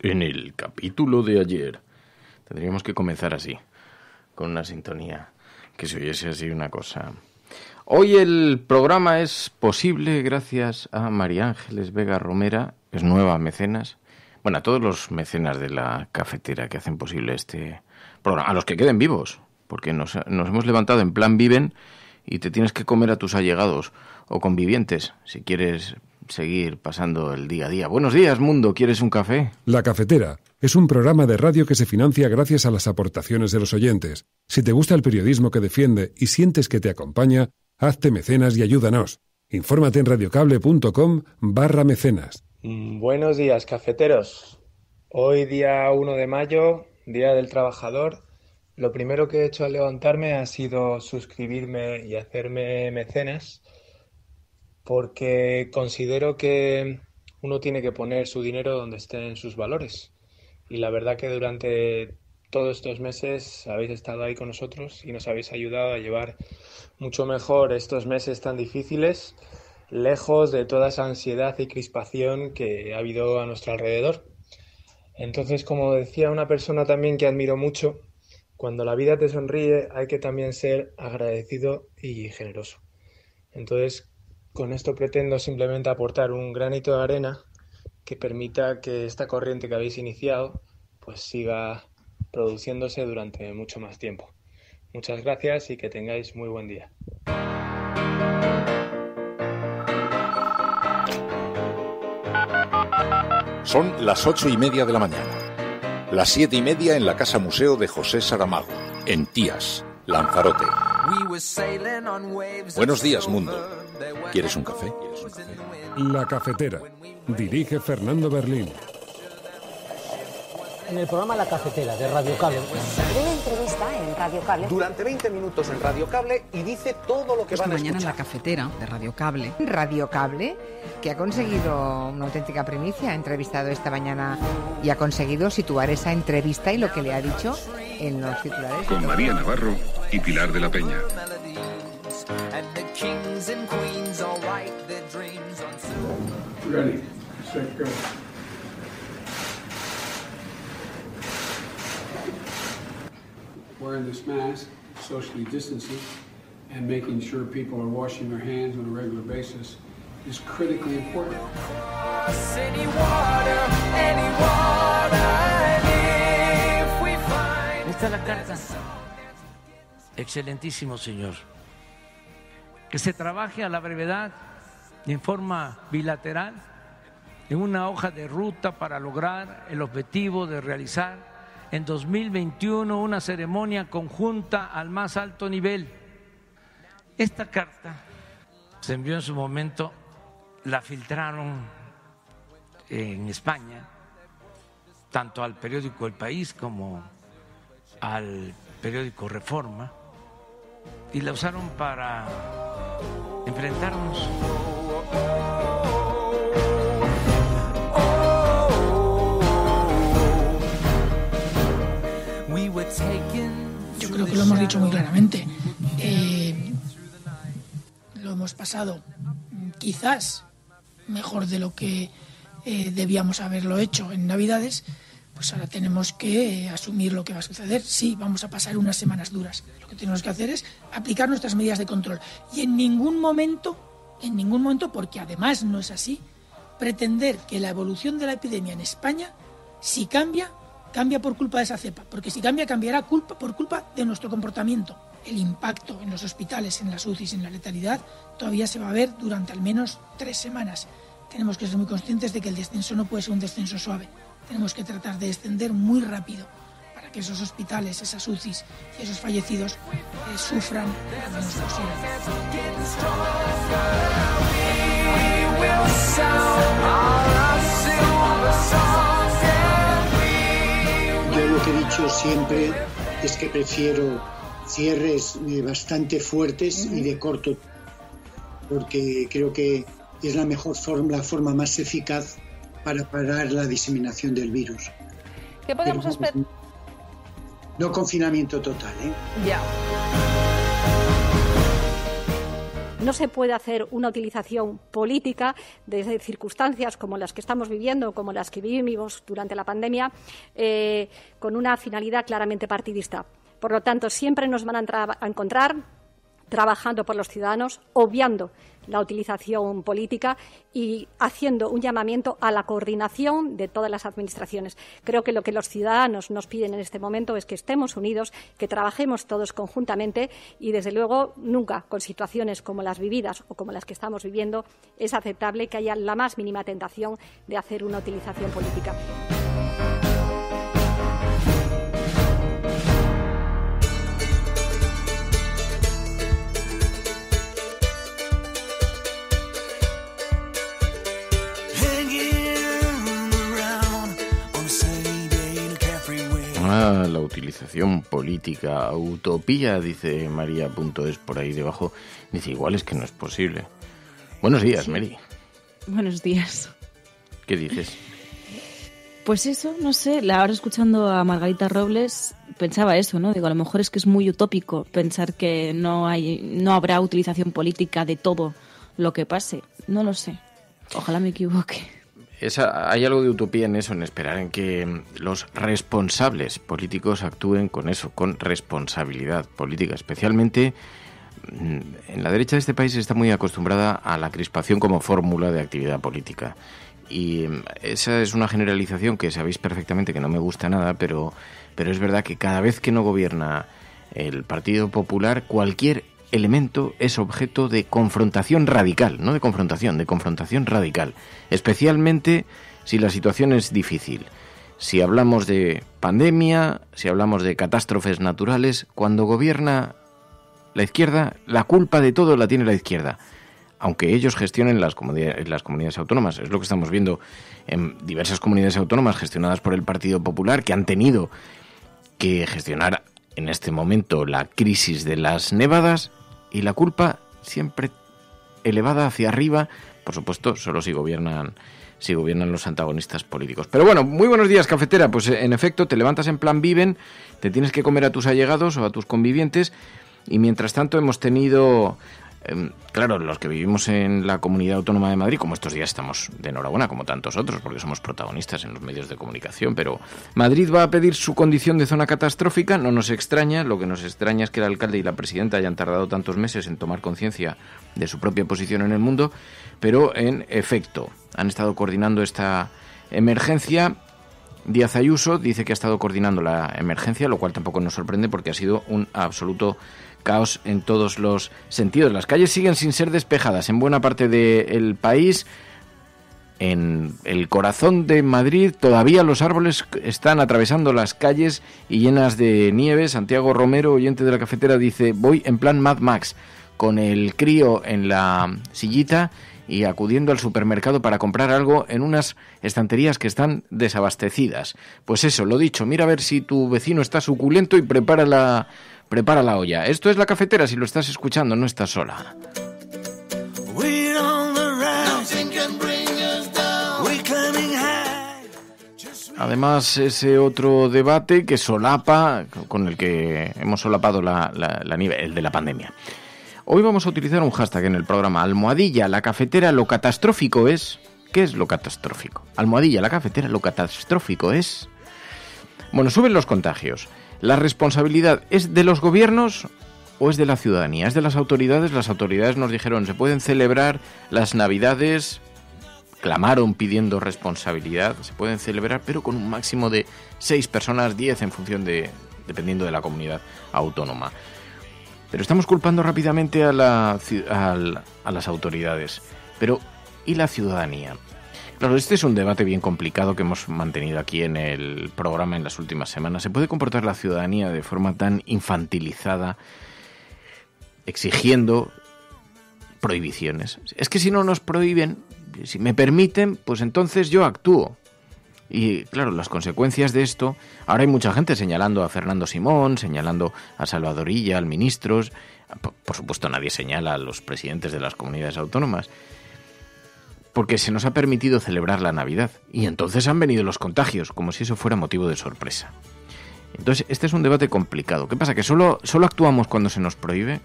En el capítulo de ayer tendríamos que comenzar así, con una sintonía que se oyese así una cosa. Hoy el programa es posible gracias a María Ángeles Vega Romera, es nueva mecenas. Bueno, a todos los mecenas de la cafetera que hacen posible este programa, a los que queden vivos, porque nos, nos hemos levantado en plan viven y te tienes que comer a tus allegados o convivientes si quieres seguir pasando el día a día. Buenos días, mundo. ¿Quieres un café? La cafetera es un programa de radio que se financia gracias a las aportaciones de los oyentes. Si te gusta el periodismo que defiende y sientes que te acompaña, hazte mecenas y ayúdanos. Infórmate en radiocable.com barra mecenas. Mm, buenos días, cafeteros. Hoy día 1 de mayo, Día del Trabajador. Lo primero que he hecho al levantarme ha sido suscribirme y hacerme mecenas porque considero que uno tiene que poner su dinero donde estén sus valores. Y la verdad que durante todos estos meses habéis estado ahí con nosotros y nos habéis ayudado a llevar mucho mejor estos meses tan difíciles, lejos de toda esa ansiedad y crispación que ha habido a nuestro alrededor. Entonces, como decía una persona también que admiro mucho, cuando la vida te sonríe hay que también ser agradecido y generoso. Entonces, con esto pretendo simplemente aportar un granito de arena que permita que esta corriente que habéis iniciado pues siga produciéndose durante mucho más tiempo. Muchas gracias y que tengáis muy buen día. Son las ocho y media de la mañana. Las siete y media en la Casa Museo de José Saramago, en Tías, Lanzarote. Buenos días, mundo. ¿Quieres un café? La cafetera. Dirige Fernando Berlín. En el programa La Cafetera de Radio Cable. Una entrevista en Radio Cable. Durante 20 minutos en Radio Cable y dice todo lo que Esta a mañana en La Cafetera de Radio Cable. Radio Cable, que ha conseguido una auténtica primicia. Ha entrevistado esta mañana y ha conseguido situar esa entrevista y lo que le ha dicho en los titulares. Con María Navarro y Pilar de la Peña. And the kings and queens all their dreams on silver. Ready, set, go. Wearing this mask, socially distancing, and making sure people are washing their hands on a regular basis is critically important. Any water, any water, Está la carta. Excelentísimo señor. que se trabaje a la brevedad en forma bilateral en una hoja de ruta para lograr el objetivo de realizar en 2021 una ceremonia conjunta al más alto nivel. Esta carta se envió en su momento, la filtraron en España, tanto al periódico El País como al periódico Reforma, y la usaron para enfrentarnos. Yo creo que lo hemos dicho muy claramente. Eh, lo hemos pasado quizás mejor de lo que eh, debíamos haberlo hecho en Navidades pues ahora tenemos que eh, asumir lo que va a suceder. Sí, vamos a pasar unas semanas duras. Lo que tenemos que hacer es aplicar nuestras medidas de control. Y en ningún momento, en ningún momento, porque además no es así, pretender que la evolución de la epidemia en España, si cambia, cambia por culpa de esa cepa. Porque si cambia, cambiará culpa, por culpa de nuestro comportamiento. El impacto en los hospitales, en las UCIs, en la letalidad, todavía se va a ver durante al menos tres semanas. Tenemos que ser muy conscientes de que el descenso no puede ser un descenso suave tenemos que tratar de extender muy rápido para que esos hospitales, esas UCIs y esos fallecidos eh, sufran menos Yo lo que he dicho siempre es que prefiero cierres eh, bastante fuertes y de corto, porque creo que es la mejor forma, la forma más eficaz para parar la diseminación del virus. ¿Qué podemos esperar? No confinamiento total, ¿eh? Ya. No se puede hacer una utilización política de circunstancias como las que estamos viviendo, como las que vivimos durante la pandemia, eh, con una finalidad claramente partidista. Por lo tanto, siempre nos van a encontrar trabajando por los ciudadanos, obviando la utilización política y haciendo un llamamiento a la coordinación de todas las administraciones. Creo que lo que los ciudadanos nos piden en este momento es que estemos unidos, que trabajemos todos conjuntamente y, desde luego, nunca con situaciones como las vividas o como las que estamos viviendo es aceptable que haya la más mínima tentación de hacer una utilización política. la utilización política, utopía, dice María es por ahí debajo. Dice, igual es que no es posible. Buenos días, Mary. Buenos días. ¿Qué dices? Pues eso, no sé, ahora escuchando a Margarita Robles pensaba eso, ¿no? Digo, a lo mejor es que es muy utópico pensar que no hay no habrá utilización política de todo lo que pase. No lo sé. Ojalá me equivoque esa, hay algo de utopía en eso, en esperar en que mm, los responsables políticos actúen con eso, con responsabilidad política, especialmente mm, en la derecha de este país está muy acostumbrada a la crispación como fórmula de actividad política. Y mm, esa es una generalización que sabéis perfectamente que no me gusta nada, pero, pero es verdad que cada vez que no gobierna el Partido Popular, cualquier elemento es objeto de confrontación radical, no de confrontación, de confrontación radical, especialmente si la situación es difícil. Si hablamos de pandemia, si hablamos de catástrofes naturales, cuando gobierna la izquierda, la culpa de todo la tiene la izquierda, aunque ellos gestionen las, comunidades, las comunidades autónomas. Es lo que estamos viendo en diversas comunidades autónomas gestionadas por el Partido Popular que han tenido que gestionar en este momento la crisis de las nevadas y la culpa siempre elevada hacia arriba, por supuesto, solo si gobiernan si gobiernan los antagonistas políticos. Pero bueno, muy buenos días, cafetera. Pues eh, en efecto, te levantas en plan viven, te tienes que comer a tus allegados o a tus convivientes y mientras tanto hemos tenido Em, claro, los que vivimos en la comunidad autónoma de Madrid, como estos días estamos de enhorabuena, como tantos otros, porque somos protagonistas en los medios de comunicación, pero Madrid va a pedir su condición de zona catastrófica, no nos extraña, lo que nos extraña es que el alcalde y la presidenta hayan tardado tantos meses en tomar conciencia de su propia posición en el mundo, pero en efecto, han estado coordinando esta emergencia Díaz Ayuso dice que ha estado coordinando la emergencia, lo cual tampoco nos sorprende porque ha sido un absoluto caos en todos los sentidos. Las calles siguen sin ser despejadas en buena parte del país. En el corazón de Madrid todavía los árboles están atravesando las calles y llenas de nieve. Santiago Romero, oyente de la cafetera, dice, voy en plan Mad Max, con el crío en la sillita y acudiendo al supermercado para comprar algo en unas estanterías que están desabastecidas. Pues eso, lo dicho, mira a ver si tu vecino está suculento y prepara la prepara la olla. Esto es la cafetera, si lo estás escuchando no estás sola. Además, ese otro debate que solapa, con el que hemos solapado la, el de la pandemia. Hoy vamos a utilizar un hashtag en el programa, almohadilla, la cafetera, lo catastrófico es... ¿Qué es lo catastrófico? Almohadilla, la cafetera, lo catastrófico es... Bueno, suben los contagios. ¿La responsabilidad es de los gobiernos o es de la ciudadanía? ¿Es de las autoridades? Las autoridades nos dijeron, se pueden celebrar las navidades, clamaron pidiendo responsabilidad, se pueden celebrar, pero con un máximo de seis personas, 10 en función de, dependiendo de la comunidad autónoma. Pero estamos culpando rápidamente a, a, las autoridades. Pero, ¿y la ciudadanía? Claro, este es un debate bien complicado que hemos mantenido aquí en el programa en las últimas semanas. ¿Se puede comportar la ciudadanía de forma tan infantilizada exigiendo prohibiciones? Es que si no nos prohíben, si me permiten, pues entonces yo actúo. Y claro, las consecuencias de esto, ahora hay mucha gente señalando a Fernando Simón, señalando a Salvadorilla, al ministros, por supuesto nadie señala a los presidentes de las comunidades autónomas, porque se nos ha permitido celebrar la Navidad y entonces han venido los contagios, como si eso fuera motivo de sorpresa. Entonces, este es un debate complicado. ¿Qué pasa? ¿Que solo, solo actuamos cuando se nos prohíbe?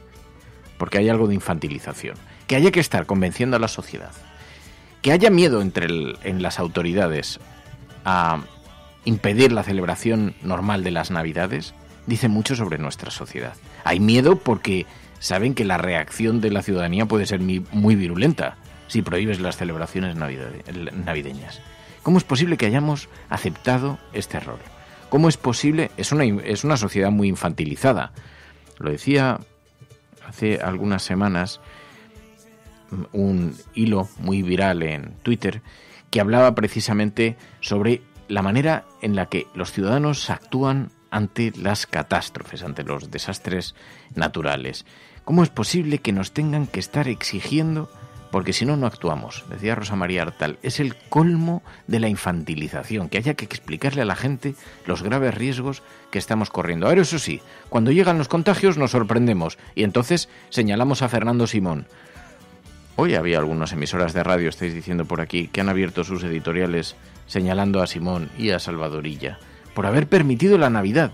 Porque hay algo de infantilización. Que haya que estar convenciendo a la sociedad. Que haya miedo entre en las autoridades a impedir la celebración normal de las Navidades, dice mucho sobre nuestra sociedad. Hay miedo porque saben que la reacción de la ciudadanía puede ser muy virulenta si prohíbes las celebraciones navideñas. ¿Cómo es posible que hayamos aceptado este error? ¿Cómo es posible? Es una, es una sociedad muy infantilizada. Lo decía hace algunas semanas un hilo muy viral en Twitter que hablaba precisamente sobre la manera en la que los ciudadanos actúan ante las catástrofes, ante los desastres naturales. ¿Cómo es posible que nos tengan que estar exigiendo porque si no, no actuamos. Decía Rosa María Artal, es el colmo de la infantilización, que haya que explicarle a la gente los graves riesgos que estamos corriendo. Ahora, eso sí, cuando llegan los contagios nos sorprendemos y entonces señalamos a Fernando Simón. Hoy había algunas emisoras de radio, estáis diciendo por aquí, que han abierto sus editoriales señalando a Simón y a Salvadorilla por haber permitido la Navidad.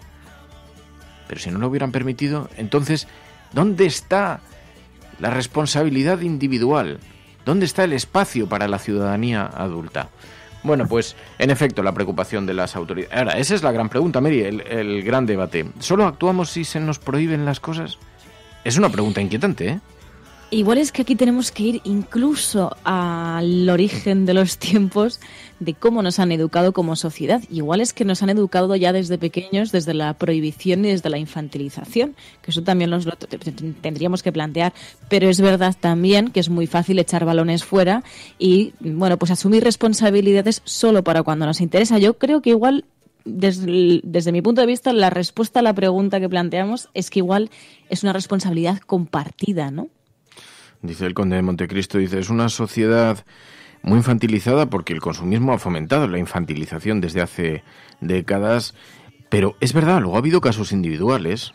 Pero si no lo hubieran permitido, entonces, ¿dónde está la responsabilidad individual. ¿Dónde está el espacio para la ciudadanía adulta? Bueno, pues en efecto, la preocupación de las autoridades. Ahora, esa es la gran pregunta, Mary, el, gran debate. ¿Solo actuamos si se nos prohíben las cosas? Es una pregunta inquietante, ¿eh? Igual es que aquí tenemos que ir incluso al origen de los tiempos de cómo nos han educado como sociedad. Igual es que nos han educado ya desde pequeños, desde la prohibición y desde la infantilización, que eso también nos lo tendríamos que plantear. Pero es verdad también que es muy fácil echar balones fuera y, bueno, pues asumir responsabilidades solo para cuando nos interesa. Yo creo que igual desde, desde, mi punto de vista, la respuesta a la pregunta que planteamos es que igual es una responsabilidad compartida, ¿no? dice el conde de Montecristo, dice, es una sociedad muy infantilizada porque el consumismo ha fomentado la infantilización desde hace décadas, pero es verdad, luego ha habido casos individuales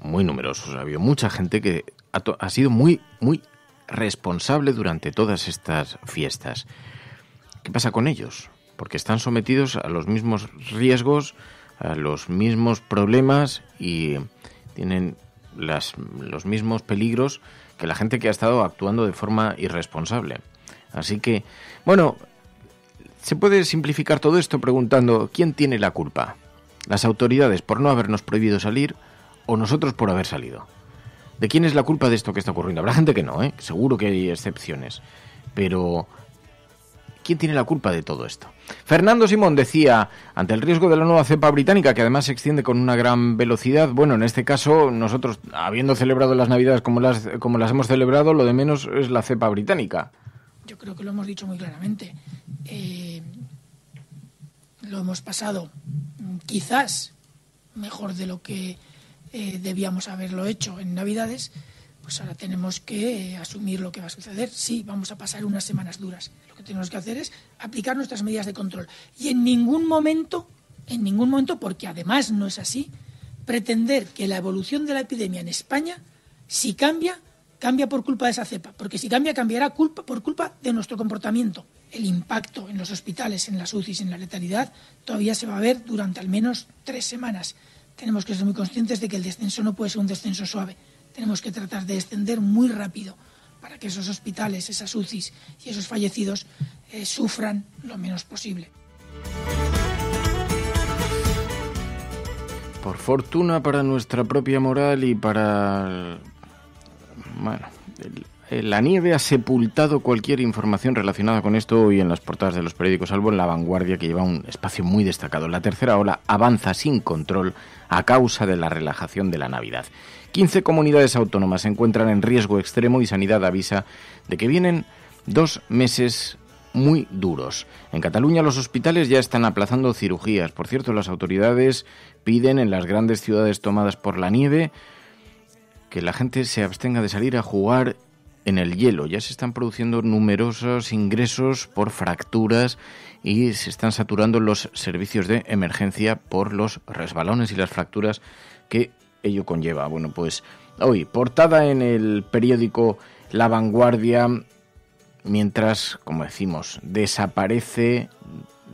muy numerosos, ha habido mucha gente que ha, sido muy, muy responsable durante todas estas fiestas. ¿Qué pasa con ellos? Porque están sometidos a los mismos riesgos, a los mismos problemas y tienen las, los mismos peligros que la gente que ha estado actuando de forma irresponsable. Así que, bueno, se puede simplificar todo esto preguntando quién tiene la culpa. Las autoridades por no habernos prohibido salir o nosotros por haber salido. ¿De quién es la culpa de esto que está ocurriendo? Habrá gente que no, ¿eh? seguro que hay excepciones. Pero ¿Quién tiene la culpa de todo esto? Fernando Simón decía, ante el riesgo de la nueva cepa británica, que además se extiende con una gran velocidad, bueno, en este caso nosotros, habiendo celebrado las Navidades como las, como las hemos celebrado, lo de menos es la cepa británica. Yo creo que lo hemos dicho muy claramente. Eh, lo hemos pasado quizás mejor de lo que eh, debíamos haberlo hecho en Navidades, pues ahora tenemos que eh, asumir lo que va a suceder. Sí, vamos a pasar unas semanas duras lo que tenemos que hacer es aplicar nuestras medidas de control. Y en ningún momento, en ningún momento, porque además no es así, pretender que la evolución de la epidemia en España, si cambia, cambia por culpa de esa cepa, porque si cambia, cambiará culpa, por culpa de nuestro comportamiento. El impacto en los hospitales, en las UCIs, en la letalidad, todavía se va a ver durante al menos tres semanas. Tenemos que ser muy conscientes de que el descenso no puede ser un descenso suave. Tenemos que tratar de descender muy rápido para que esos hospitales, esas UCIs y esos fallecidos eh, sufran lo menos posible. Por fortuna para nuestra propia moral y para... Bueno, La nieve ha sepultado cualquier información relacionada con esto hoy en las portadas de los periódicos, salvo en La Vanguardia, que lleva un espacio muy destacado. La tercera ola avanza sin control a causa de la relajación de la Navidad. 15 comunidades autónomas se encuentran en riesgo extremo y Sanidad avisa de que vienen dos meses muy duros. En Cataluña los hospitales ya están aplazando cirugías. Por cierto, las autoridades piden en las grandes ciudades tomadas por la nieve que la gente se abstenga de salir a jugar en el hielo. Ya se están produciendo numerosos ingresos por fracturas y se están saturando los servicios de emergencia por los resbalones y las fracturas que ello conlleva. Bueno, pues hoy, portada en el periódico La Vanguardia, mientras, como decimos, desaparece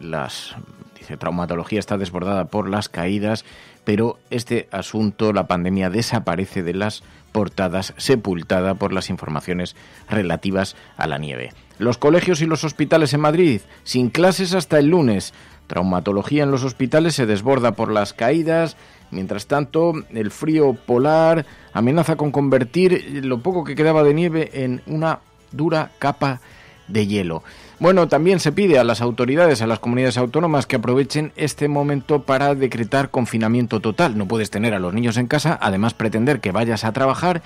las dice traumatología está desbordada por las caídas, pero este asunto, la pandemia desaparece de las portadas, sepultada por las informaciones relativas a la nieve. Los colegios y los hospitales en Madrid, sin clases hasta el lunes. Traumatología en los hospitales se desborda por las caídas, Mientras tanto, el frío polar amenaza con convertir lo poco que quedaba de nieve en una dura capa de hielo. Bueno, también se pide a las autoridades, a las comunidades autónomas que aprovechen este momento para decretar confinamiento total. No puedes tener a los niños en casa, además pretender que vayas a trabajar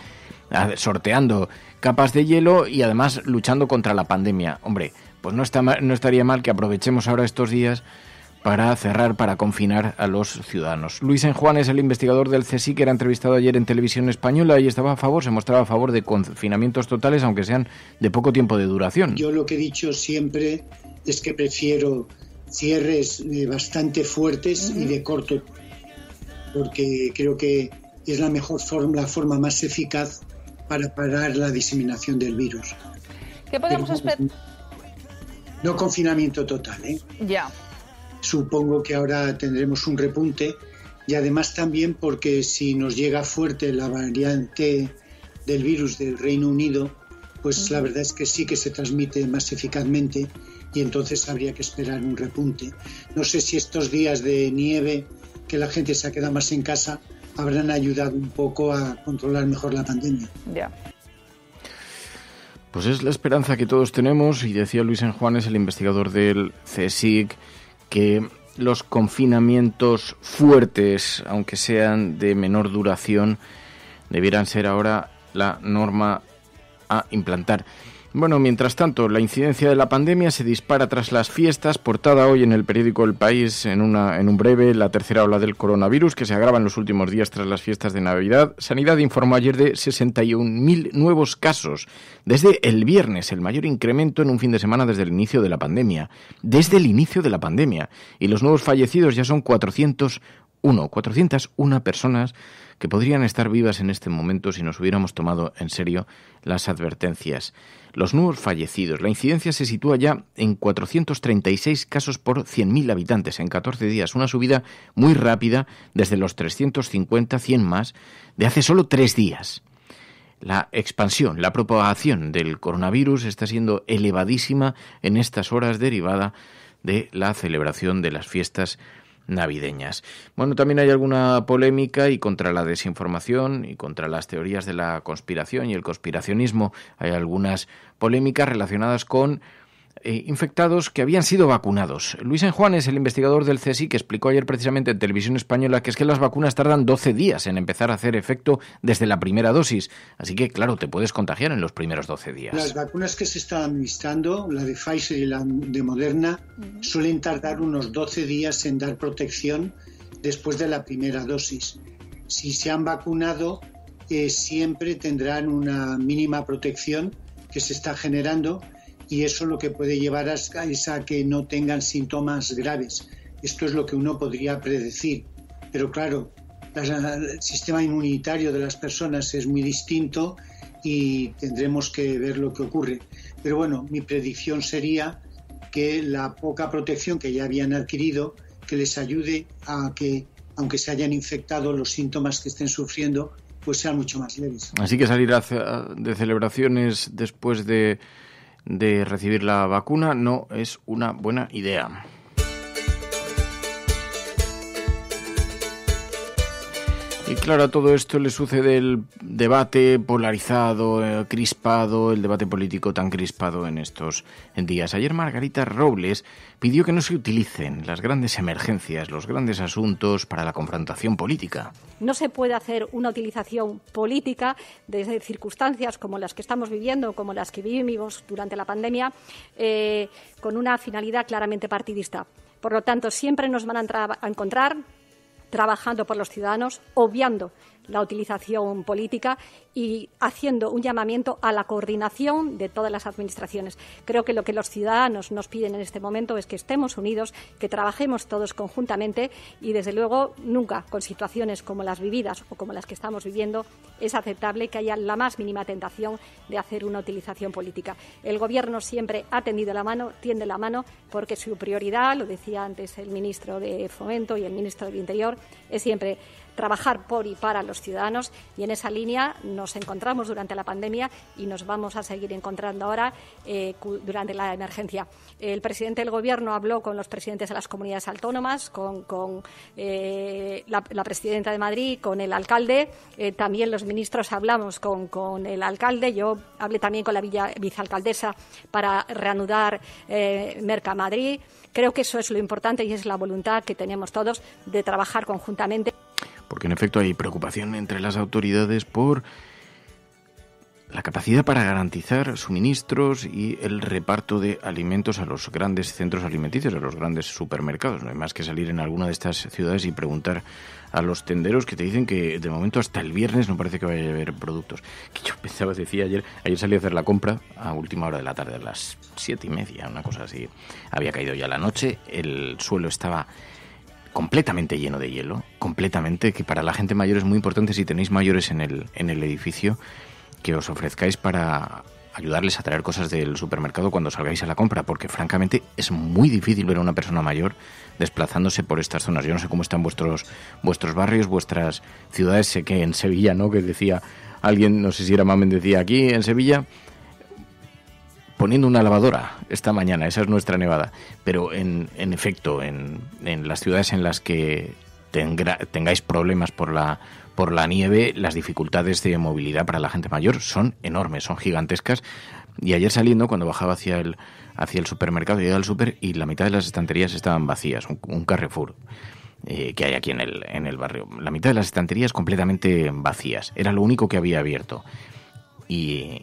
sorteando capas de hielo y además luchando contra la pandemia. Hombre, pues no, estaría mal que aprovechemos ahora estos días para cerrar, para confinar a los ciudadanos. Luis Enjuan es el investigador del CSIC que era entrevistado ayer en televisión española y estaba a favor, se mostraba a favor de confinamientos totales, aunque sean de poco tiempo de duración. Yo lo que he dicho siempre es que prefiero cierres eh, bastante fuertes y de corto, porque creo que es la mejor forma, la forma más eficaz para parar la diseminación del virus. ¿Qué podemos esperar? No confinamiento total, ¿eh? Ya. Supongo que ahora tendremos un repunte y además también porque si nos llega fuerte la variante del virus del Reino Unido, pues la verdad es que sí que se transmite más eficazmente y entonces habría que esperar un repunte. No sé si estos días de nieve que la gente se ha quedado más en casa habrán ayudado un poco a controlar mejor la pandemia. Ya. Pues es la esperanza que todos tenemos y decía Luis es el investigador del CSIC, que los confinamientos fuertes, aunque sean de menor duración, debieran ser ahora la norma a implantar. Bueno, mientras tanto, la incidencia de la pandemia se dispara tras las fiestas, portada hoy en el periódico El País en, una, en un breve, la tercera ola del coronavirus que se agrava en los últimos días tras las fiestas de Navidad. Sanidad informó ayer de 61.000 nuevos casos. Desde el viernes, el mayor incremento en un fin de semana desde el inicio de la pandemia. Desde el inicio de la pandemia. Y los nuevos fallecidos ya son 401, 401 personas que podrían estar vivas en este momento si nos hubiéramos tomado en serio las advertencias. Los nuevos fallecidos, la incidencia se sitúa ya en 436 casos por 100.000 habitantes en 14 días, una subida muy rápida desde los 350, 100 más, de hace solo tres días. La expansión, la propagación del coronavirus está siendo elevadísima en estas horas derivada de la celebración de las fiestas navideñas. Bueno, también hay alguna polémica y contra la desinformación y contra las teorías de la conspiración y el conspiracionismo. Hay algunas polémicas relacionadas con eh, infectados que habían sido vacunados. Luis es el investigador del CSI, que explicó ayer precisamente en televisión española que es que las vacunas tardan 12 días en empezar a hacer efecto desde la primera dosis. Así que, claro, te puedes contagiar en los primeros 12 días. Las vacunas que se están administrando, la de Pfizer y la de Moderna, suelen tardar unos 12 días en dar protección después de la primera dosis. Si se han vacunado, eh, siempre tendrán una mínima protección que se está generando y eso lo que puede llevar a, es a que no tengan síntomas graves. Esto es lo que uno podría predecir. Pero claro, el sistema inmunitario de las personas es muy distinto y tendremos que ver lo que ocurre. Pero bueno, mi predicción sería que la poca protección que ya habían adquirido, que les ayude a que, aunque se hayan infectado, los síntomas que estén sufriendo, pues sean mucho más leves. Así que salir de celebraciones después de de recibir la vacuna no es una buena idea. Y claro, a todo esto le sucede el debate polarizado, eh, crispado, el debate político tan crispado en estos días. Ayer Margarita Robles pidió que no se utilicen las grandes emergencias, los grandes asuntos para la confrontación política. No se puede hacer una utilización política de circunstancias como las que estamos viviendo, como las que vivimos durante la pandemia, eh, con una finalidad claramente partidista. Por lo tanto, siempre nos van a encontrar trabajando por los ciudadanos, obviando la utilización política y haciendo un llamamiento a la coordinación de todas las administraciones. Creo que lo que los ciudadanos nos piden en este momento es que estemos unidos, que trabajemos todos conjuntamente y, desde luego, nunca con situaciones como las vividas o como las que estamos viviendo es aceptable que haya la más mínima tentación de hacer una utilización política. El Gobierno siempre ha tendido la mano, tiende la mano, porque su prioridad, lo decía antes el ministro de Fomento y el ministro del Interior, es siempre trabajar por y para los ciudadanos y en esa línea nos encontramos durante la pandemia y nos vamos a seguir encontrando ahora eh, durante la emergencia. El presidente del Gobierno habló con los presidentes de las comunidades autónomas, con, eh, la, presidenta de Madrid, con el alcalde, eh, también los ministros hablamos con, el alcalde, yo hablé también con la vicealcaldesa para reanudar Merca Madrid. Creo que eso es lo importante y es la voluntad que tenemos todos de trabajar conjuntamente porque en efecto hay preocupación entre las autoridades por la capacidad para garantizar suministros y el reparto de alimentos a los grandes centros alimenticios, a los grandes supermercados. No hay más que salir en alguna de estas ciudades y preguntar a los tenderos que te dicen que de momento hasta el viernes no parece que vaya a haber productos. Que yo pensaba, decía ayer, ayer salí a hacer la compra a última hora de la tarde, a las siete y media, una cosa así. Había caído ya la noche, el suelo estaba completamente lleno de hielo, completamente, que para la gente mayor es muy importante si tenéis mayores en el, en el edificio, que os ofrezcáis para ayudarles a traer cosas del supermercado cuando salgáis a la compra, porque francamente es muy difícil ver a una persona mayor desplazándose por estas zonas. Yo no sé cómo están vuestros, vuestros barrios, vuestras ciudades, sé que en Sevilla, ¿no? Que decía alguien, no sé si era Mamen, decía aquí en Sevilla poniendo una lavadora esta mañana, esa es nuestra nevada. Pero en, efecto, en, las ciudades en las que tengáis problemas por la, por la nieve, las dificultades de movilidad para la gente mayor son enormes, son gigantescas. Y ayer saliendo, cuando bajaba hacia el, hacia el supermercado, llegaba al super y la mitad de las estanterías estaban vacías, un, Carrefour. Eh, que hay aquí en el, en el barrio. La mitad de las estanterías completamente vacías. Era lo único que había abierto. Y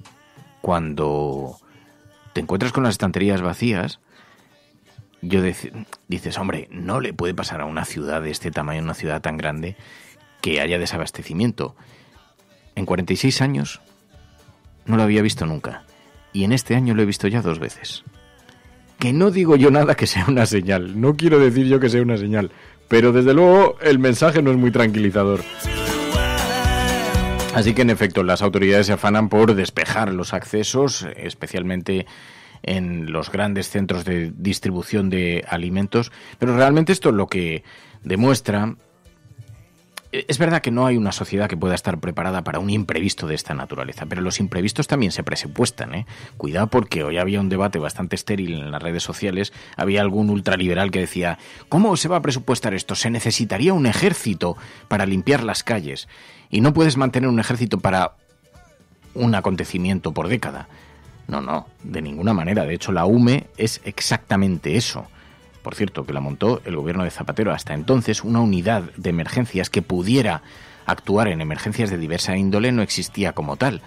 cuando encuentras con las estanterías vacías, yo dices, hombre, no le puede pasar a una ciudad de este tamaño, una ciudad tan grande, que haya desabastecimiento. En 46 años no lo había visto nunca. Y en este año lo he visto ya dos veces. Que no digo yo nada que sea una señal. No quiero decir yo que sea una señal. Pero desde luego el mensaje no es muy tranquilizador. Así que, en efecto, las autoridades se afanan por despejar los accesos, especialmente en los grandes centros de distribución de alimentos. Pero realmente esto lo que demuestra eh, es verdad que no hay una sociedad que pueda estar preparada para un imprevisto de esta naturaleza, pero los imprevistos también se presupuestan. ¿eh? Cuidado porque hoy había un debate bastante estéril en las redes sociales. Había algún ultraliberal que decía, ¿cómo se va a presupuestar esto? Se necesitaría un ejército para limpiar las calles. Y no puedes mantener un ejército para un acontecimiento por década. No, no, de ninguna manera. De hecho, la UME es exactamente eso por cierto, que la montó el gobierno de Zapatero hasta entonces, una unidad de emergencias que pudiera actuar en emergencias de diversa índole no existía como tal.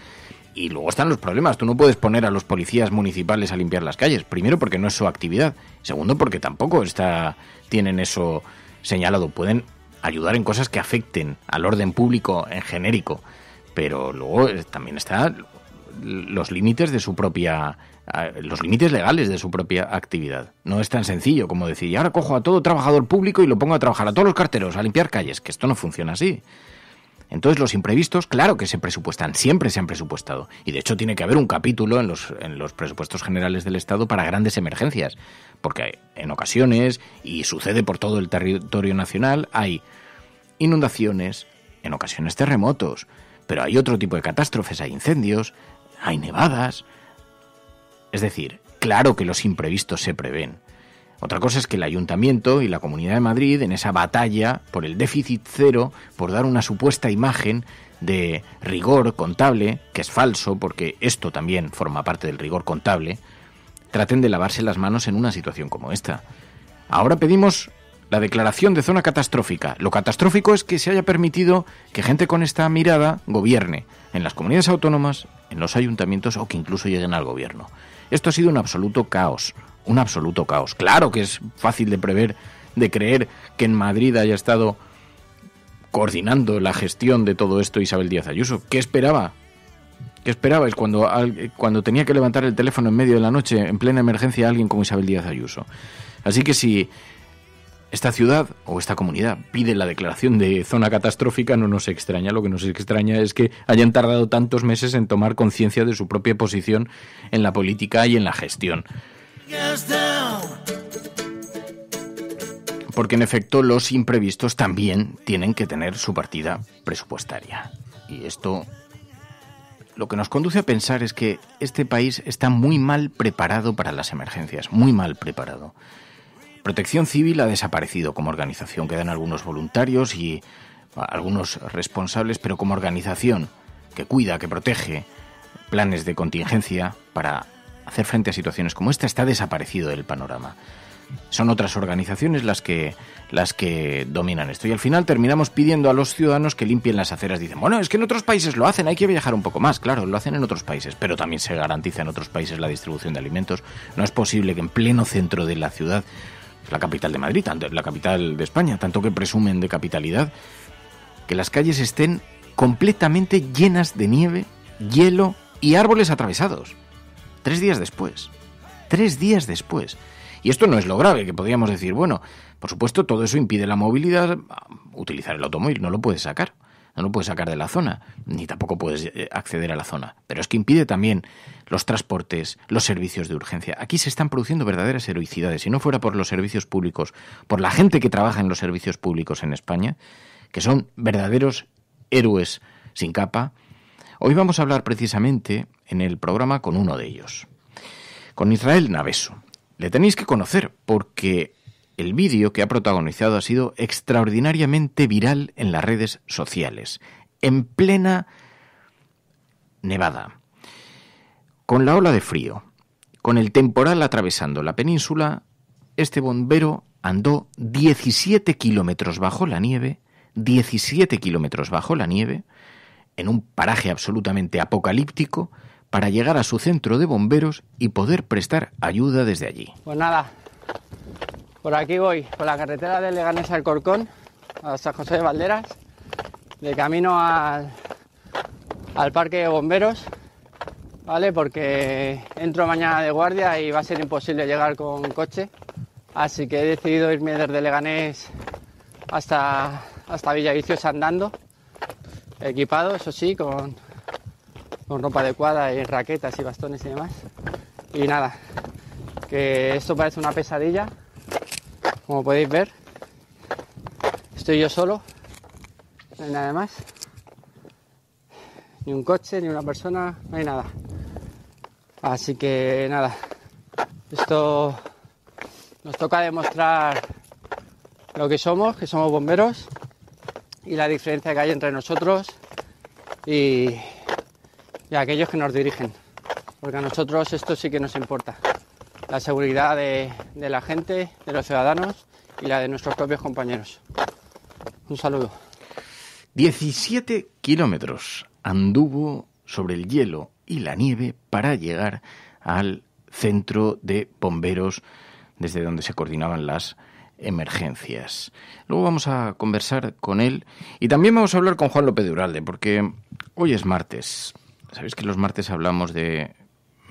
Y luego están los problemas. Tú no puedes poner a los policías municipales a limpiar las calles. Primero, porque no es su actividad. Segundo, porque tampoco está, tienen eso señalado. Pueden ayudar en cosas que afecten al orden público en genérico. Pero luego eh, también están los límites de su propia los límites legales de su propia actividad. No es tan sencillo como decir, y ahora cojo a todo trabajador público y lo pongo a trabajar, a todos los carteros, a limpiar calles, que esto no funciona así. Entonces los imprevistos, claro que se presupuestan, siempre se han presupuestado. Y de hecho tiene que haber un capítulo en los, en los presupuestos generales del Estado para grandes emergencias, porque en ocasiones, y sucede por todo el territorio nacional, hay inundaciones, en ocasiones terremotos, pero hay otro tipo de catástrofes, hay incendios, hay nevadas, es decir, claro que los imprevistos se prevén. Otra cosa es que el ayuntamiento y la Comunidad de Madrid, en esa batalla por el déficit cero, por dar una supuesta imagen de rigor contable, que es falso porque esto también forma parte del rigor contable, traten de lavarse las manos en una situación como esta. Ahora pedimos la declaración de zona catastrófica. Lo catastrófico es que se haya permitido que gente con esta mirada gobierne en las comunidades autónomas, en los ayuntamientos o que incluso lleguen al gobierno. Esto ha sido un absoluto caos, un absoluto caos. Claro que es fácil de prever, de creer que en Madrid haya estado coordinando la gestión de todo esto Isabel Díaz Ayuso. ¿Qué esperaba? ¿Qué esperabais cuando, cuando tenía que levantar el teléfono en medio de la noche, en plena emergencia, alguien como Isabel Díaz Ayuso? Así que si esta ciudad o esta comunidad pide la declaración de zona catastrófica, no nos extraña. Lo que nos extraña es que hayan tardado tantos meses en tomar conciencia de su propia posición en la política y en la gestión. Porque en efecto los imprevistos también tienen que tener su partida presupuestaria. Y esto lo que nos conduce a pensar es que este país está muy mal preparado para las emergencias, muy mal preparado. Protección Civil ha desaparecido como organización, quedan algunos voluntarios y ah, algunos responsables, pero como organización que cuida, que protege planes de contingencia para hacer frente a situaciones como esta, está desaparecido del panorama. Son otras organizaciones las que, las que dominan esto. Y al final terminamos pidiendo a los ciudadanos que limpien las aceras. Dicen, bueno, es que en otros países lo hacen, hay que viajar un poco más. Claro, lo hacen en otros países, pero también se garantiza en otros países la distribución de alimentos. No es posible que en pleno centro de la ciudad la capital de Madrid, la capital de España, tanto que presumen de capitalidad, que las calles estén completamente llenas de nieve, hielo y árboles atravesados. Tres días después. Tres días después. Y esto no es lo grave, que podríamos decir, bueno, por supuesto, todo eso impide la movilidad, utilizar el automóvil, no lo puede sacar no lo puedes sacar de la zona, ni tampoco puedes eh, acceder a la zona. Pero es que impide también los transportes, los servicios de urgencia. Aquí se están produciendo verdaderas heroicidades. Si no fuera por los servicios públicos, por la gente que trabaja en los servicios públicos en España, que son verdaderos héroes sin capa, hoy vamos a hablar precisamente en el programa con uno de ellos, con Israel Naveso. Le tenéis que conocer porque el vídeo que ha protagonizado ha sido extraordinariamente viral en las redes sociales, en plena nevada, con la ola de frío, con el temporal atravesando la península, este bombero andó 17 kilómetros bajo la nieve, 17 kilómetros bajo la nieve, en un paraje absolutamente apocalíptico, para llegar a su centro de bomberos y poder prestar ayuda desde allí. Pues nada, por aquí voy, por la carretera de Leganés al Corcón, a San José de Valderas, de camino al, al parque de bomberos, ¿vale? Porque entro mañana de guardia y va a ser imposible llegar con coche, así que he decidido irme desde Leganés hasta, hasta Villaviciosa andando, equipado, eso sí, con, con ropa adecuada y raquetas y bastones y demás. Y nada, que esto parece una pesadilla, como podéis ver, estoy yo solo, no hay nada más. Ni un coche, ni una persona, no hay nada. Así que nada, esto nos toca demostrar lo que somos, que somos bomberos y la diferencia que hay entre nosotros y, y aquellos que nos dirigen. Porque a nosotros esto sí que nos importa la seguridad de, la gente, de los ciudadanos y la de nuestros propios compañeros. Un saludo. 17 kilómetros anduvo sobre el hielo y la nieve para llegar al centro de bomberos desde donde se coordinaban las emergencias. Luego vamos a conversar con él y también vamos a hablar con Juan López de Uralde porque hoy es martes. Sabéis que los martes hablamos de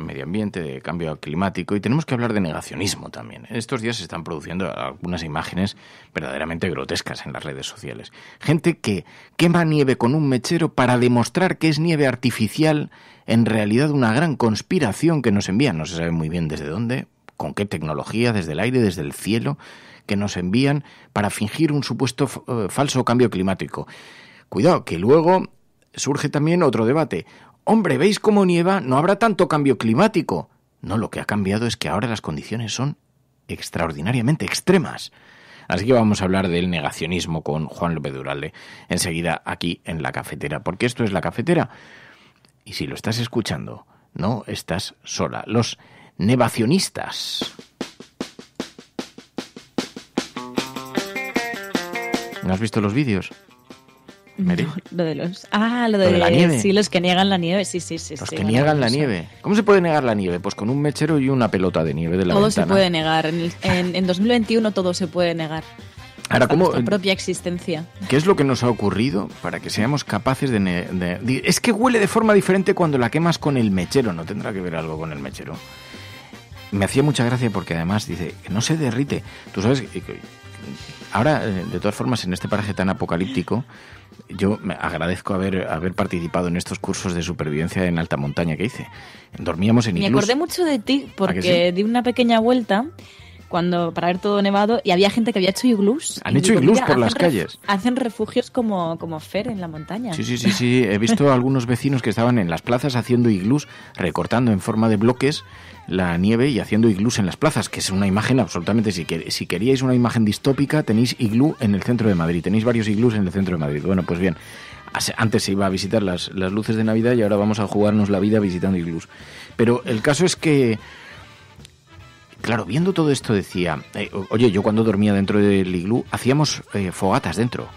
medio ambiente, de cambio climático y tenemos que hablar de negacionismo también. En estos días se están produciendo algunas imágenes verdaderamente grotescas en las redes sociales. Gente que quema nieve con un mechero para demostrar que es nieve artificial, en realidad una gran conspiración que nos envían, no se sabe muy bien desde dónde, con qué tecnología, desde el aire, desde el cielo, que nos envían para fingir un supuesto eh, falso cambio climático. Cuidado, que luego surge también otro debate hombre, ¿veis cómo nieva? No habrá tanto cambio climático. No, lo que ha cambiado es que ahora las condiciones son extraordinariamente extremas. Así que vamos a hablar del negacionismo con Juan López Duralde enseguida aquí en la cafetera, porque esto es la cafetera. Y si lo estás escuchando, no estás sola. Los nevacionistas. ¿No has visto los vídeos? lo de los. Ah, lo de, los que niegan la nieve, sí, sí, sí. Los que niegan la nieve. ¿Cómo se puede negar la nieve? Pues con un mechero y una pelota de nieve de la Todo se puede negar. En, en, 2021 todo se puede negar. Ahora, ¿cómo, propia existencia. ¿Qué es lo que nos ha ocurrido para que seamos capaces de, Es que huele de forma diferente cuando la quemas con el mechero, no tendrá que ver algo con el mechero. Me hacía mucha gracia porque además dice, que no se derrite. Tú sabes, ahora, eh, de todas formas, en este paraje tan apocalíptico, yo me agradezco haber, haber participado en estos cursos de supervivencia en alta montaña que hice. Dormíamos en iglús. Me acordé mucho de ti porque di una pequeña vuelta cuando para ver todo nevado y había gente que había hecho iglús. Han hecho iglús por las calles. Hacen refugios como, como Fer en la montaña. Sí, sí, sí, sí. He visto algunos vecinos que estaban en las plazas haciendo iglús, recortando en forma de bloques la nieve y haciendo iglús en las plazas, que es una imagen absolutamente, si, si queríais una imagen distópica, tenéis iglú en el centro de Madrid, tenéis varios iglús en el centro de Madrid. Bueno, pues bien, antes se iba a visitar las, las luces de Navidad y ahora vamos a jugarnos la vida visitando iglús. Pero el caso es que Claro, viendo todo esto decía, eh, oye, yo cuando dormía dentro del iglú hacíamos eh, fogatas dentro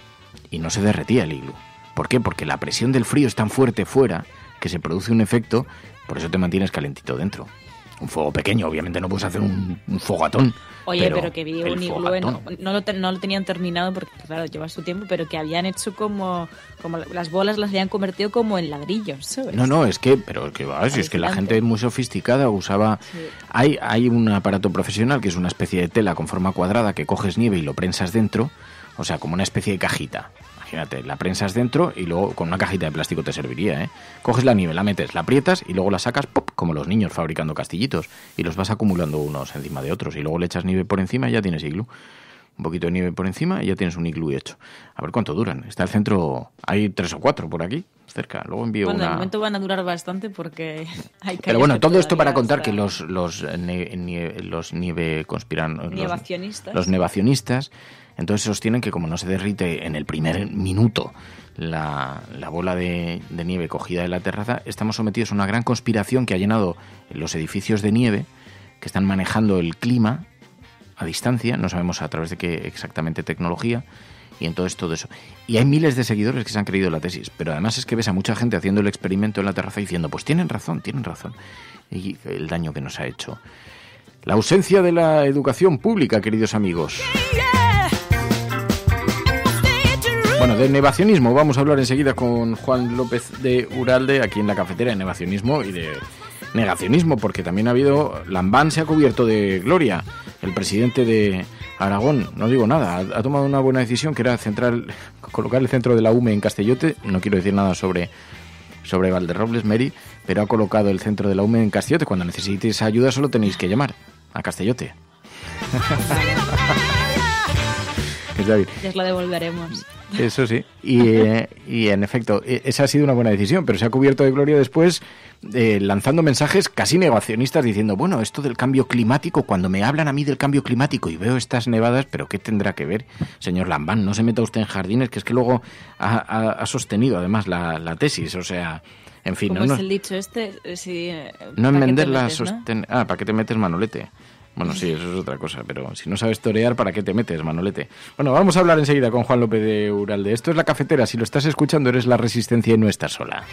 y no se derretía el iglú. ¿Por qué? Porque la presión del frío es tan fuerte fuera que se produce un efecto, por eso te mantienes calentito dentro un fuego pequeño. Obviamente no puedes hacer un, fogatón. Oye, pero, que vi un iglú, no, no, lo tenían terminado porque, claro, lleva su tiempo, pero que habían hecho como, como las bolas las habían convertido como en ladrillos, ¿sabes? No, no, es que, pero si es que la gente muy sofisticada usaba... Hay, hay un aparato profesional que es una especie de tela con forma cuadrada que coges nieve y lo prensas dentro, o sea, como una especie de cajita. La la prensas dentro y luego con una cajita de plástico te serviría, ¿eh? Coges la nieve, la metes, la aprietas y luego la sacas, ¡pop! como los niños fabricando castillitos y los vas acumulando unos encima de otros y luego le echas nieve por encima y ya tienes iglú. Un poquito de nieve por encima y ya tienes un iglú hecho. A ver cuánto duran. Está el centro, hay tres o cuatro por aquí cerca. Luego envío bueno, de momento van a durar bastante porque hay Pero bueno, todo esto para contar que los, los, eh, nieve, los nieve conspiran... Los, los nevacionistas entonces sostienen que como no se derrite en el primer minuto la, bola de, nieve cogida de la terraza, estamos sometidos a una gran conspiración que ha llenado los edificios de nieve, que están manejando el clima a distancia, no sabemos a través de qué exactamente tecnología, y entonces todo eso. Y hay miles de seguidores que se han creído la tesis, pero además es que ves a mucha gente haciendo el experimento en la terraza diciendo, pues tienen razón, tienen razón, y el daño que nos ha hecho. La ausencia de la educación pública, queridos amigos. Bueno, de nevacionismo vamos a hablar enseguida con Juan López de Uralde aquí en la cafetera de nevacionismo y de negacionismo, porque también ha habido. Lambán se ha cubierto de gloria. El presidente de Aragón, no digo nada, ha, tomado una buena decisión que era central, colocar el centro de la UME en Castellote. No quiero decir nada sobre, sobre Valderrobles, Mary, pero ha colocado el centro de la UME en Castellote. Cuando necesitéis ayuda, solo tenéis que llamar a Castellote. es David. la devolveremos. Eso sí. Y, eh, y, en efecto, e, esa ha sido una buena decisión, pero se ha cubierto de gloria después eh, lanzando mensajes casi negacionistas diciendo, bueno, esto del cambio climático, cuando me hablan a mí del cambio climático y veo estas nevadas, pero ¿qué tendrá que ver? Señor Lambán, no se meta usted en jardines, que es que luego ha, sostenido además la, tesis, o sea... En fin, ¿Cómo no, es el dicho este, eh, si, eh, no enmenderla. la ¿no? Ah, ¿para qué te metes manolete? Bueno, sí, eso es otra cosa, pero si no sabes torear, ¿para qué te metes, Manolete? Bueno, vamos a hablar enseguida con Juan López de Uralde. Esto es La Cafetera, si lo estás escuchando eres la resistencia y no estás sola.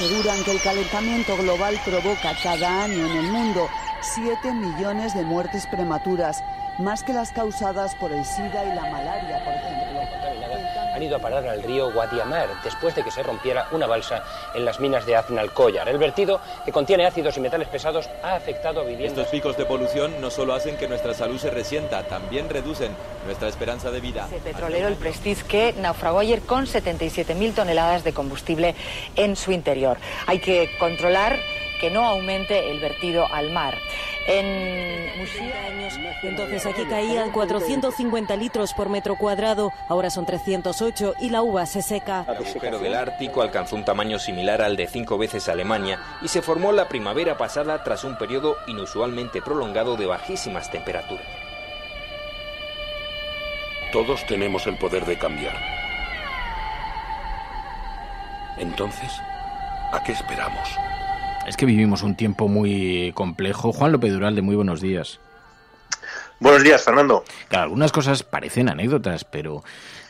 aseguran que el calentamiento global provoca cada año en el mundo 7 millones de muertes prematuras, más que las causadas por el SIDA y la malaria, por ejemplo han ido a parar al río Guadiamar después de que se rompiera una balsa en las minas de Aznalcóllar. El vertido, que contiene ácidos y metales pesados, ha afectado a viviendas. Estos picos de polución no solo hacen que nuestra salud se resienta, también reducen nuestra esperanza de vida. El petrolero, el Prestige, que naufragó ayer con 77.000 toneladas de combustible en su interior. Hay que controlar que no aumente el vertido al mar en Entonces aquí caían 450 litros por metro cuadrado, ahora son 308 y la uva se seca. El agujero del Ártico alcanzó un tamaño similar al de cinco veces Alemania y se formó la primavera pasada tras un periodo inusualmente prolongado de bajísimas temperaturas. Todos tenemos el poder de cambiar. Entonces, ¿a qué esperamos? es que vivimos un tiempo muy complejo. Juan López Duralde, muy buenos días. Buenos días, Fernando. Claro, algunas cosas parecen anécdotas, pero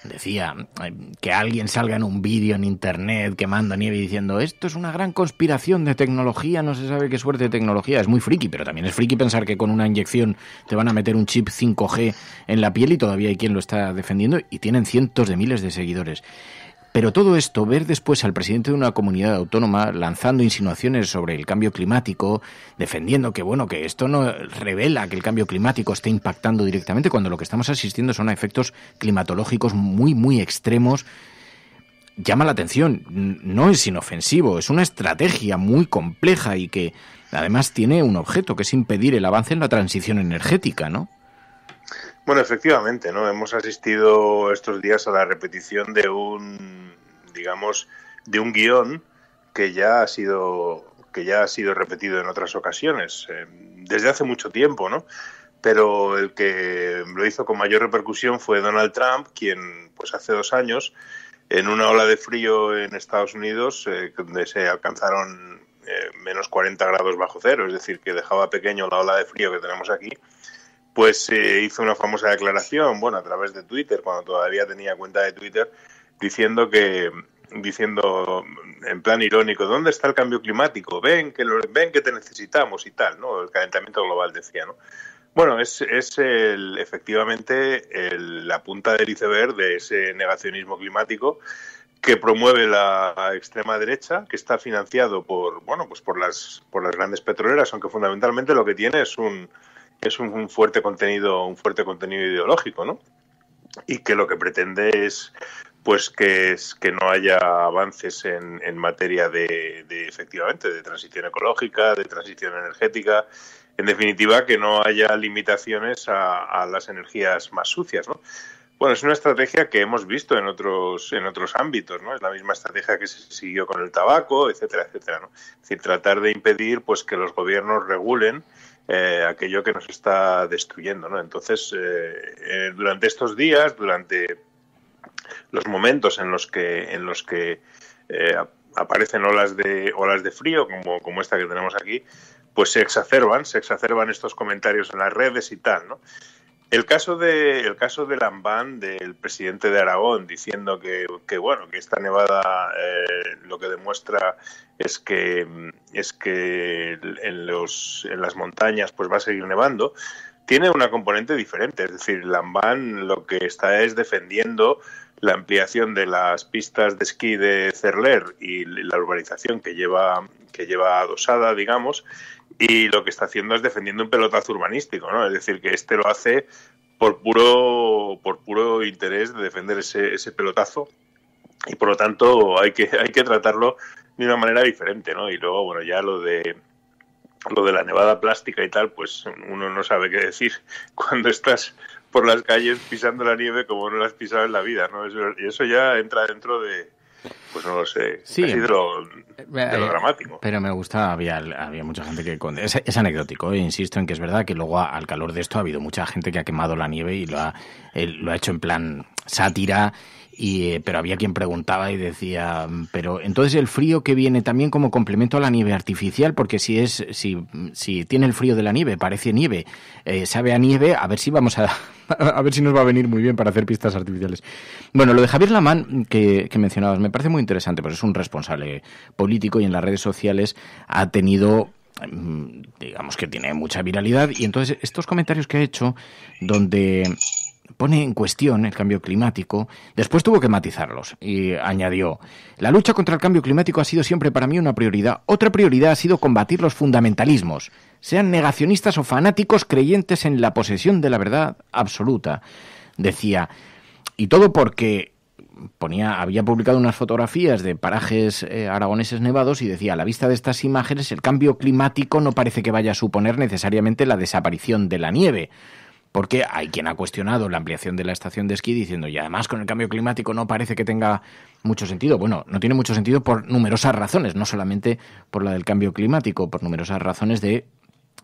decía eh, que alguien salga en un vídeo en internet quemando nieve diciendo esto es una gran conspiración de tecnología, no se sabe qué suerte de tecnología. Es muy friki, pero también es friki pensar que con una inyección te van a meter un chip 5G en la piel y todavía hay quien lo está defendiendo y tienen cientos de miles de seguidores. Pero todo esto, ver después al presidente de una comunidad autónoma lanzando insinuaciones sobre el cambio climático, defendiendo que bueno, que esto no revela que el cambio climático esté impactando directamente, cuando lo que estamos asistiendo son a efectos climatológicos muy, muy extremos, llama la atención. No es inofensivo, es una estrategia muy compleja y que además tiene un objeto, que es impedir el avance en la transición energética, ¿no? Bueno, efectivamente, ¿no? Hemos asistido estos días a la repetición de un, digamos, de un guión que ya ha sido que ya ha sido repetido en otras ocasiones, eh, desde hace mucho tiempo, ¿no? Pero el que lo hizo con mayor repercusión fue Donald Trump, quien, pues hace dos años, en una ola de frío en Estados Unidos, eh, donde se alcanzaron eh, menos 40 grados bajo cero, es decir, que dejaba pequeño la ola de frío que tenemos aquí, pues hizo una famosa declaración, bueno, a través de Twitter, cuando todavía tenía cuenta de Twitter, diciendo que, diciendo en plan irónico, ¿dónde está el cambio climático? Ven que, lo, ven que te necesitamos y tal, ¿no? El calentamiento global decía, ¿no? Bueno, es, es el, efectivamente la punta del iceberg de ese negacionismo climático que promueve la extrema derecha, que está financiado por, bueno, pues por las, por las grandes petroleras, aunque fundamentalmente lo que tiene es un, es un, fuerte contenido, un fuerte contenido ideológico, ¿no? Y que lo que pretende es pues que, es, que no haya avances en, en materia de, efectivamente, de transición ecológica, de transición energética, en definitiva, que no haya limitaciones a, las energías más sucias, ¿no? Bueno, es una estrategia que hemos visto en otros, en otros ámbitos, ¿no? Es la misma estrategia que se siguió con el tabaco, etcétera, etcétera, ¿no? Es decir, tratar de impedir pues, que los gobiernos regulen eh, aquello que nos está destruyendo. ¿no? Entonces, eh, eh, durante estos días, durante los momentos en los que, en los que aparecen olas de, olas de frío, como, como esta que tenemos aquí, pues se exacerban, se exacerban estos comentarios en las redes y tal, ¿no? El caso de el caso de Lambán, del presidente de Aragón, diciendo que, bueno que esta nevada eh, lo que demuestra es que es que en los en las montañas pues va a seguir nevando, tiene una componente diferente. Es decir, Lambán lo que está es defendiendo la ampliación de las pistas de esquí de Cerler y la urbanización que lleva que lleva adosada, digamos y lo que está haciendo es defendiendo un pelotazo urbanístico, ¿no? Es decir, que este lo hace por puro, por puro interés de defender ese, ese pelotazo y por lo tanto hay que, hay que tratarlo de una manera diferente, ¿no? Y luego, bueno, ya lo de lo de la nevada plástica y tal, pues uno no sabe qué decir cuando estás por las calles pisando la nieve como no la has pisado en la vida, ¿no? y eso ya entra dentro de, pues no lo sé. Sí. de eh, eh, lo, dramático. Pero me gusta, había, mucha gente que... Con... Es, anecdótico, eh, insisto en que es verdad que luego al calor de esto ha habido mucha gente que ha quemado la nieve y lo lo ha hecho en plan sátira eh, pero había quien preguntaba y decía, mm, pero entonces el frío que viene también como complemento a la nieve artificial, porque si es, si, si tiene el frío de la nieve, parece nieve, eh, sabe a nieve, a ver si vamos a, a ver si nos va a venir muy bien para hacer pistas artificiales. Bueno, lo de Javier Lamán que, mencionabas me parece muy interesante, pues es un responsable político y en las redes sociales ha tenido mm, digamos que tiene mucha viralidad y entonces estos comentarios que ha hecho donde pone en cuestión el cambio climático, después tuvo que matizarlos y añadió, la lucha contra el cambio climático ha sido siempre para mí una prioridad. Otra prioridad ha sido combatir los fundamentalismos, sean negacionistas o fanáticos creyentes en la posesión de la verdad absoluta, decía. Y todo porque ponía, había publicado unas fotografías de parajes eh, aragoneses nevados y decía, a la vista de estas imágenes, el cambio climático no parece que vaya a suponer necesariamente la desaparición de la nieve. Porque hay quien ha cuestionado la ampliación de la estación de esquí diciendo, y además con el cambio climático no parece que tenga mucho sentido. Bueno, no tiene mucho sentido por numerosas razones, no solamente por la del cambio climático, por numerosas razones de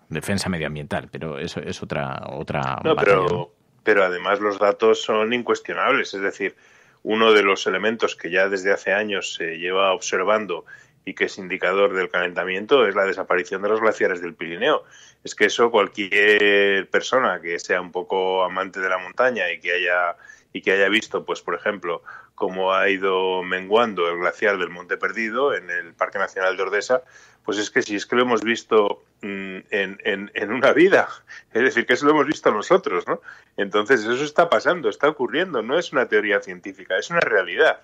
defensa medioambiental, pero eso es otra... otra pero, pero además los datos son incuestionables, es decir, uno de los elementos que ya desde hace años se lleva observando y que es indicador del calentamiento es la desaparición de los glaciares del Pirineo. Es que eso cualquier persona que sea un poco amante de la montaña y que haya y que haya visto, pues por ejemplo, cómo ha ido menguando el glaciar del Monte Perdido en el Parque Nacional de Ordesa, pues es que si es que lo hemos visto mm, en, en una vida, es decir, que eso lo hemos visto nosotros, ¿no? Entonces eso está pasando, está ocurriendo, no es una teoría científica, es una realidad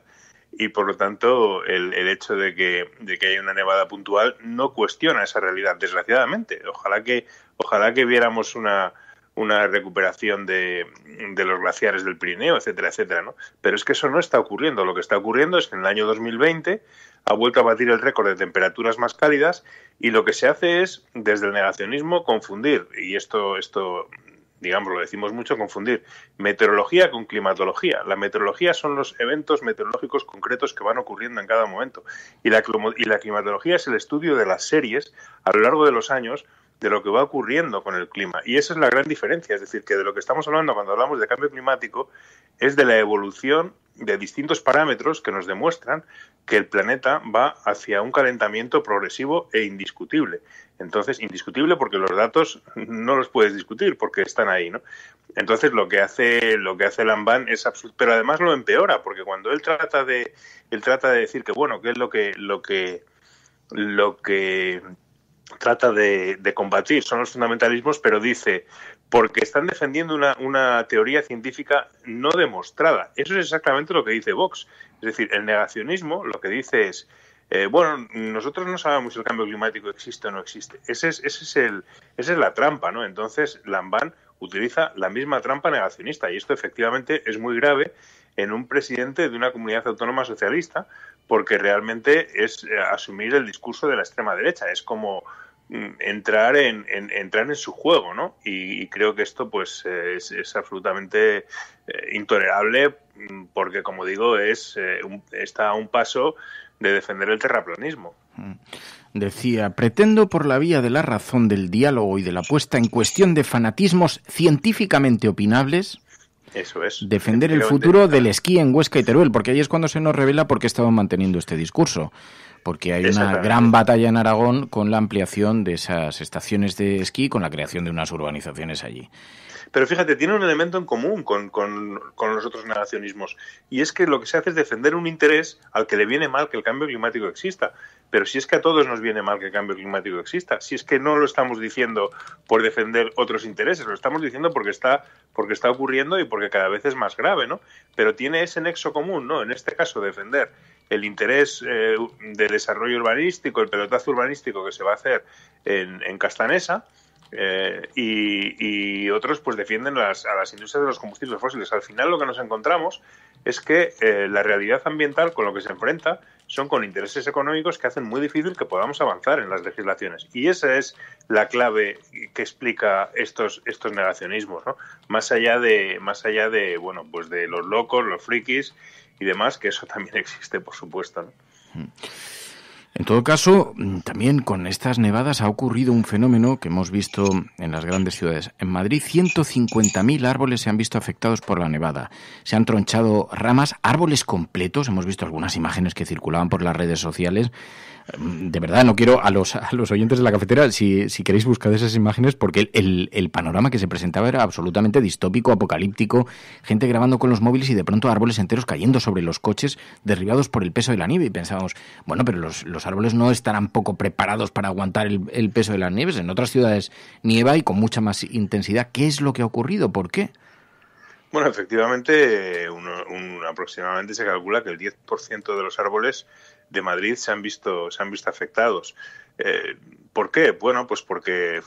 y por lo tanto el, hecho de que, de haya una nevada puntual no cuestiona esa realidad, desgraciadamente. Ojalá que, ojalá que viéramos una, una recuperación de, de, los glaciares del Pirineo, etcétera, etcétera, ¿no? Pero es que eso no está ocurriendo. Lo que está ocurriendo es que en el año 2020 ha vuelto a batir el récord de temperaturas más cálidas y lo que se hace es, desde el negacionismo, confundir, y esto, esto digamos, lo decimos mucho, confundir meteorología con climatología. La meteorología son los eventos meteorológicos concretos que van ocurriendo en cada momento. Y la, y la climatología es el estudio de las series a lo largo de los años de lo que va ocurriendo con el clima. Y esa es la gran diferencia, es decir, que de lo que estamos hablando cuando hablamos de cambio climático es de la evolución de distintos parámetros que nos demuestran que el planeta va hacia un calentamiento progresivo e indiscutible. Entonces, indiscutible porque los datos no los puedes discutir porque están ahí, ¿no? Entonces, lo que hace lo que hace Lambán es absurdo, pero además lo empeora porque cuando él trata de él trata de decir que bueno, ¿qué es lo que lo que lo que trata de, de combatir son los fundamentalismos, pero dice porque están defendiendo una, una teoría científica no demostrada. Eso es exactamente lo que dice Vox. Es decir, el negacionismo lo que dice es eh, bueno, nosotros no sabemos si el cambio climático existe o no existe. Ese es, el, esa es la trampa, ¿no? Entonces, Lambán utiliza la misma trampa negacionista y esto efectivamente es muy grave en un presidente de una comunidad autónoma socialista porque realmente es eh, asumir el discurso de la extrema derecha. Es como mm, entrar en, entrar en su juego, ¿no? Y, creo que esto, pues, eh, es, absolutamente intolerable, mm, porque, como digo, es está a un paso de defender el terraplanismo. Mm. Decía, pretendo por la vía de la razón, del diálogo y de la puesta en cuestión de fanatismos científicamente opinables, eso es. Defender el futuro del esquí en Huesca y Teruel, porque ahí es cuando se nos revela por qué estamos manteniendo este discurso. Porque hay una gran batalla en Aragón con la ampliación de esas estaciones de esquí, con la creación de unas urbanizaciones allí. Pero fíjate, tiene un elemento en común con, los otros negacionismos, y es que lo que se hace es defender un interés al que le viene mal que el cambio climático exista. Pero si es que a todos nos viene mal que el cambio climático exista, si es que no lo estamos diciendo por defender otros intereses, lo estamos diciendo porque está, porque está ocurriendo y porque cada vez es más grave, ¿no? Pero tiene ese nexo común, ¿no? En este caso, defender el interés eh, de desarrollo urbanístico, el pelotazo urbanístico que se va a hacer en, en Castanesa, eh, y, otros pues defienden a las industrias de los combustibles fósiles. Al final lo que nos encontramos es que eh, la realidad ambiental con lo que se enfrenta son con intereses económicos que hacen muy difícil que podamos avanzar en las legislaciones. Y esa es la clave que explica estos, estos negacionismos, ¿no? Más allá de, más allá de, bueno, pues de los locos, los frikis y demás, que eso también existe, por supuesto, ¿no? Mm. En todo caso, mm, también con estas nevadas ha ocurrido un fenómeno que hemos visto en las grandes ciudades. En Madrid, 150.000 árboles se han visto afectados por la nevada. Se han tronchado ramas, árboles completos. Hemos visto algunas imágenes que circulaban por las redes sociales. Mm, de verdad, no quiero a los, los oyentes de la cafetera, si, queréis buscar esas imágenes, porque el, panorama que se presentaba era absolutamente distópico, apocalíptico. Gente grabando con los móviles y de pronto árboles enteros cayendo sobre los coches, derribados por el peso de la nieve. Y pensábamos, bueno, pero los los árboles no estarán poco preparados para aguantar el, peso de las nieves. En otras ciudades nieva y con mucha más intensidad. ¿Qué es lo que ha ocurrido? ¿Por qué? Bueno, efectivamente, eh, aproximadamente se calcula que el 10% de los árboles de Madrid se han visto, se han visto afectados. Eh, ¿Por qué? Bueno, pues porque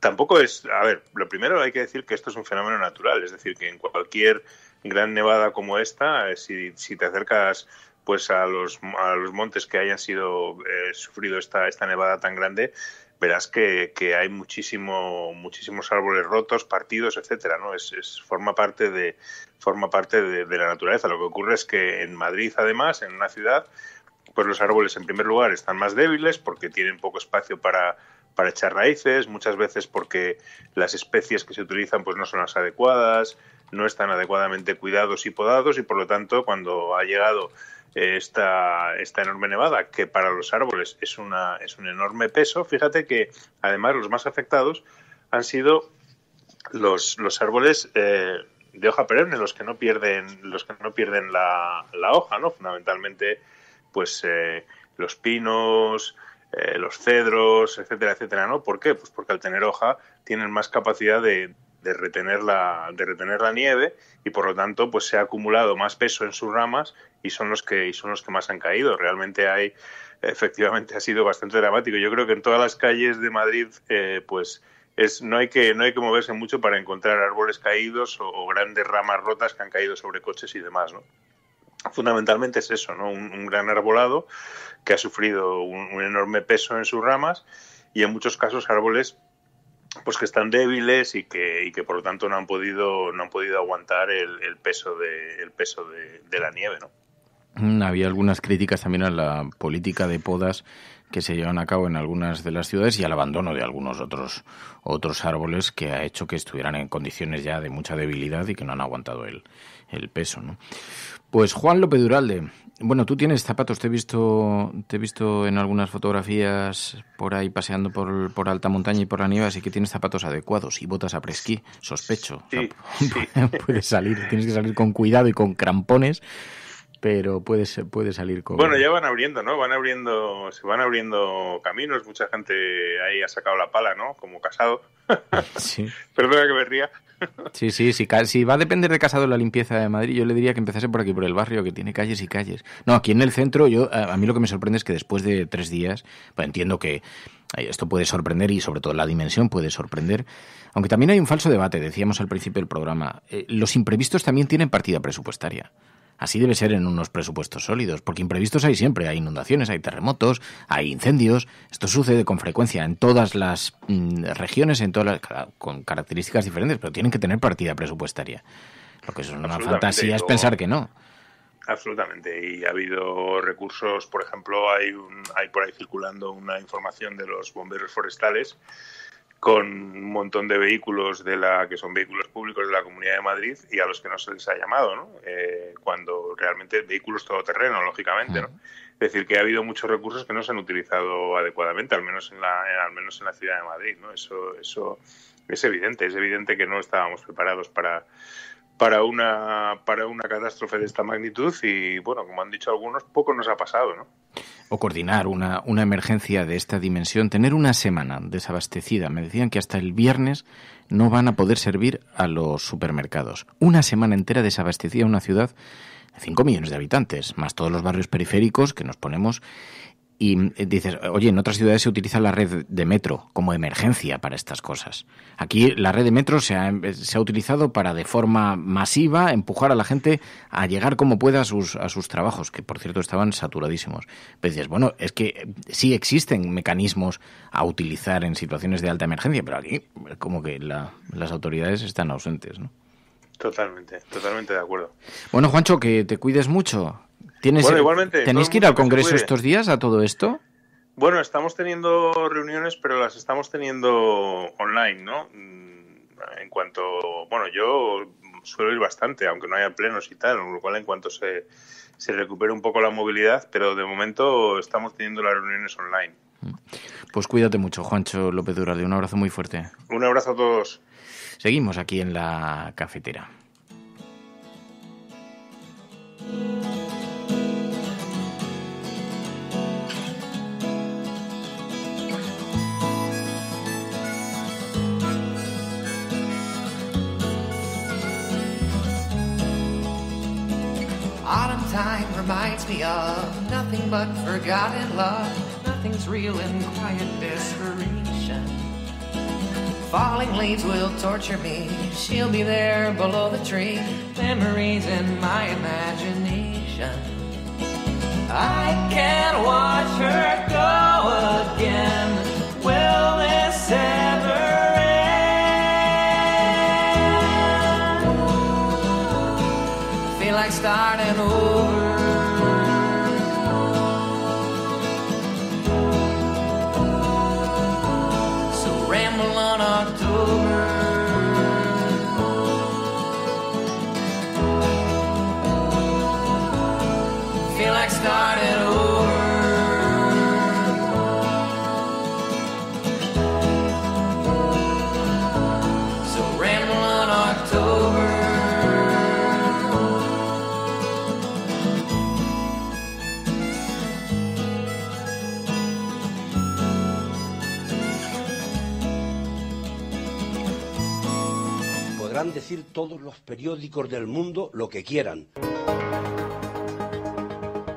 tampoco es... A ver, lo primero hay que decir que esto es un fenómeno natural, es decir, que en cualquier gran nevada como esta, eh, si te acercas pues a los, a los montes que hayan sido eh, sufrido esta, esta nevada tan grande, verás que, que, hay muchísimo, muchísimos árboles rotos, partidos, etcétera, ¿no? Es, forma parte de forma parte de, la naturaleza. Lo que ocurre es que en Madrid, además, en una ciudad, pues los árboles en primer lugar están más débiles porque tienen poco espacio para para echar raíces, muchas veces porque las especies que se utilizan pues no son las adecuadas, no están adecuadamente cuidados y podados y por lo tanto cuando ha llegado esta, esta enorme nevada, que para los árboles es, una, es un enorme peso, fíjate que además los más afectados han sido los, los árboles eh, de hoja perenne, los que no pierden, los que no pierden la, hoja, ¿no? Fundamentalmente, pues eh, los pinos, eh, los cedros, etcétera, etcétera, ¿no? ¿Por qué? Pues porque al tener hoja tienen más capacidad de, de, retener la, de retener la nieve y por lo tanto pues se ha acumulado más peso en sus ramas y son los que, son los que más han caído. Realmente hay, efectivamente ha sido bastante dramático. Yo creo que en todas las calles de Madrid eh, pues es, no, hay que, no hay moverse mucho para encontrar árboles caídos o, grandes ramas rotas que han caído sobre coches y demás, ¿no? fundamentalmente es eso, ¿no? un, gran arbolado que ha sufrido un, enorme peso en sus ramas y en muchos casos árboles pues que están débiles y que, y que por lo tanto no han podido, no podido aguantar el, peso, de, el peso de, de la nieve, ¿no? Mm, había algunas críticas también a la política de podas que se llevan a cabo en algunas de las ciudades y al abandono de algunos otros, otros árboles que ha hecho que estuvieran en condiciones ya de mucha debilidad y que no han aguantado el, el peso, ¿no? Pues Juan López Duralde, bueno, tú tienes zapatos, te he visto, te he visto en algunas fotografías por ahí paseando por, alta montaña y por la nieve, así que tienes zapatos adecuados y botas a presquí, sospecho. Sí, Puedes salir, tienes que salir con cuidado y con crampones, pero puedes, salir con. Bueno, ya van abriendo, ¿no? Van abriendo, se van abriendo caminos, mucha gente ahí ha sacado la pala, ¿no? Como casado. Sí. Perdona que me ría, Sí, sí, sí, si va a depender de Casado la limpieza de Madrid, yo le diría que empezase por aquí, por el barrio, que tiene calles y calles. No, aquí en el centro, yo a mí lo que me sorprende es que después de tres días, pues entiendo que esto puede sorprender y sobre todo la dimensión puede sorprender, aunque también hay un falso debate, decíamos al principio del programa, eh, los imprevistos también tienen partida presupuestaria. Así debe ser en unos presupuestos sólidos, porque imprevistos hay siempre, hay inundaciones, hay terremotos, hay incendios. Esto sucede con frecuencia en todas las mm, regiones, en todas con características diferentes, pero tienen que tener partida presupuestaria. Lo que es una fantasía es pensar que no. Absolutamente, y ha habido recursos, por ejemplo, hay, un, hay por ahí circulando una información de los bomberos forestales con un montón de vehículos de la que son vehículos públicos de la Comunidad de Madrid y a los que no se les ha llamado, ¿no? Eh, cuando realmente vehículos todoterreno, lógicamente, ¿no? Es decir, que ha habido muchos recursos que no se han utilizado adecuadamente, al menos en la, al menos en la ciudad de Madrid, ¿no? Eso, eso es evidente, es evidente que no estábamos preparados para para una, para una catástrofe de esta magnitud y, bueno, como han dicho algunos, poco nos ha pasado, ¿no? O coordinar una, una emergencia de esta dimensión, tener una semana desabastecida. Me decían que hasta el viernes no van a poder servir a los supermercados. Una semana entera desabastecida una ciudad de 5 millones de habitantes, más todos los barrios periféricos que nos ponemos y mm, eh, dices, oye, en otras ciudades se utiliza la red de metro como emergencia para estas cosas. Aquí la red de metro se ha, utilizado para de forma masiva empujar a la gente a llegar como pueda a sus, a sus trabajos, que por cierto estaban saturadísimos. Pero pues dices, bueno, es que eh, sí existen mecanismos a utilizar en situaciones de alta emergencia, pero aquí eh, como que las autoridades están ausentes, ¿no? Totalmente, totalmente de acuerdo. Bueno, Juancho, que te cuides mucho igualmente, ¿Tenéis que ir al Congreso estos días a todo esto? Bueno, estamos teniendo reuniones, pero las estamos teniendo online, ¿no? Mm, en cuanto, bueno, yo suelo ir bastante, aunque no haya plenos y tal, con lo cual en cuanto se, se recupere un poco la movilidad, pero de momento estamos teniendo las reuniones online. Mm. Pues cuídate mucho, Juancho López Duralde. Un abrazo muy fuerte. Un abrazo a todos. Seguimos aquí en la cafetera. reminds me of nothing but forgotten love. Nothing's real in quiet desperation. Falling leaves will torture me. She'll be there below the tree. Memories in my imagination. I can't watch her go again. Will this end? Podrán decir todos los periódicos del mundo lo que quieran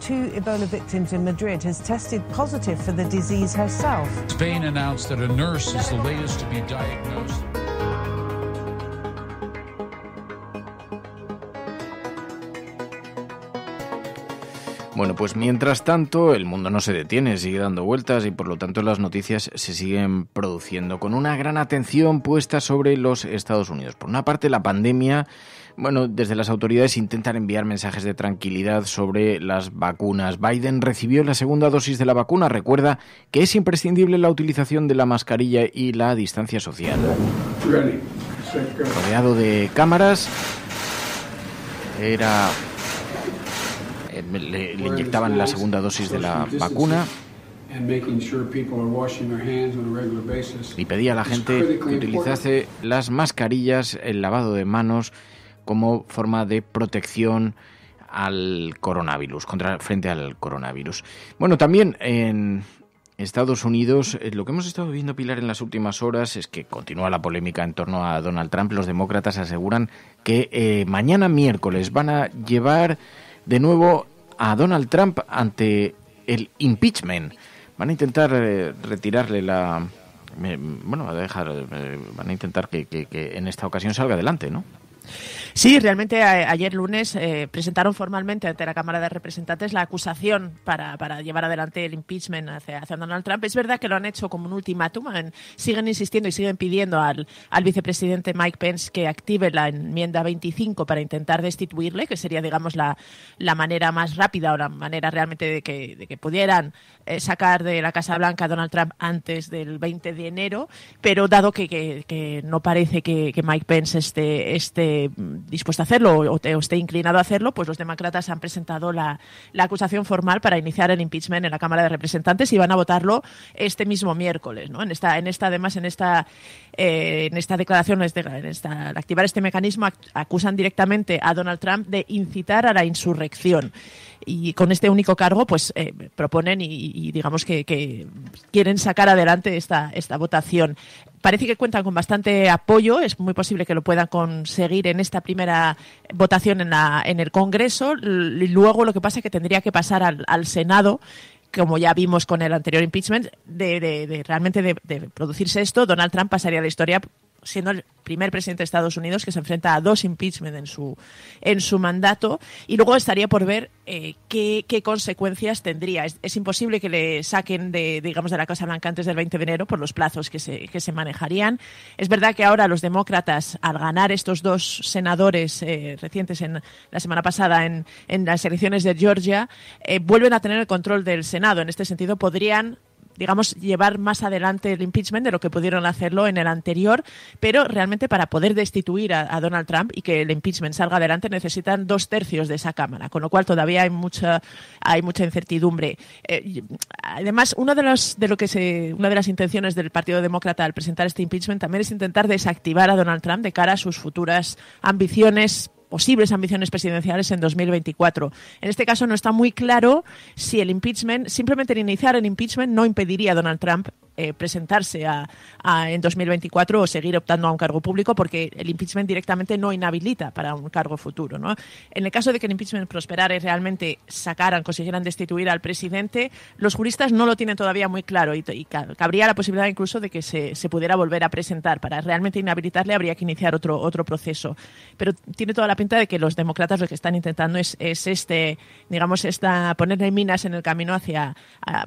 two Ebola victims in Madrid has tested positive for the disease announced that a nurse is the latest to be diagnosed. Bueno, pues mientras tanto el mundo no se detiene, sigue dando vueltas y por lo tanto las noticias se siguen produciendo con una gran atención puesta sobre los Estados Unidos. Por una parte la pandemia bueno, desde las autoridades intentan enviar mensajes de tranquilidad sobre las vacunas. Biden recibió la segunda dosis de la vacuna. Recuerda que es imprescindible la utilización de la mascarilla y la distancia social. Rodeado de cámaras, era eh, le, le, inyectaban la segunda dosis de la vacuna y pedía a la gente que utilizase las mascarillas, el lavado de manos como forma de protección al coronavirus, contra, frente al coronavirus. Bueno, también en Estados Unidos, eh, lo que hemos estado viendo, Pilar, en las últimas horas es que continúa la polémica en torno a Donald Trump. Los demócratas aseguran que eh, mañana miércoles van a llevar de nuevo a Donald Trump ante el impeachment. Van a intentar eh, retirarle la... bueno, bueno, dejar, van a intentar que en esta ocasión salga adelante, ¿no? Sí, realmente eh, ayer lunes eh, presentaron formalmente ante la Cámara de Representantes la acusación para, llevar adelante el impeachment hacia, Donald Trump. Es verdad que lo han hecho como un ultimátum, siguen insistiendo y siguen pidiendo al, al vicepresidente Mike Pence que active la enmienda 25 para intentar destituirle, que sería, digamos, la, la manera más rápida o la manera realmente de que, de que pudieran eh, sacar de la Casa Blanca a Donald Trump antes del 20 de enero, pero dado que, que, no parece que, que Mike Pence esté, esté Mm, dispuesto a hacerlo o, esté inclinado a hacerlo, pues los demócratas han presentado la, acusación formal para iniciar el impeachment en la Cámara de Representantes y van a votarlo este mismo miércoles. ¿no? En, esta, en esta, además, en esta, eh, en esta declaración, en esta, al activar este mecanismo, acusan directamente a Donald Trump de incitar a la insurrección y con este único cargo pues eh, proponen y, digamos que, quieren sacar adelante esta, esta votación. Parece que cuentan con bastante apoyo, es muy posible que lo puedan conseguir en esta primera votación en, la, en el Congreso. Luego lo que pasa es que tendría que pasar al, Senado como ya vimos con el anterior impeachment, de, realmente de, producirse esto, Donald Trump pasaría de la historia siendo el primer presidente de Estados Unidos que se enfrenta a dos impeachment en su, su mandato. Y luego estaría por ver eh, qué, consecuencias tendría. Es, imposible que le saquen de, digamos, de la Casa Blanca antes del 20 de enero por los plazos que se, manejarían. Es verdad que ahora los demócratas, al ganar estos dos senadores eh, recientes en la semana pasada en, las elecciones de Georgia, eh, vuelven a tener el control del Senado. En este sentido, podrían digamos, llevar más adelante el impeachment de lo que pudieron hacerlo en el anterior, pero realmente para poder destituir a, Donald Trump y que el impeachment salga adelante necesitan dos tercios de esa Cámara, con lo cual todavía hay mucha, hay mucha incertidumbre. Eh, además, uno de, los, de, lo que se, una de las intenciones del Partido Demócrata al presentar este impeachment también es intentar desactivar a Donald Trump de cara a sus futuras ambiciones posibles ambiciones presidenciales en 2024. En este caso no está muy claro si el impeachment, simplemente el iniciar el impeachment no impediría a Donald Trump eh, presentarse a, en 2024 o seguir optando a un cargo público porque el impeachment directamente no inhabilita para un cargo futuro. En el caso de que el impeachment prosperara y realmente sacaran, consiguieran destituir al presidente, los juristas no lo tienen todavía muy claro y, cabría la posibilidad incluso de que se, pudiera volver a presentar. Para realmente inhabilitarle habría que iniciar otro, otro proceso. Pero tiene toda la pinta de que los demócratas lo que están intentando es, este, digamos, esta, ponerle minas en el camino hacia,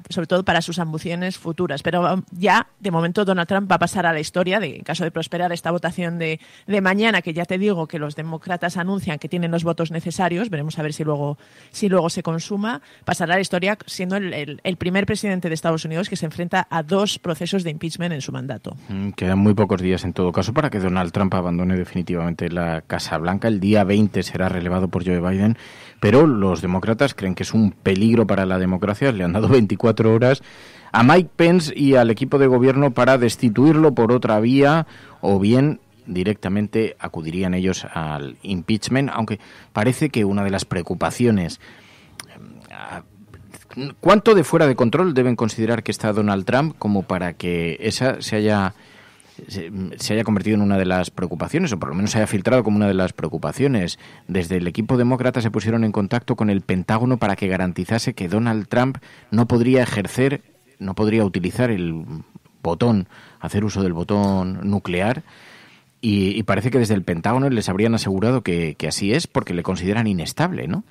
sobre todo para sus ambiciones futuras. Pero um, ya, de momento, Donald Trump va a pasar a la historia de, en caso de prosperar esta votación de, mañana, que ya te digo que los demócratas anuncian que tienen los votos necesarios, veremos a ver si luego, si luego se consuma, pasará a la historia siendo el, el primer presidente de Estados Unidos que se enfrenta a dos procesos de impeachment en su mandato. Mm, quedan muy pocos días, en todo caso, para que Donald Trump abandone definitivamente la Casa Blanca. El día 20 será relevado por Joe Biden, pero los demócratas creen que es un peligro para la democracia. Le han dado 24 horas a Mike Pence y al equipo de gobierno para destituirlo por otra vía o bien directamente acudirían ellos al impeachment, aunque parece que una de las preocupaciones eh, ¿Cuánto de fuera de control deben considerar que está Donald Trump como para que esa se haya se, haya convertido en una de las preocupaciones, o por lo menos se haya filtrado como una de las preocupaciones. Desde el equipo demócrata se pusieron en contacto con el Pentágono para que garantizase que Donald Trump no podría ejercer no podría utilizar el botón, hacer uso del botón nuclear. Y, parece que desde el Pentágono les habrían asegurado que, que así es porque le consideran inestable, ¿no?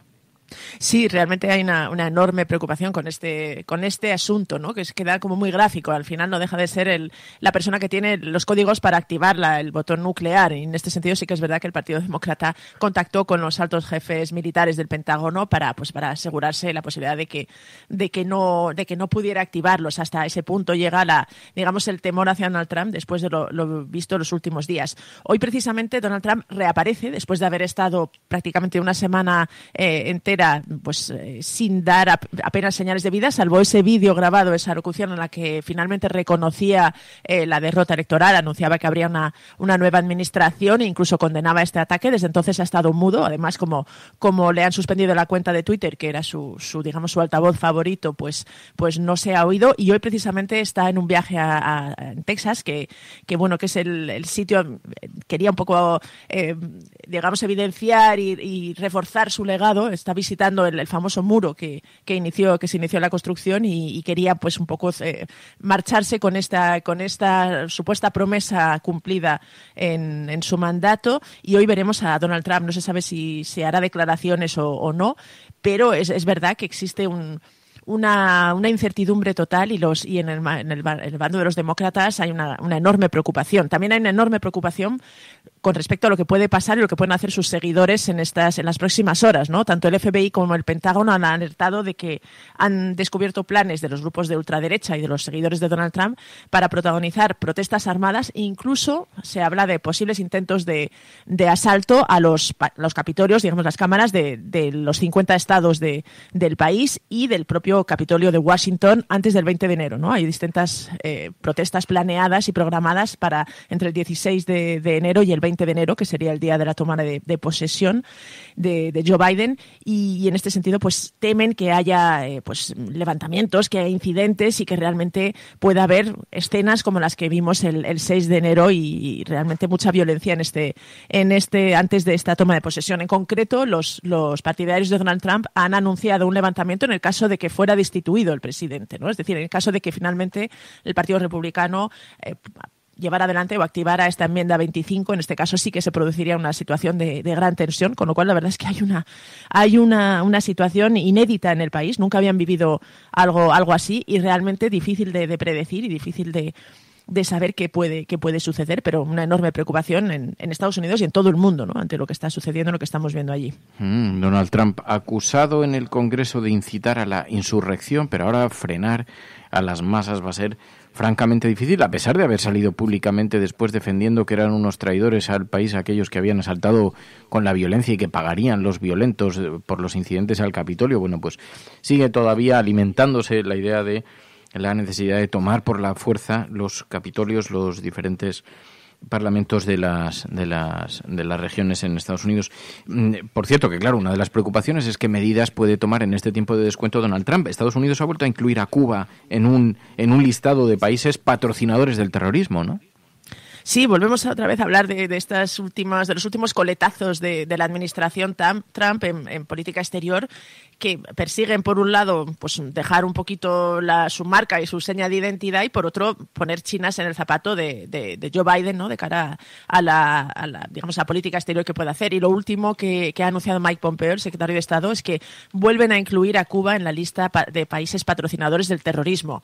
Sí, realmente hay una, enorme preocupación con este, con este asunto, ¿no? que es, queda como muy gráfico. Al final no deja de ser la persona que tiene los códigos para activar la, el botón nuclear. Y en este sentido sí que es verdad que el Partido Demócrata contactó con los altos jefes militares del Pentágono para, pues, para asegurarse la posibilidad de que, de, que no, de que no pudiera activarlos. Hasta ese punto llega la, digamos, el temor hacia Donald Trump después de lo, visto en los últimos días. Hoy precisamente Donald Trump reaparece después de haber estado prácticamente una semana eh, entera pues eh, sin dar apenas señales de vida, salvo ese vídeo grabado, esa locución en la que finalmente reconocía eh, la derrota electoral, anunciaba que habría una, una, nueva administración e incluso condenaba este ataque. Desde entonces ha estado mudo. Además, como, como le han suspendido la cuenta de Twitter, que era su, su digamos, su altavoz favorito, pues, pues no se ha oído. Y hoy precisamente está en un viaje a, Texas, que, que, bueno, que es el, el sitio, eh, quería un poco, digamos, evidenciar y, reforzar su legado. Está visita citando el, famoso muro que, que, inició, que se inició la construcción y, quería pues un poco eh, marcharse con esta, con esta supuesta promesa cumplida en, en, su mandato. Y hoy veremos a Donald Trump, no se sabe si se hará declaraciones o, o no, pero es verdad que existe un una, incertidumbre total y, los, y en, el, en, el, bando de los demócratas hay una, una enorme preocupación. También hay una enorme preocupación con respecto a lo que puede pasar y lo que pueden hacer sus seguidores en estas en las próximas horas, ¿no? Tanto el FBI como el Pentágono han alertado de que han descubierto planes de los grupos de ultraderecha y de los seguidores de Donald Trump para protagonizar protestas armadas e incluso se habla de posibles intentos de, asalto a los, los capitorios, digamos las cámaras de, de los 50 estados de, del país y del propio Capitolio de Washington antes del 20 de enero. ¿no? Hay distintas eh, protestas planeadas y programadas para entre el 16 de, enero y el 20 de enero, que sería el día de la toma de, posesión de, Joe Biden. Y, en este sentido, pues temen que haya eh, pues, levantamientos, que haya incidentes y que realmente pueda haber escenas como las que vimos el, 6 de enero y, realmente mucha violencia en este, en este, antes de esta toma de posesión. En concreto, los, partidarios de Donald Trump han anunciado un levantamiento en el caso de que fuera destituido el presidente, ¿no? Es decir, en el caso de que finalmente el Partido Republicano eh, llevara adelante o activara esta enmienda 25, en este caso sí que se produciría una situación de, gran tensión, con lo cual la verdad es que hay una hay una, una, situación inédita en el país, nunca habían vivido algo algo así y realmente difícil de predecir y difícil de, de saber qué puede, qué puede suceder, pero una enorme preocupación en, Estados Unidos y en todo el mundo ¿no? ante lo que está sucediendo, lo que estamos viendo allí. Mm, Donald Trump, acusado en el Congreso de incitar a la insurrección, pero ahora frenar a las masas va a ser francamente difícil, a pesar de haber salido públicamente después defendiendo que eran unos traidores al país aquellos que habían asaltado con la violencia y que pagarían los violentos eh, por los incidentes al Capitolio. Bueno, pues sigue todavía alimentándose la idea de la necesidad de tomar por la fuerza los capitolios, los diferentes parlamentos de las, de las, de las regiones en Estados Unidos. Mm, por cierto, que claro, una de las preocupaciones es qué medidas puede tomar en este tiempo de descuento Donald Trump. Estados Unidos ha vuelto a incluir a Cuba en un, en un listado de países patrocinadores del terrorismo, ¿no? Sí, volvemos otra vez a hablar de, estas últimas, de los últimos coletazos de, la administración Trump, en, política exterior que persiguen por un lado pues dejar un poquito su marca y su seña de identidad y por otro poner chinas en el zapato de, Joe Biden, ¿no? De cara a la, a la, política exterior que puede hacer. Y lo último que, ha anunciado Mike Pompeo, el secretario de Estado, es que vuelven a incluir a Cuba en la lista de países patrocinadores del terrorismo.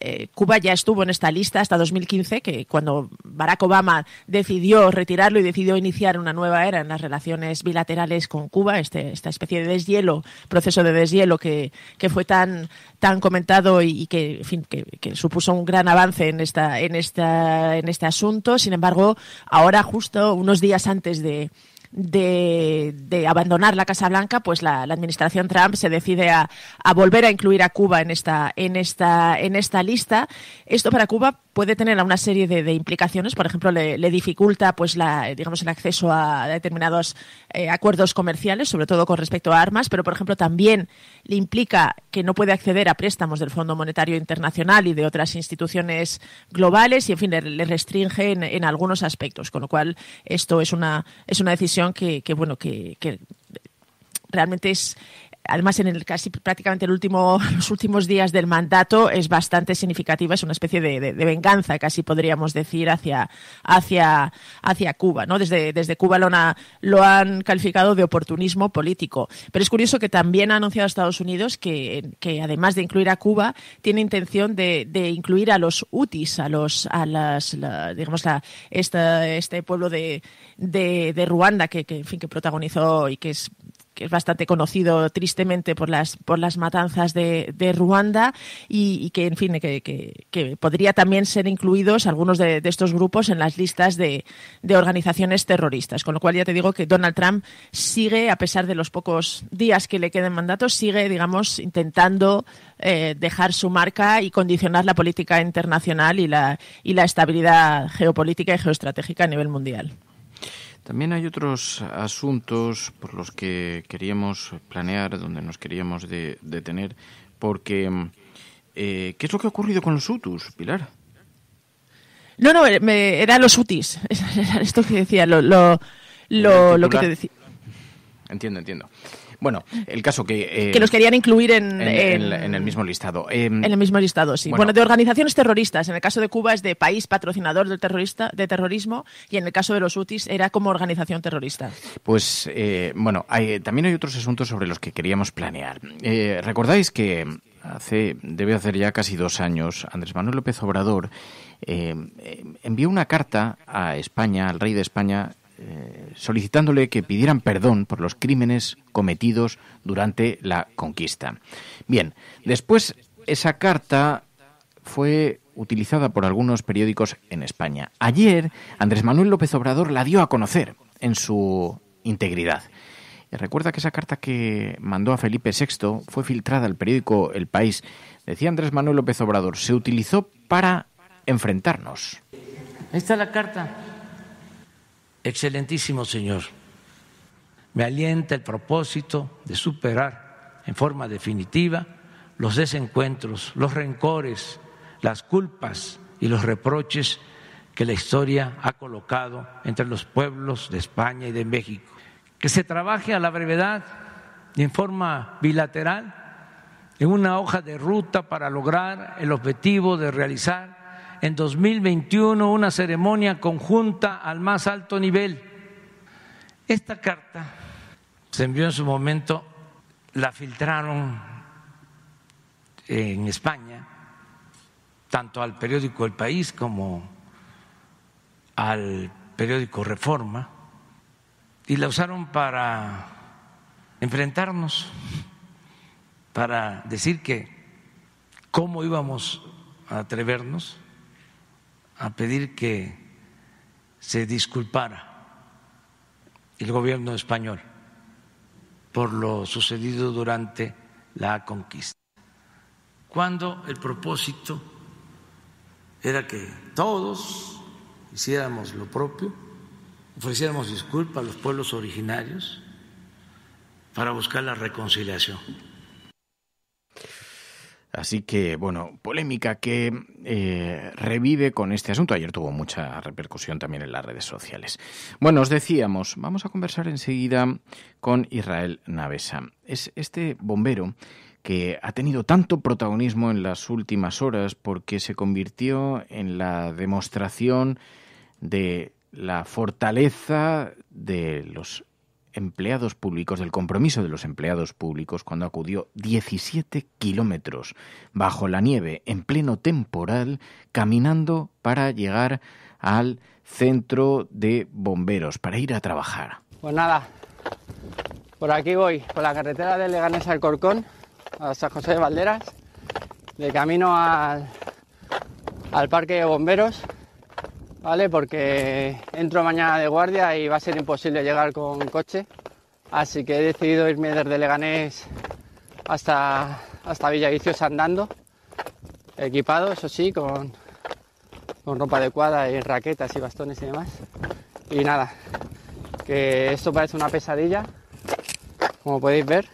Eh, Cuba ya estuvo en esta lista hasta 2015, que cuando Barack Obama decidió retirarlo y decidió iniciar una nueva era en las relaciones bilaterales con Cuba, este, esta especie de deshielo, proceso de deshielo que, fue tan, tan comentado y, que, supuso un gran avance en, este asunto. Sin embargo, ahora justo unos días antes de, abandonar la Casa Blanca, pues la, administración Trump se decide a, volver a incluir a Cuba en esta lista. Esto para Cuba puede tener una serie de, implicaciones. Por ejemplo, le, dificulta pues la, digamos, el acceso a determinados eh, acuerdos comerciales, sobre todo con respecto a armas, pero por ejemplo también le implica que no puede acceder a préstamos del Fondo Monetario Internacional y de otras instituciones globales y en fin le, restringe en, algunos aspectos. Con lo cual esto es una es una decisión que, bueno que realmente es además en el casi prácticamente el último, los últimos días del mandato es bastante significativa, es una especie de, venganza, casi podríamos decir, hacia, hacia, hacia Cuba. ¿no? Desde, desde Cuba lo, han, lo han calificado de oportunismo político. Pero es curioso que también ha anunciado Estados Unidos que, que además de incluir a Cuba, tiene intención de, incluir a los UTIs, a los, a las, digamos, este pueblo de, Ruanda que, en fin, que protagonizó y que es que es bastante conocido tristemente por las, por las matanzas de, Ruanda y, que, en fin, que, que, podría también ser incluidos algunos de, estos grupos en las listas de, organizaciones terroristas. Con lo cual ya te digo que Donald Trump sigue, a pesar de los pocos días que le queden mandatos, sigue, digamos, intentando eh, dejar su marca y condicionar la política internacional y la, y la estabilidad geopolítica y geoestratégica a nivel mundial. También hay otros asuntos por los que queríamos planear, donde nos queríamos detener, porque mm, eh, ¿qué es lo que ha ocurrido con los UTUs, Pilar? No, no, me, eran los UTIs, esto que decía, lo, lo, lo, lo que te decía. Entiendo, entiendo. Bueno, el caso que... Eh, que los querían incluir en, en, el mismo listado. Eh, en el mismo listado, sí. Bueno, de organizaciones terroristas. En el caso de Cuba es de país patrocinador del terrorista, de terrorismo y en el caso de los UTIs era como organización terrorista. Pues, eh, bueno, hay, también hay otros asuntos sobre los que queríamos planear. ¿Recordáis que hace, debe hacer ya casi dos años, Andrés Manuel López Obrador envió una carta a España, al rey de España, eh, solicitándole que pidieran perdón por los crímenes cometidos durante la conquista. Bien, después esa carta fue utilizada por algunos periódicos en España. Ayer Andrés Manuel López Obrador la dio a conocer en su integridad. Recuerda que esa carta que mandó a Felipe VI fue filtrada al periódico El País. Decía Andrés Manuel López Obrador, se utilizó para enfrentarnos. Ahí está la carta Excelentísimo señor, me alienta el propósito de superar en forma definitiva los desencuentros, los rencores, las culpas y los reproches que la historia ha colocado entre los pueblos de España y de México. Que se trabaje a la brevedad y en forma bilateral en una hoja de ruta para lograr el objetivo de realizar en 2021 una ceremonia conjunta al más alto nivel. Esta carta se envió en su momento, la filtraron en España, tanto al periódico El País como al periódico Reforma, y la usaron para enfrentarnos, para decir que cómo íbamos a atrevernos a pedir que se disculpara el gobierno español por lo sucedido durante la conquista, cuando el propósito era que todos hiciéramos lo propio, ofreciéramos disculpas a los pueblos originarios para buscar la reconciliación. Así que, bueno, polémica que eh, revive con este asunto. Ayer tuvo mucha repercusión también en las redes sociales. Bueno, os decíamos, vamos a conversar enseguida con Israel Navesa. Es este bombero que ha tenido tanto protagonismo en las últimas horas porque se convirtió en la demostración de la fortaleza de los empleados públicos, del compromiso de los empleados públicos, cuando acudió 17 kilómetros bajo la nieve, en pleno temporal, caminando para llegar al centro de bomberos, para ir a trabajar. Pues nada, por aquí voy, por la carretera de Leganés al Corcón, a San José de Valderas, de camino al, al parque de bomberos ¿vale? Porque entro mañana de guardia y va a ser imposible llegar con coche. Así que he decidido irme desde Leganés hasta, hasta Villavicios andando, equipado, eso sí, con, con ropa adecuada y raquetas y bastones y demás. Y nada, que esto parece una pesadilla, como podéis ver.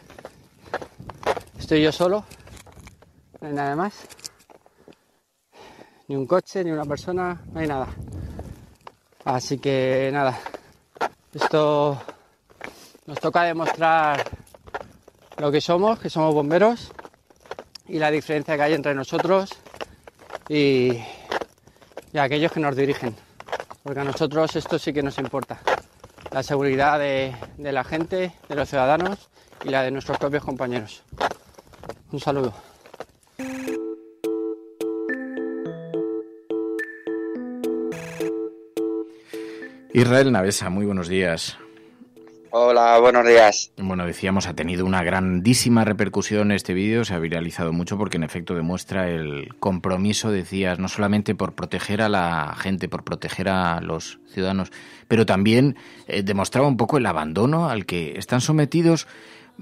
Estoy yo solo, no hay nada más ni un coche, ni una persona, no hay nada. Así que nada, esto nos toca demostrar lo que somos, que somos bomberos y la diferencia que hay entre nosotros y, aquellos que nos dirigen. Porque a nosotros esto sí que nos importa. La seguridad de la gente, de los ciudadanos y la de nuestros propios compañeros. Un saludo. Israel Navesa, muy buenos días. Hola, buenos días. Bueno, decíamos, ha tenido una grandísima repercusión este vídeo, se ha viralizado mucho porque en efecto demuestra el compromiso, decías, no solamente por proteger a la gente, por proteger a los ciudadanos, pero también eh, demostraba un poco el abandono al que están sometidos,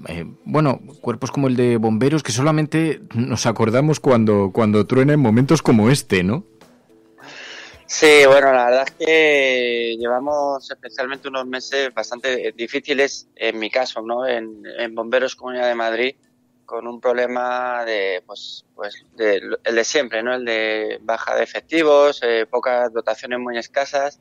eh, bueno, cuerpos como el de bomberos que solamente nos acordamos cuando, cuando truena en momentos como este, ¿no? Sí, bueno, la verdad es que llevamos especialmente unos meses bastante difíciles, en mi caso, ¿no? En, Bomberos Comunidad de Madrid, con un problema de, pues, pues el de siempre, ¿no? El de baja de efectivos, eh, pocas dotaciones muy escasas,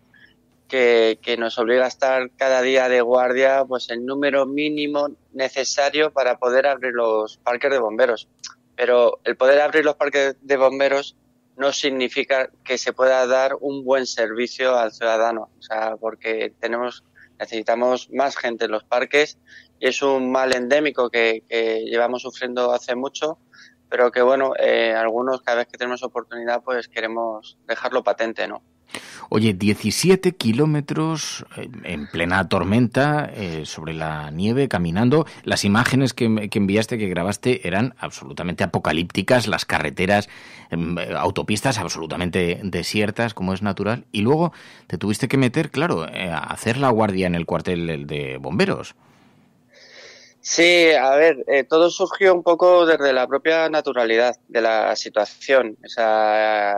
que, que, nos obliga a estar cada día de guardia, pues el número mínimo necesario para poder abrir los parques de bomberos. Pero el poder abrir los parques de bomberos no significa que se pueda dar un buen servicio al ciudadano, o sea, porque tenemos necesitamos más gente en los parques y es un mal endémico que, llevamos sufriendo hace mucho, pero que bueno, eh, algunos cada vez que tenemos oportunidad pues queremos dejarlo patente, ¿no? Oye, 17 kilómetros eh, en plena tormenta, eh, sobre la nieve, caminando. Las imágenes que, enviaste, que grabaste, eran absolutamente apocalípticas, las carreteras, em, eh, autopistas absolutamente desiertas, como es natural. Y luego te tuviste que meter, claro, a hacer la guardia en el cuartel de bomberos. Sí, a ver, todo surgió un poco desde la propia naturalidad de la situación. O sea,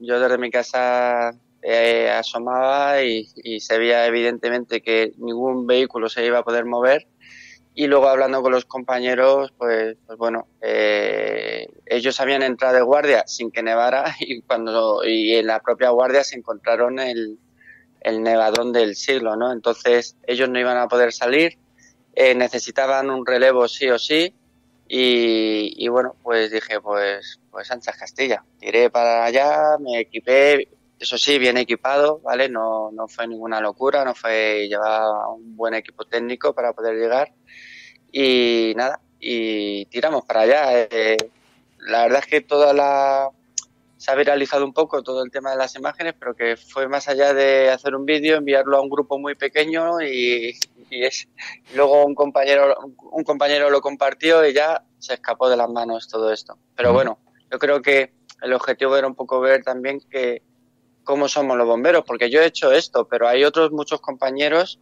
yo desde mi casa eh, asomaba y, se veía evidentemente que ningún vehículo se iba a poder mover y luego hablando con los compañeros, pues, pues bueno, eh, ellos habían entrado de guardia sin que nevara y cuando y en la propia guardia se encontraron el, nevadón del siglo, ¿no? Entonces ellos no iban a poder salir, eh, necesitaban un relevo sí o sí y, y bueno, pues dije, pues, pues Sánchez Castilla, tiré para allá, me equipé, eso sí, bien equipado, ¿vale? No, no fue ninguna locura, no fue llevar un buen equipo técnico para poder llegar. Y nada, y tiramos para allá. Eh, la verdad es que toda la... Se ha viralizado un poco todo el tema de las imágenes, pero que fue más allá de hacer un vídeo, enviarlo a un grupo muy pequeño y, y es, luego un compañero, un compañero lo compartió y ya se escapó de las manos todo esto. Pero bueno, yo creo que el objetivo era un poco ver también que cómo somos los bomberos, porque yo he hecho esto, pero hay otros muchos compañeros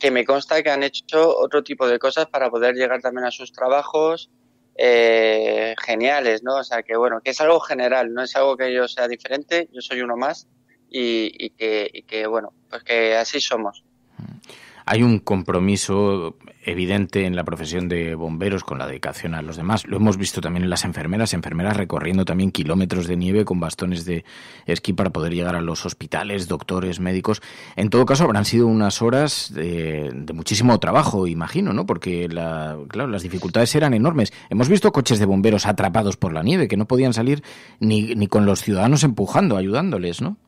que me consta que han hecho otro tipo de cosas para poder llegar también a sus trabajos eh, geniales, ¿no? O sea, que bueno, que es algo general, no es algo que yo sea diferente, yo soy uno más y, que, y que, bueno, pues que así somos. Mm. Hay un compromiso evidente en la profesión de bomberos con la dedicación a los demás. Lo hemos visto también en las enfermeras, enfermeras recorriendo también kilómetros de nieve con bastones de esquí para poder llegar a los hospitales, doctores, médicos. En todo caso, habrán sido unas horas de, muchísimo trabajo, imagino, ¿no? Porque claro, las dificultades eran enormes. Hemos visto coches de bomberos atrapados por la nieve que no podían salir ni, ni con los ciudadanos empujando, ayudándoles, ¿no?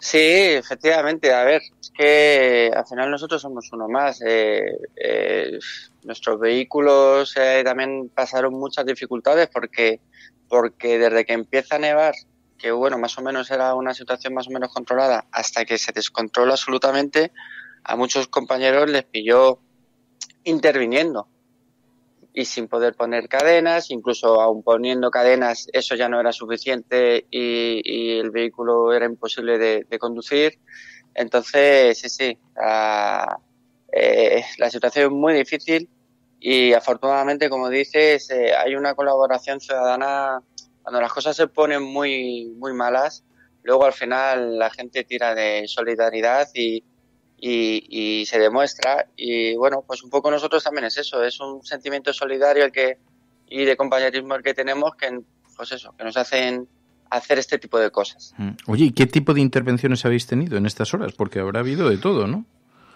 Sí, efectivamente. A ver, que eh, al final nosotros somos uno más. Eh, eh, nuestros vehículos también pasaron muchas dificultades porque, porque desde que empieza a nevar, que bueno, más o menos era una situación más o menos controlada, hasta que se descontroló absolutamente, a muchos compañeros les pilló interviniendo y sin poder poner cadenas, incluso aún poniendo cadenas eso ya no era suficiente y, el vehículo era imposible de conducir. Entonces, sí, sí, ah, eh, la, situación es muy difícil y afortunadamente, como dices, eh, hay una colaboración ciudadana. Cuando las cosas se ponen muy, muy malas, luego al final la gente tira de solidaridad y, y, y, se demuestra. Y bueno, pues un poco nosotros también es eso, es un sentimiento solidario que, y de compañerismo el que tenemos que, pues eso, que nos hacen hacer este tipo de cosas. Mm. Oye, ¿y qué tipo de intervenciones habéis tenido en estas horas? Porque habrá habido de todo, ¿no?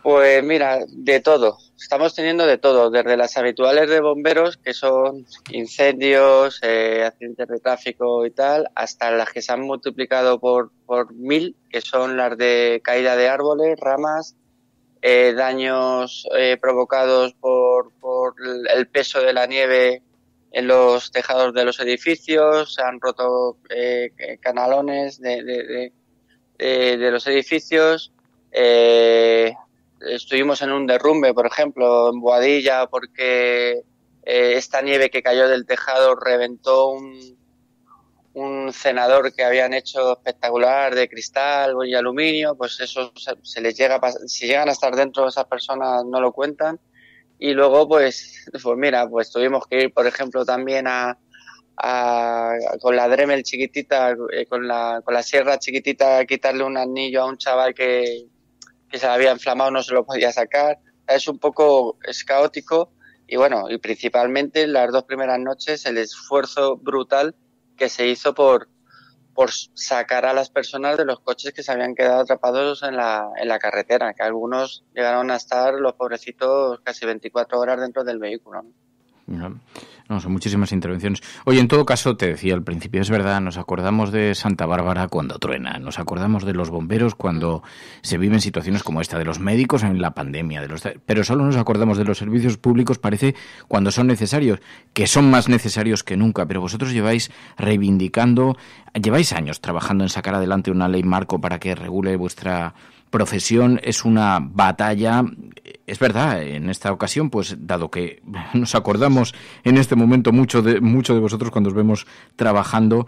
Pues mira, de todo. Estamos teniendo de todo, desde las habituales de bomberos, que son incendios, eh, accidentes de tráfico y tal, hasta las que se han multiplicado por, mil, que son las de caída de árboles, ramas, eh, daños eh, provocados por, por el peso de la nieve en los tejados de los edificios, se han roto eh, canalones de, los edificios. Eh, estuvimos en un derrumbe, por ejemplo, en Boadilla, porque eh, esta nieve que cayó del tejado reventó un, un cenador que habían hecho espectacular de cristal y aluminio, pues eso se, les llega, si llegan a estar dentro esas personas no lo cuentan y luego, pues, pues mira, pues tuvimos que ir, por ejemplo, también a, con la Dremel chiquitita, eh, con la, con la sierra chiquitita, a quitarle un anillo a un chaval que, que se había inflamado, no se lo podía sacar. Es un poco, es caótico. Y bueno, y principalmente las dos primeras noches, el esfuerzo brutal que se hizo por, por sacar a las personas de los coches que se habían quedado atrapados en la, en la carretera, que algunos llegaron a estar los pobrecitos casi 24 horas dentro del vehículo. No, son muchísimas intervenciones. Oye, en todo caso, te decía al principio, es verdad, nos acordamos de Santa Bárbara cuando truena, nos acordamos de los bomberos cuando se viven situaciones como esta, de los médicos en la pandemia, de los, pero solo nos acordamos de los servicios públicos, parece, cuando son necesarios, que son más necesarios que nunca, pero vosotros lleváis reivindicando, lleváis años trabajando en sacar adelante una ley marco para que regule vuestra profesión es una batalla. Es verdad, en esta ocasión, pues dado que nos acordamos en este momento mucho de, mucho de vosotros cuando os vemos trabajando,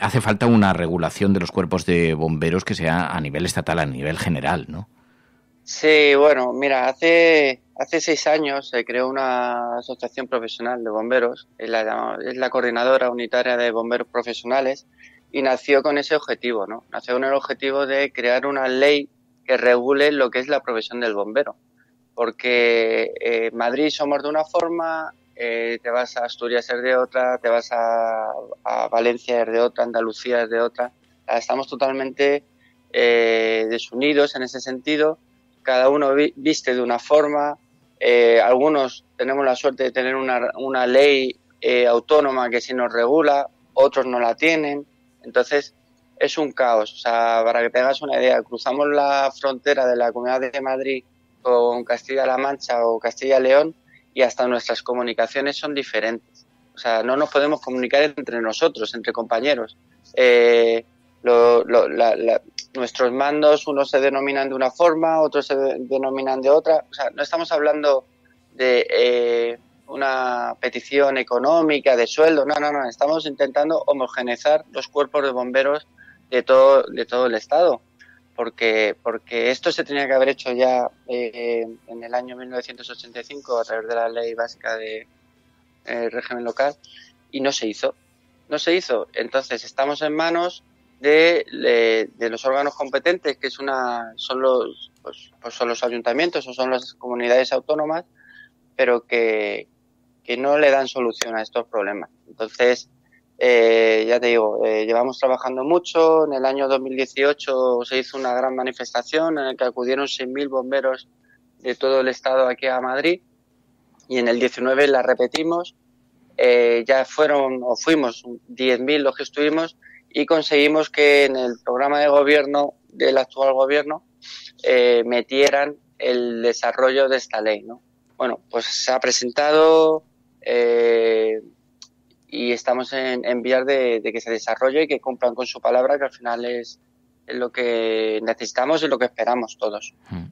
hace falta una regulación de los cuerpos de bomberos que sea a nivel estatal, a nivel general, ¿no? Sí, bueno, mira, hace, hace seis años se creó una asociación profesional de bomberos, es la, es la coordinadora unitaria de bomberos profesionales, y nació con ese objetivo, ¿no? Nació con el objetivo de crear una ley que regule lo que es la profesión del bombero. Porque eh, Madrid somos de una forma, eh, te vas a Asturias es de otra, te vas a, Valencia es de otra, Andalucía es de otra. Estamos totalmente eh, desunidos en ese sentido. Cada uno viste de una forma. algunos tenemos la suerte de tener una, una ley autónoma que sí nos regula, otros no la tienen. Entonces, es un caos. O sea, para que tengas una idea, cruzamos la frontera de la Comunidad de Madrid con Castilla-La Mancha o Castilla-León y hasta nuestras comunicaciones son diferentes. O sea, no nos podemos comunicar entre nosotros, entre compañeros. Eh, nuestros mandos, unos se denominan de una forma, otros se denominan de otra. O sea, no estamos hablando de eh, una petición económica, de sueldo, no, no, no. Estamos intentando homogeneizar los cuerpos de bomberos de todo, de todo el Estado, porque, porque esto se tenía que haber hecho ya eh, en el año 1985 a través de la ley básica de eh, régimen local y no se hizo. No se hizo. Entonces estamos en manos de, los órganos competentes, que es una, son los, pues, pues son los ayuntamientos o son las comunidades autónomas, pero que, que no le dan solución a estos problemas. Entonces, eh, ya te digo, eh, llevamos trabajando mucho. En el año 2018 se hizo una gran manifestación en la que acudieron 6.000 bomberos de todo el estado aquí a Madrid. Y en el 19 la repetimos. Eh, ya fueron o fuimos 10.000 los que estuvimos y conseguimos que en el programa de gobierno del actual gobierno eh, metieran el desarrollo de esta ley. ¿no? Bueno, pues se ha presentado. Eh, y estamos en, enviar de, que se desarrolle y que cumplan con su palabra, que al final es lo que necesitamos y lo que esperamos todos. Hmm.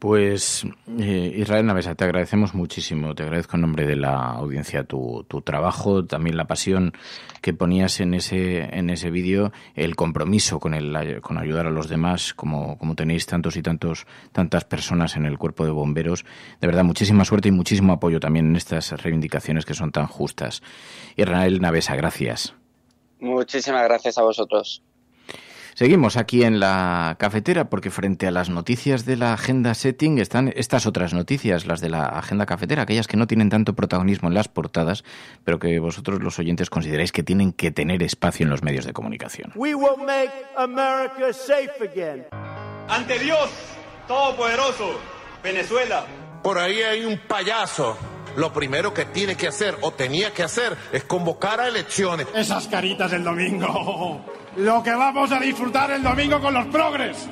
Pues eh, Israel Navesa, te agradecemos muchísimo, te agradezco en nombre de la audiencia tu, trabajo, también la pasión que ponías en ese, en ese vídeo, el compromiso con, el, con ayudar a los demás, como, como tenéis tantos y tantos, tantas personas en el cuerpo de bomberos. De verdad, muchísima suerte y muchísimo apoyo también en estas reivindicaciones que son tan justas. Israel Navesa, gracias. Muchísimas gracias a vosotros. Seguimos aquí en la cafetera porque frente a las noticias de la agenda setting están estas otras noticias, las de la agenda cafetera, aquellas que no tienen tanto protagonismo en las portadas, pero que vosotros los oyentes consideráis que tienen que tener espacio en los medios de comunicación. We Ante Dios Todopoderoso, Venezuela. Por ahí hay un payaso lo primero que tiene que hacer o tenía que hacer es convocar a elecciones. Esas caritas del domingo lo que vamos a disfrutar el domingo con los progres.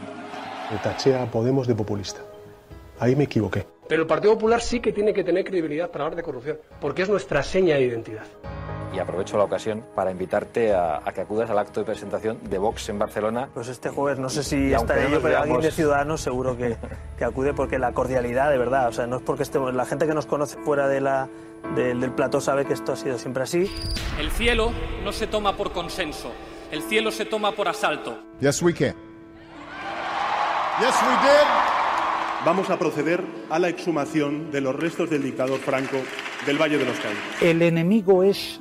Me Podemos de populista. Ahí me equivoqué. Pero el Partido Popular sí que tiene que tener credibilidad para hablar de corrupción, porque es nuestra seña de identidad. Y aprovecho la ocasión para invitarte a, que acudas al acto de presentación de Vox en Barcelona. Pues este jueves, no sé si estaré yo, pero alguien de Ciudadanos seguro que, acude, porque la cordialidad, de verdad, o sea, no es porque estemos... la gente que nos conoce fuera de la, del plató sabe que esto ha sido siempre así. El cielo no se toma por consenso, el cielo se toma por asalto. Yes, we can. Yes, we did. Vamos a proceder a la exhumación de los restos del dictador Franco del Valle de los Caídos. El enemigo es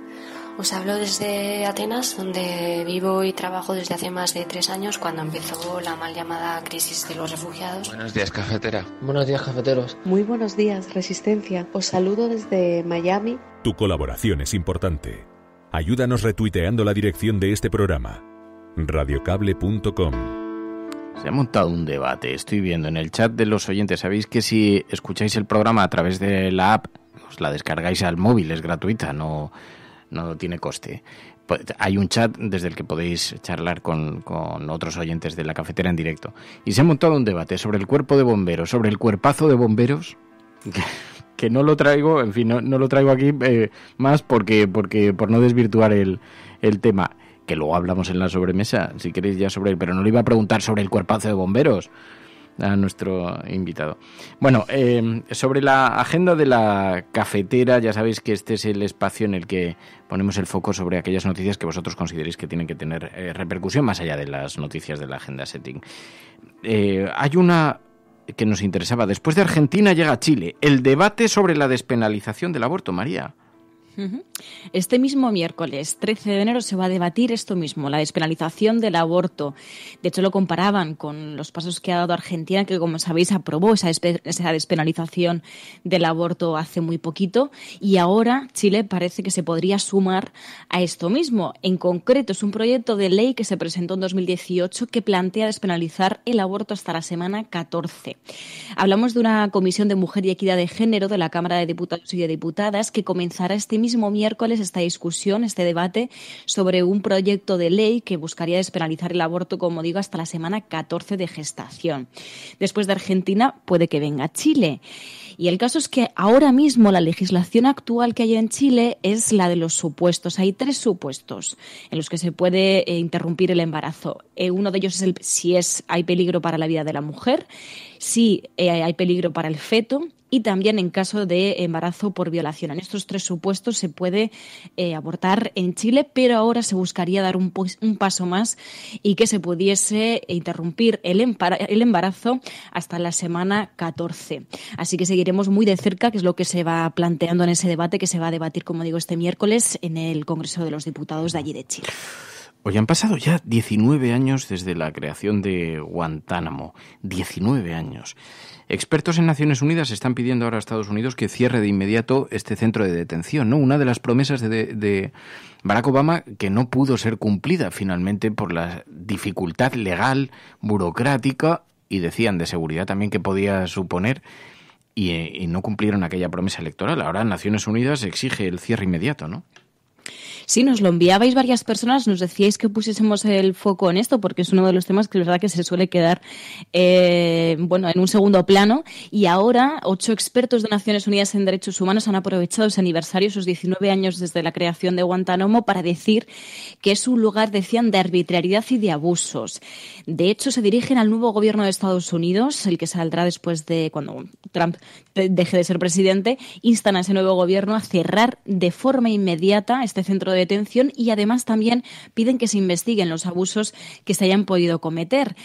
Os pues hablo desde Atenas, donde vivo y trabajo desde hace más de tres años, cuando empezó la mal llamada crisis de los refugiados. Buenos días, cafetera. Buenos días, cafeteros. Muy buenos días, Resistencia. Os saludo desde Miami. Tu colaboración es importante. Ayúdanos retuiteando la dirección de este programa. radiocable.com se ha montado un debate, estoy viendo en el chat de los oyentes. Sabéis que si escucháis el programa a través de la app, os la descargáis al móvil, es gratuita, no, no tiene coste. Hay un chat desde el que podéis charlar con, otros oyentes de la cafetera en directo. Y se ha montado un debate sobre el cuerpo de bomberos, sobre el cuerpazo de bomberos. Que, no lo traigo, en fin, no, lo traigo aquí eh, más porque, porque por no desvirtuar el, el tema que luego hablamos en la sobremesa, si queréis ya sobre él, pero no le iba a preguntar sobre el cuerpazo de bomberos, a nuestro invitado. Bueno, em, sobre la agenda de la cafetera, ya sabéis que este es el espacio en el que ponemos el foco sobre aquellas noticias que vosotros consideréis que tienen que tener eh, repercusión más allá de las noticias de la agenda setting. Eh, hay una que nos interesaba. Después de Argentina llega Chile. El debate sobre la despenalización del aborto, María. Este mismo miércoles, 13 de enero, se va a debatir esto mismo, la despenalización del aborto. De hecho, lo comparaban con los pasos que ha dado Argentina, que como sabéis aprobó esa, despenalización del aborto hace muy poquito. Y ahora Chile parece que se podría sumar a esto mismo. En concreto, es un proyecto de ley que se presentó en 2018 que plantea despenalizar el aborto hasta la semana 14. Hablamos de una comisión de mujer y equidad de género de la Cámara de Diputados y de Diputadas que comenzará este mismo miércoles esta discusión, este debate sobre un proyecto de ley que buscaría despenalizar el aborto, como digo, hasta la semana 14 de gestación. Después de Argentina puede que venga Chile. Y el caso es que ahora mismo la legislación actual que hay en Chile es la de los supuestos. Hay tres supuestos en los que se puede eh, interrumpir el embarazo. Eh, uno de ellos es el si es hay peligro para la vida de la mujer, si eh, hay peligro para el feto, y también en caso de embarazo por violación. En estos tres supuestos se puede eh, abortar en Chile, pero ahora se buscaría dar un, pues, un paso más y que se pudiese interrumpir el, el embarazo hasta la semana 14. Así que seguiremos muy de cerca, que es lo que se va planteando en ese debate, que se va a debatir, como digo, este miércoles en el Congreso de los Diputados de allí de Chile. Hoy han pasado ya 19 años desde la creación de Guantánamo. 19 años. Expertos en Naciones Unidas están pidiendo ahora a Estados Unidos que cierre de inmediato este centro de detención, ¿no? Una de las promesas de, Barack Obama que no pudo ser cumplida finalmente por la dificultad legal, burocrática y decían de seguridad también que podía suponer y, eh, y no cumplieron aquella promesa electoral. Ahora Naciones Unidas exige el cierre inmediato, ¿no? Sí, nos lo enviabais varias personas, nos decíais que pusiésemos el foco en esto porque es uno de los temas que la verdad que se suele quedar eh, bueno, en un segundo plano y ahora ocho expertos de Naciones Unidas en Derechos Humanos han aprovechado ese aniversario, sus 19 años desde la creación de Guantánamo, para decir que es un lugar, decían, de arbitrariedad y de abusos. De hecho, se dirigen al nuevo gobierno de Estados Unidos, el que saldrá después de cuando Trump deje de ser presidente, instan a ese nuevo gobierno a cerrar de forma inmediata este centro de detención y además también piden que se investiguen los abusos que se hayan podido cometer.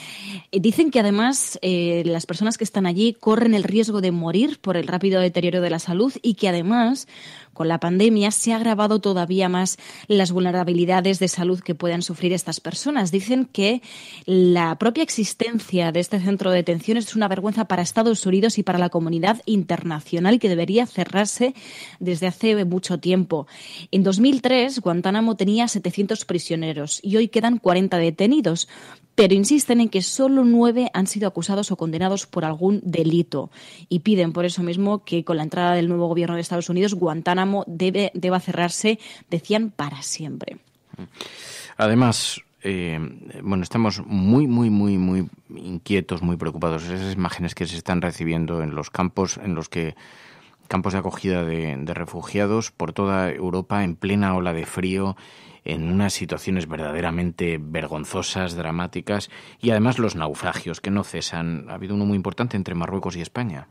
Eh, dicen que además eh, las personas que están allí corren el riesgo de morir por el rápido deterioro de la salud y que además con la pandemia se ha agravado todavía más las vulnerabilidades de salud que puedan sufrir estas personas. Dicen que la propia existencia de este centro de detención es una vergüenza para Estados Unidos y para la comunidad internacional que debería cerrarse desde hace mucho tiempo. En 2003, Guantánamo tenía 700 prisioneros y hoy quedan 40 detenidos pero insisten en que solo nueve han sido acusados o condenados por algún delito y piden por eso mismo que con la entrada del nuevo gobierno de Estados Unidos Guantánamo debe, deba cerrarse, decían, para siempre. Además, eh, bueno, estamos muy, muy, muy, muy inquietos, muy preocupados. Esas imágenes que se están recibiendo en los campos, en los que campos de acogida de refugiados por toda Europa en plena ola de frío en unas situaciones verdaderamente vergonzosas, dramáticas, y además los naufragios que no cesan. Ha habido uno muy importante entre Marruecos y España.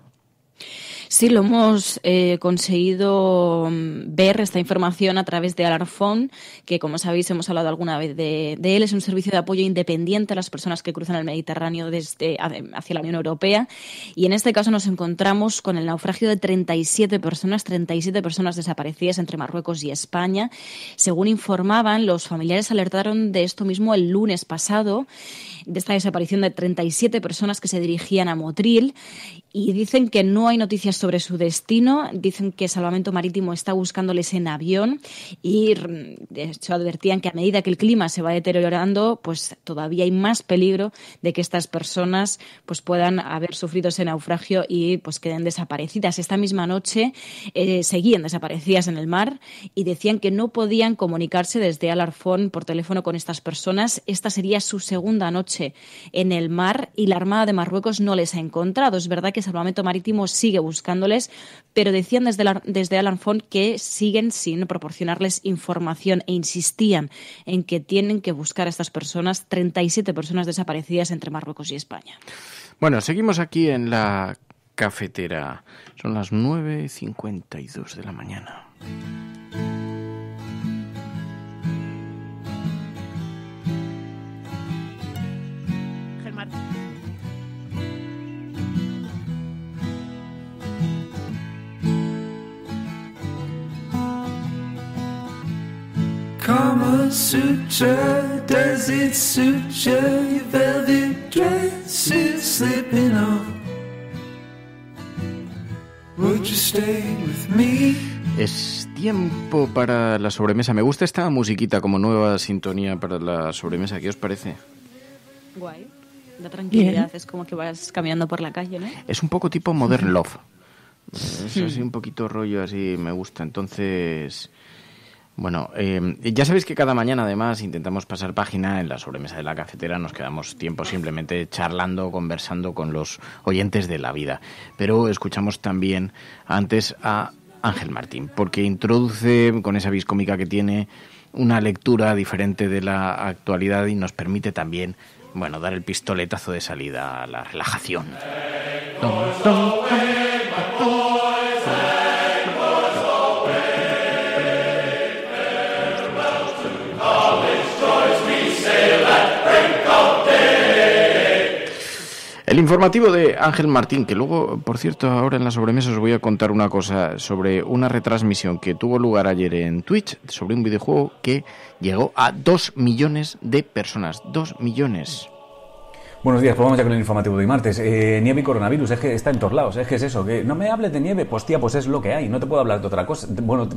Sí, lo hemos eh, conseguido mm, ver esta información a través de Alarfon, que como sabéis hemos hablado alguna vez de, él. Es un servicio de apoyo independiente a las personas que cruzan el Mediterráneo desde, hacia la Unión Europea. Y en este caso nos encontramos con el naufragio de 37 personas, 37 personas desaparecidas entre Marruecos y España. Según informaban, los familiares alertaron de esto mismo el lunes pasado, de esta desaparición de 37 personas que se dirigían a Motril y dicen que no hay noticias sobre su destino, dicen que Salvamento Marítimo está buscándoles en avión y mm, de hecho advertían que a medida que el clima se va deteriorando, pues todavía hay más peligro de que estas personas pues puedan haber sufrido ese naufragio y pues queden desaparecidas. Esta misma noche eh, seguían desaparecidas en el mar y decían que no podían comunicarse desde Alarfón por teléfono con estas personas. Esta sería su segunda noche en el mar y la Armada de Marruecos no les ha encontrado. Es verdad que el Salvamento Marítimo sigue buscándoles, pero decían desde, desde Alan que siguen sin proporcionarles información e insistían en que tienen que buscar a estas personas, 37 personas desaparecidas entre Marruecos y España. Bueno, seguimos aquí en la cafetera. Son las 9.52 de la mañana. Es tiempo para la sobremesa. Me gusta esta musiquita como nueva sintonía para la sobremesa. ¿Qué os parece? Guay. Da tranquilidad. Es como que vas caminando por la calle, ¿no? Es un poco tipo Modern Love. Es así hmm. un poquito rollo así, me gusta. Entonces, bueno, eh, ya sabéis que cada mañana además intentamos pasar página en la sobremesa de la cafetera, nos quedamos tiempo simplemente charlando, conversando con los oyentes de la vida, pero escuchamos también antes a Ángel Martín, porque introduce con esa viscómica que tiene una lectura diferente de la actualidad y nos permite también, bueno, dar el pistoletazo de salida a la relajación. El informativo de Ángel Martín, que luego, por cierto, ahora en la sobremesa os voy a contar una cosa sobre una retransmisión que tuvo lugar ayer en Twitch sobre un videojuego que llegó a dos millones de personas. dos millones. Buenos días, pues vamos ya con el informativo de hoy martes. Eh, nieve y coronavirus, es que está en todos lados, es que es eso, que no me hables de nieve, pues tía, pues es lo que hay, no te puedo hablar de otra cosa. Bueno,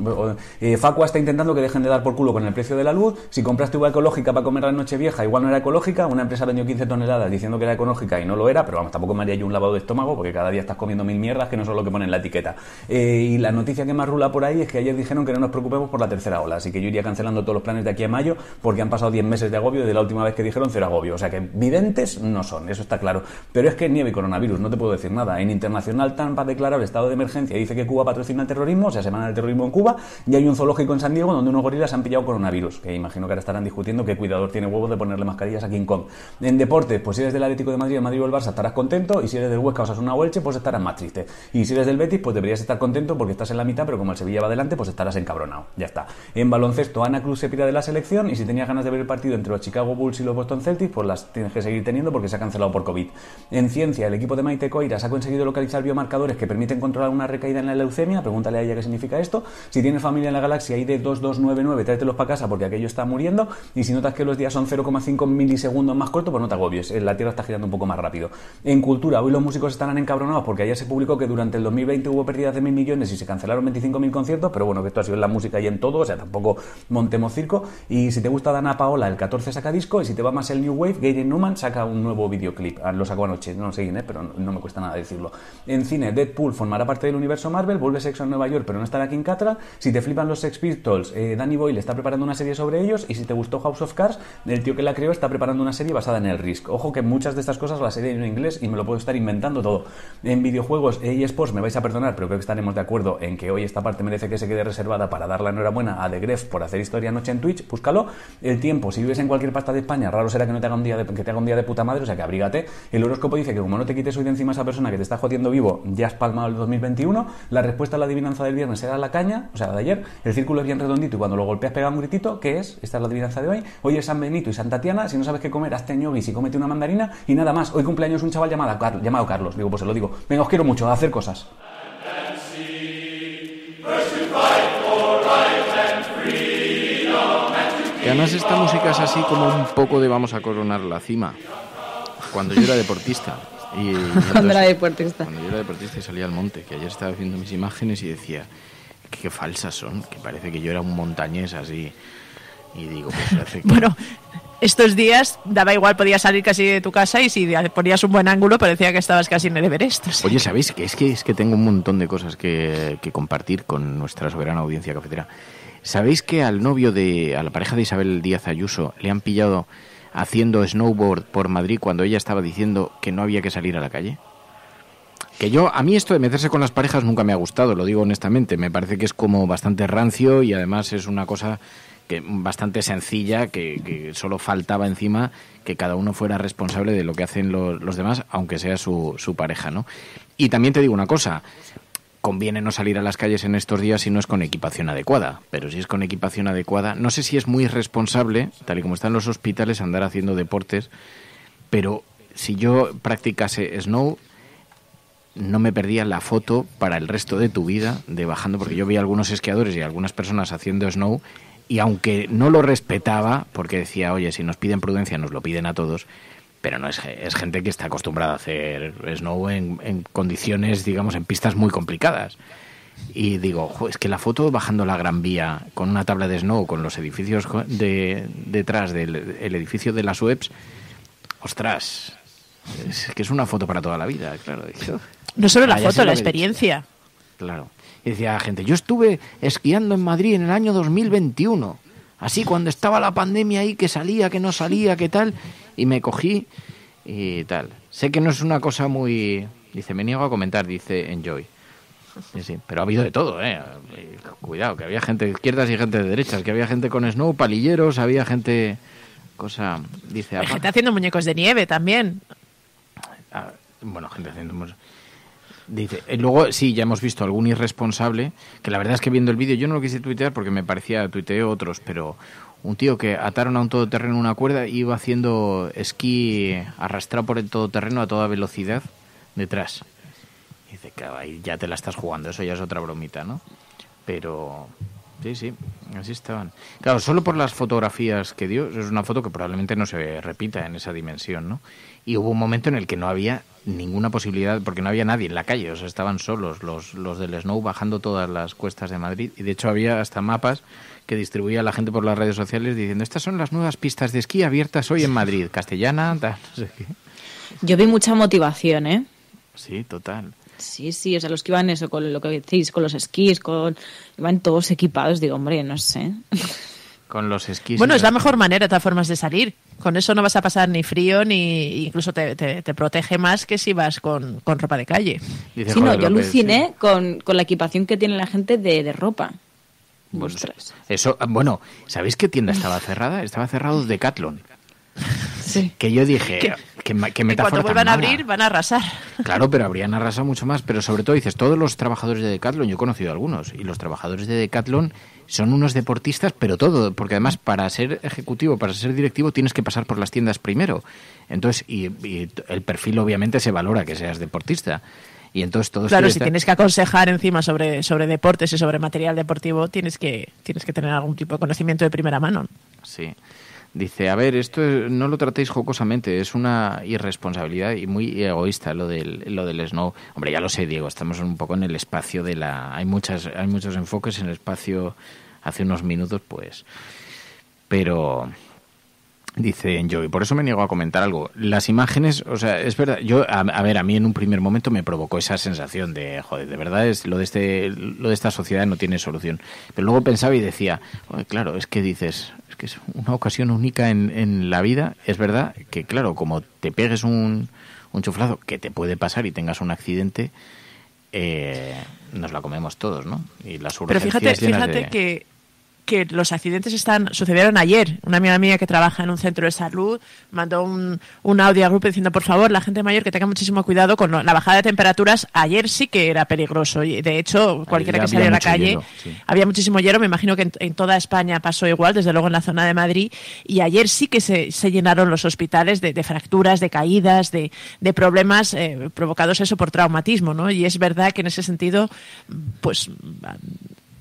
eh, Facua está intentando que dejen de dar por culo con el precio de la luz, si compraste uva ecológica para comer la noche vieja, igual no era ecológica, una empresa vendió 15 toneladas diciendo que era ecológica y no lo era, pero vamos, tampoco me haría yo un lavado de estómago porque cada día estás comiendo mil mierdas que no son lo que ponen la etiqueta. Eh, y la noticia que más rula por ahí es que ayer dijeron que no nos preocupemos por la tercera ola, así que yo iría cancelando todos los planes de aquí a mayo porque han pasado 10 meses de agobio de la última vez que dijeron cero agobio, o sea que videntes no no son, eso está claro. Pero es que nieve y coronavirus, no te puedo decir nada. En internacional, Tampa declara el estado de emergencia y dice que Cuba patrocina el terrorismo, o sea, semana del terrorismo en Cuba, y hay un zoológico en San Diego donde unos gorilas han pillado coronavirus, que imagino que ahora estarán discutiendo qué cuidador tiene huevos de ponerle mascarillas a King Kong. En deportes, pues si eres del Atlético de Madrid, el Madrid o el Barça estarás contento, y si eres del Huesca o Sasuna una huelche, pues estarás más triste. Y si eres del Betis, pues deberías estar contento porque estás en la mitad, pero como el Sevilla va adelante, pues estarás encabronado. Ya está. En baloncesto, Ana Cruz se pira de la selección, y si tenías ganas de ver el partido entre los Chicago Bulls y los Boston Celtics, pues las tienes que seguir teniendo porque se ha cancelado por COVID. En ciencia, el equipo de Maite Coiras ha conseguido localizar biomarcadores que permiten controlar una recaída en la leucemia. Pregúntale a ella qué significa esto. Si tienes familia en la galaxia ID2299, tráetelos para casa porque aquello está muriendo. Y si notas que los días son 0,5 milisegundos más cortos, pues no te agobies. Eh, la Tierra está girando un poco más rápido. En cultura, hoy los músicos estarán encabronados porque ayer se publicó que durante el 2020 hubo pérdidas de mil millones y se cancelaron 25.000 conciertos, pero bueno, que esto ha sido en la música y en todo, o sea, tampoco montemos circo. Y si te gusta Dana Paola, el 14 saca disco, y si te va más el New Wave, Gary Newman saca un nuevo video videoclip. Ah, lo sacó anoche, no sé pero no, me cuesta nada decirlo. En cine, Deadpool formará parte del universo Marvel, vuelve Sexo en Nueva York, pero no estará aquí en Catra. Si te flipan los Sex Pistols, eh, Danny Boyle está preparando una serie sobre ellos. Y si te gustó House of Cards, el tío que la creó está preparando una serie basada en el Risk. Ojo que muchas de estas cosas la he en inglés y me lo puedo estar inventando todo. En videojuegos y e eSports me vais a perdonar, pero creo que estaremos de acuerdo en que hoy esta parte merece que se quede reservada para dar la enhorabuena a The Gref por hacer historia anoche en Twitch. Búscalo. El tiempo, si vives en cualquier parte de España, raro será que no te haga un día que te haga un día de puta madre o sea que abrígate. El horóscopo dice que como no te quites hoy de encima a esa persona que te está jodiendo vivo, ya has palmado el 2021. La respuesta a la adivinanza del viernes era la caña, o sea, la de ayer. El círculo es bien redondito y cuando lo golpeas pega un gritito, que es, esta es la adivinanza de hoy. Hoy es San Benito y Santa Tatiana. Si no sabes qué comer, hazte ñoguis y cómete una mandarina y nada más. Hoy cumpleaños un chaval llamado Carlos. Llamado Carlos. Digo, pues se lo digo. Venga, os quiero mucho, a hacer cosas. Y además esta música es así como un poco de vamos a coronar la cima. Cuando yo era deportista. Y, cuando era deportista. Cuando yo era deportista y salía al monte, que ayer estaba viendo mis imágenes y decía, qué falsas son, que parece que yo era un montañés así. Y digo, pues Bueno, estos días daba igual, podías salir casi de tu casa y si ponías un buen ángulo parecía que estabas casi en el Everest. Oye, ¿sabéis que es, que es que tengo un montón de cosas que, que compartir con nuestra soberana audiencia cafetera? ¿Sabéis que al novio de, a la pareja de Isabel Díaz Ayuso le han pillado haciendo snowboard por Madrid cuando ella estaba diciendo que no había que salir a la calle? Que yo, a mí esto de meterse con las parejas nunca me ha gustado, lo digo honestamente. Me parece que es como bastante rancio y además es una cosa que, bastante sencilla, que, solo faltaba encima que cada uno fuera responsable de lo que hacen los, los demás, aunque sea su, su pareja, ¿no? Y también te digo una cosa, conviene no salir a las calles en estos días si no es con equipación adecuada. Pero si es con equipación adecuada, no sé si es muy responsable, tal y como están los hospitales, andar haciendo deportes, pero si yo practicase snow, no me perdía la foto para el resto de tu vida de bajando, porque yo vi a algunos esquiadores y algunas personas haciendo snow y aunque no lo respetaba, porque decía, oye, si nos piden prudencia, nos lo piden a todos, pero no es, es, gente que está acostumbrada a hacer snow en, condiciones, digamos, en pistas muy complicadas. Y digo, es que la foto bajando la Gran Vía con una tabla de snow, con los edificios de, detrás del edificio de las webs, ostras, es que es una foto para toda la vida, claro. no solo la ah, foto, la experiencia. Claro. Y decía gente, yo estuve esquiando en Madrid en el año 2021. Así, cuando estaba la pandemia ahí, que salía, que no salía, que tal, y me cogí y tal. Sé que no es una cosa muy... Dice, me niego a comentar, dice Enjoy. Sí, Pero ha habido de todo, ¿eh? Cuidado, que había gente de izquierdas y gente de derechas, que había gente con snow, palilleros, había gente... Cosa, dice... gente haciendo muñecos de nieve también. Ah, bueno, gente haciendo muñecos Dice, eh, luego sí, ya hemos visto algún irresponsable, que la verdad es que viendo el vídeo yo no lo quise tuitear porque me parecía tuiteé otros, pero un tío que ataron a un todoterreno una cuerda iba haciendo esquí arrastrado por el todoterreno a toda velocidad detrás. Y dice, ahí ya te la estás jugando, eso ya es otra bromita, ¿no? Pero sí, sí, así estaban. Claro, solo por las fotografías que dio, es una foto que probablemente no se repita en esa dimensión, ¿no? Y hubo un momento en el que no había ninguna posibilidad, porque no había nadie en la calle, o sea, estaban solos los, los del Snow bajando todas las cuestas de Madrid. Y de hecho había hasta mapas que distribuía la gente por las redes sociales diciendo, estas son las nuevas pistas de esquí abiertas hoy en Madrid, castellana, tal, no sé Yo vi mucha motivación, ¿eh? Sí, total. Sí, sí, o sea, los que iban eso, con lo que decís, con los esquís, con... iban todos equipados, digo, hombre, no sé. con los esquís. Bueno, es la mejor manera, de todas formas, de salir. Con eso no vas a pasar ni frío, ni incluso te, protege más que si vas con, ropa de calle. no, yo aluciné con, la equipación que tiene la gente de, ropa. Bueno, eso, ah, bueno, ¿sabéis qué tienda estaba cerrada? Estaba cerrado Decathlon. Sí. Que yo dije, que, que cuando vuelvan a abrir, van a arrasar. Claro, pero habrían arrasado mucho más. Pero sobre todo dices, todos los trabajadores de Decathlon, yo he conocido algunos, y los trabajadores de Decathlon son unos deportistas, pero todo, porque además para ser ejecutivo, para ser directivo, tienes que pasar por las tiendas primero. Entonces, y, el perfil obviamente se valora que seas deportista. Y entonces claro, si tienes que aconsejar encima sobre, sobre deportes y sobre material deportivo, tienes que, tienes que tener algún tipo de conocimiento de primera mano. Sí. Dice, a ver, esto no lo tratéis jocosamente, es una irresponsabilidad y muy egoísta lo del, lo del snow. Hombre, ya lo sé, Diego, estamos un poco en el espacio de la... Hay, muchas, hay muchos enfoques en el espacio hace unos minutos, pues... Pero, Dice y por eso me niego a comentar algo. Las imágenes, o sea, es verdad, yo, a, ver, a mí en un primer momento me provocó esa sensación de, joder, de verdad es lo de, este, lo de esta sociedad no tiene solución. Pero luego pensaba y decía, claro, es que dices, es que es una ocasión única en, en la vida, es verdad que, claro, como te pegues un, un chuflazo, que te puede pasar y tengas un accidente, eh, nos la comemos todos, ¿no? Y las Pero fíjate, fíjate que que los accidentes están sucedieron ayer. Una amiga mía que trabaja en un centro de salud mandó un, audio a grupo diciendo, por favor, la gente mayor que tenga muchísimo cuidado con la bajada de temperaturas. Ayer sí que era peligroso. y De hecho, cualquiera que saliera a la calle había muchísimo hielo. Me imagino que en, toda España pasó igual, desde luego en la zona de Madrid. Y ayer sí que se, llenaron los hospitales de, fracturas, de caídas, de, problemas eh, provocados eso por traumatismo. ¿no? Y es verdad que en ese sentido, pues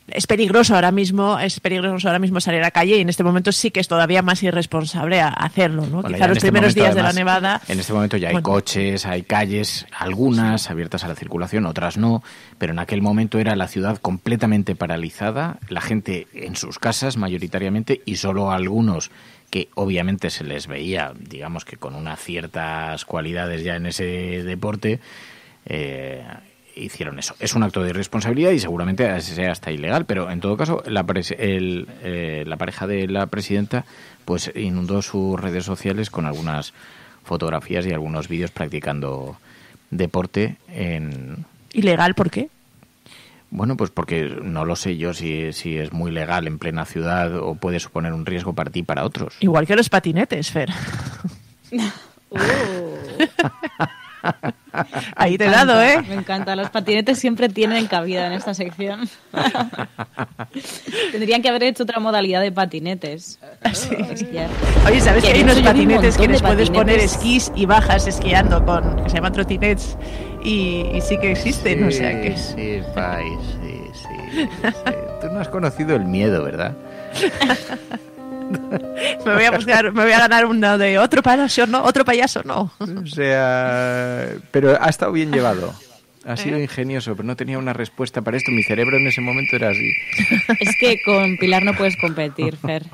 es peligroso ahora mismo, es peligroso ahora mismo salir a la calle y en este momento sí que es todavía más irresponsable hacerlo, ¿no? Quizá los este primeros días de la nevada. En este momento ya hay coches, hay calles, algunas abiertas a la circulación, otras no, pero en aquel momento era la ciudad completamente paralizada, la gente en sus casas mayoritariamente y solo algunos que obviamente se les veía, digamos que con unas ciertas cualidades ya en ese deporte, eh, hicieron eso. Es un acto de irresponsabilidad y seguramente sea hasta ilegal, pero en todo caso, la, eh, la pareja de la presidenta pues inundó sus redes sociales con algunas fotografías y algunos vídeos practicando deporte en... ¿Ilegal por qué? Bueno, pues porque no lo sé yo si, si, es muy legal en plena ciudad o puede suponer un riesgo para ti y para otros. Igual que los patinetes, Fer. Uh. Ahí te he dado, ¿eh? Me encanta, los patinetes siempre tienen cabida en esta sección. Tendrían que haber hecho otra modalidad de patinetes. Oye, ¿sabes que hay unos patinetes que les puedes poner esquís y bajas esquiando con, que se llaman trotinets, y, sí que existen, o sea que... sí, sí. Tú no has conocido el miedo, ¿verdad? me voy a buscar, me voy a ganar una de otro payaso, no, otro payaso, no. O sea, pero ha estado bien llevado. Ha eh. sido ingenioso, pero no tenía una respuesta para esto. Mi cerebro en ese momento era así. Es que con Pilar no puedes competir, Fer.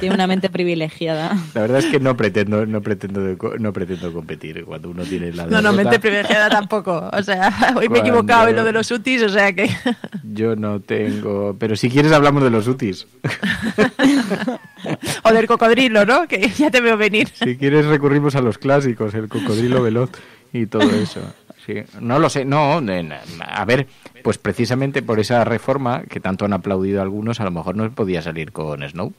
Tiene una mente privilegiada. La verdad es que no pretendo, no pretendo, no pretendo competir cuando uno tiene la. No, no, mente privilegiada tampoco. O sea, hoy me he equivocado en lo de los UTIs, o sea que. Yo no tengo. Pero si quieres, hablamos de los UTIs. o del cocodrilo, ¿no? Que ya te veo venir. Si quieres, recurrimos a los clásicos, el cocodrilo veloz y todo eso no lo sé, no, a ver, pues precisamente por esa reforma que tanto han aplaudido algunos, a lo mejor no podía salir con Snow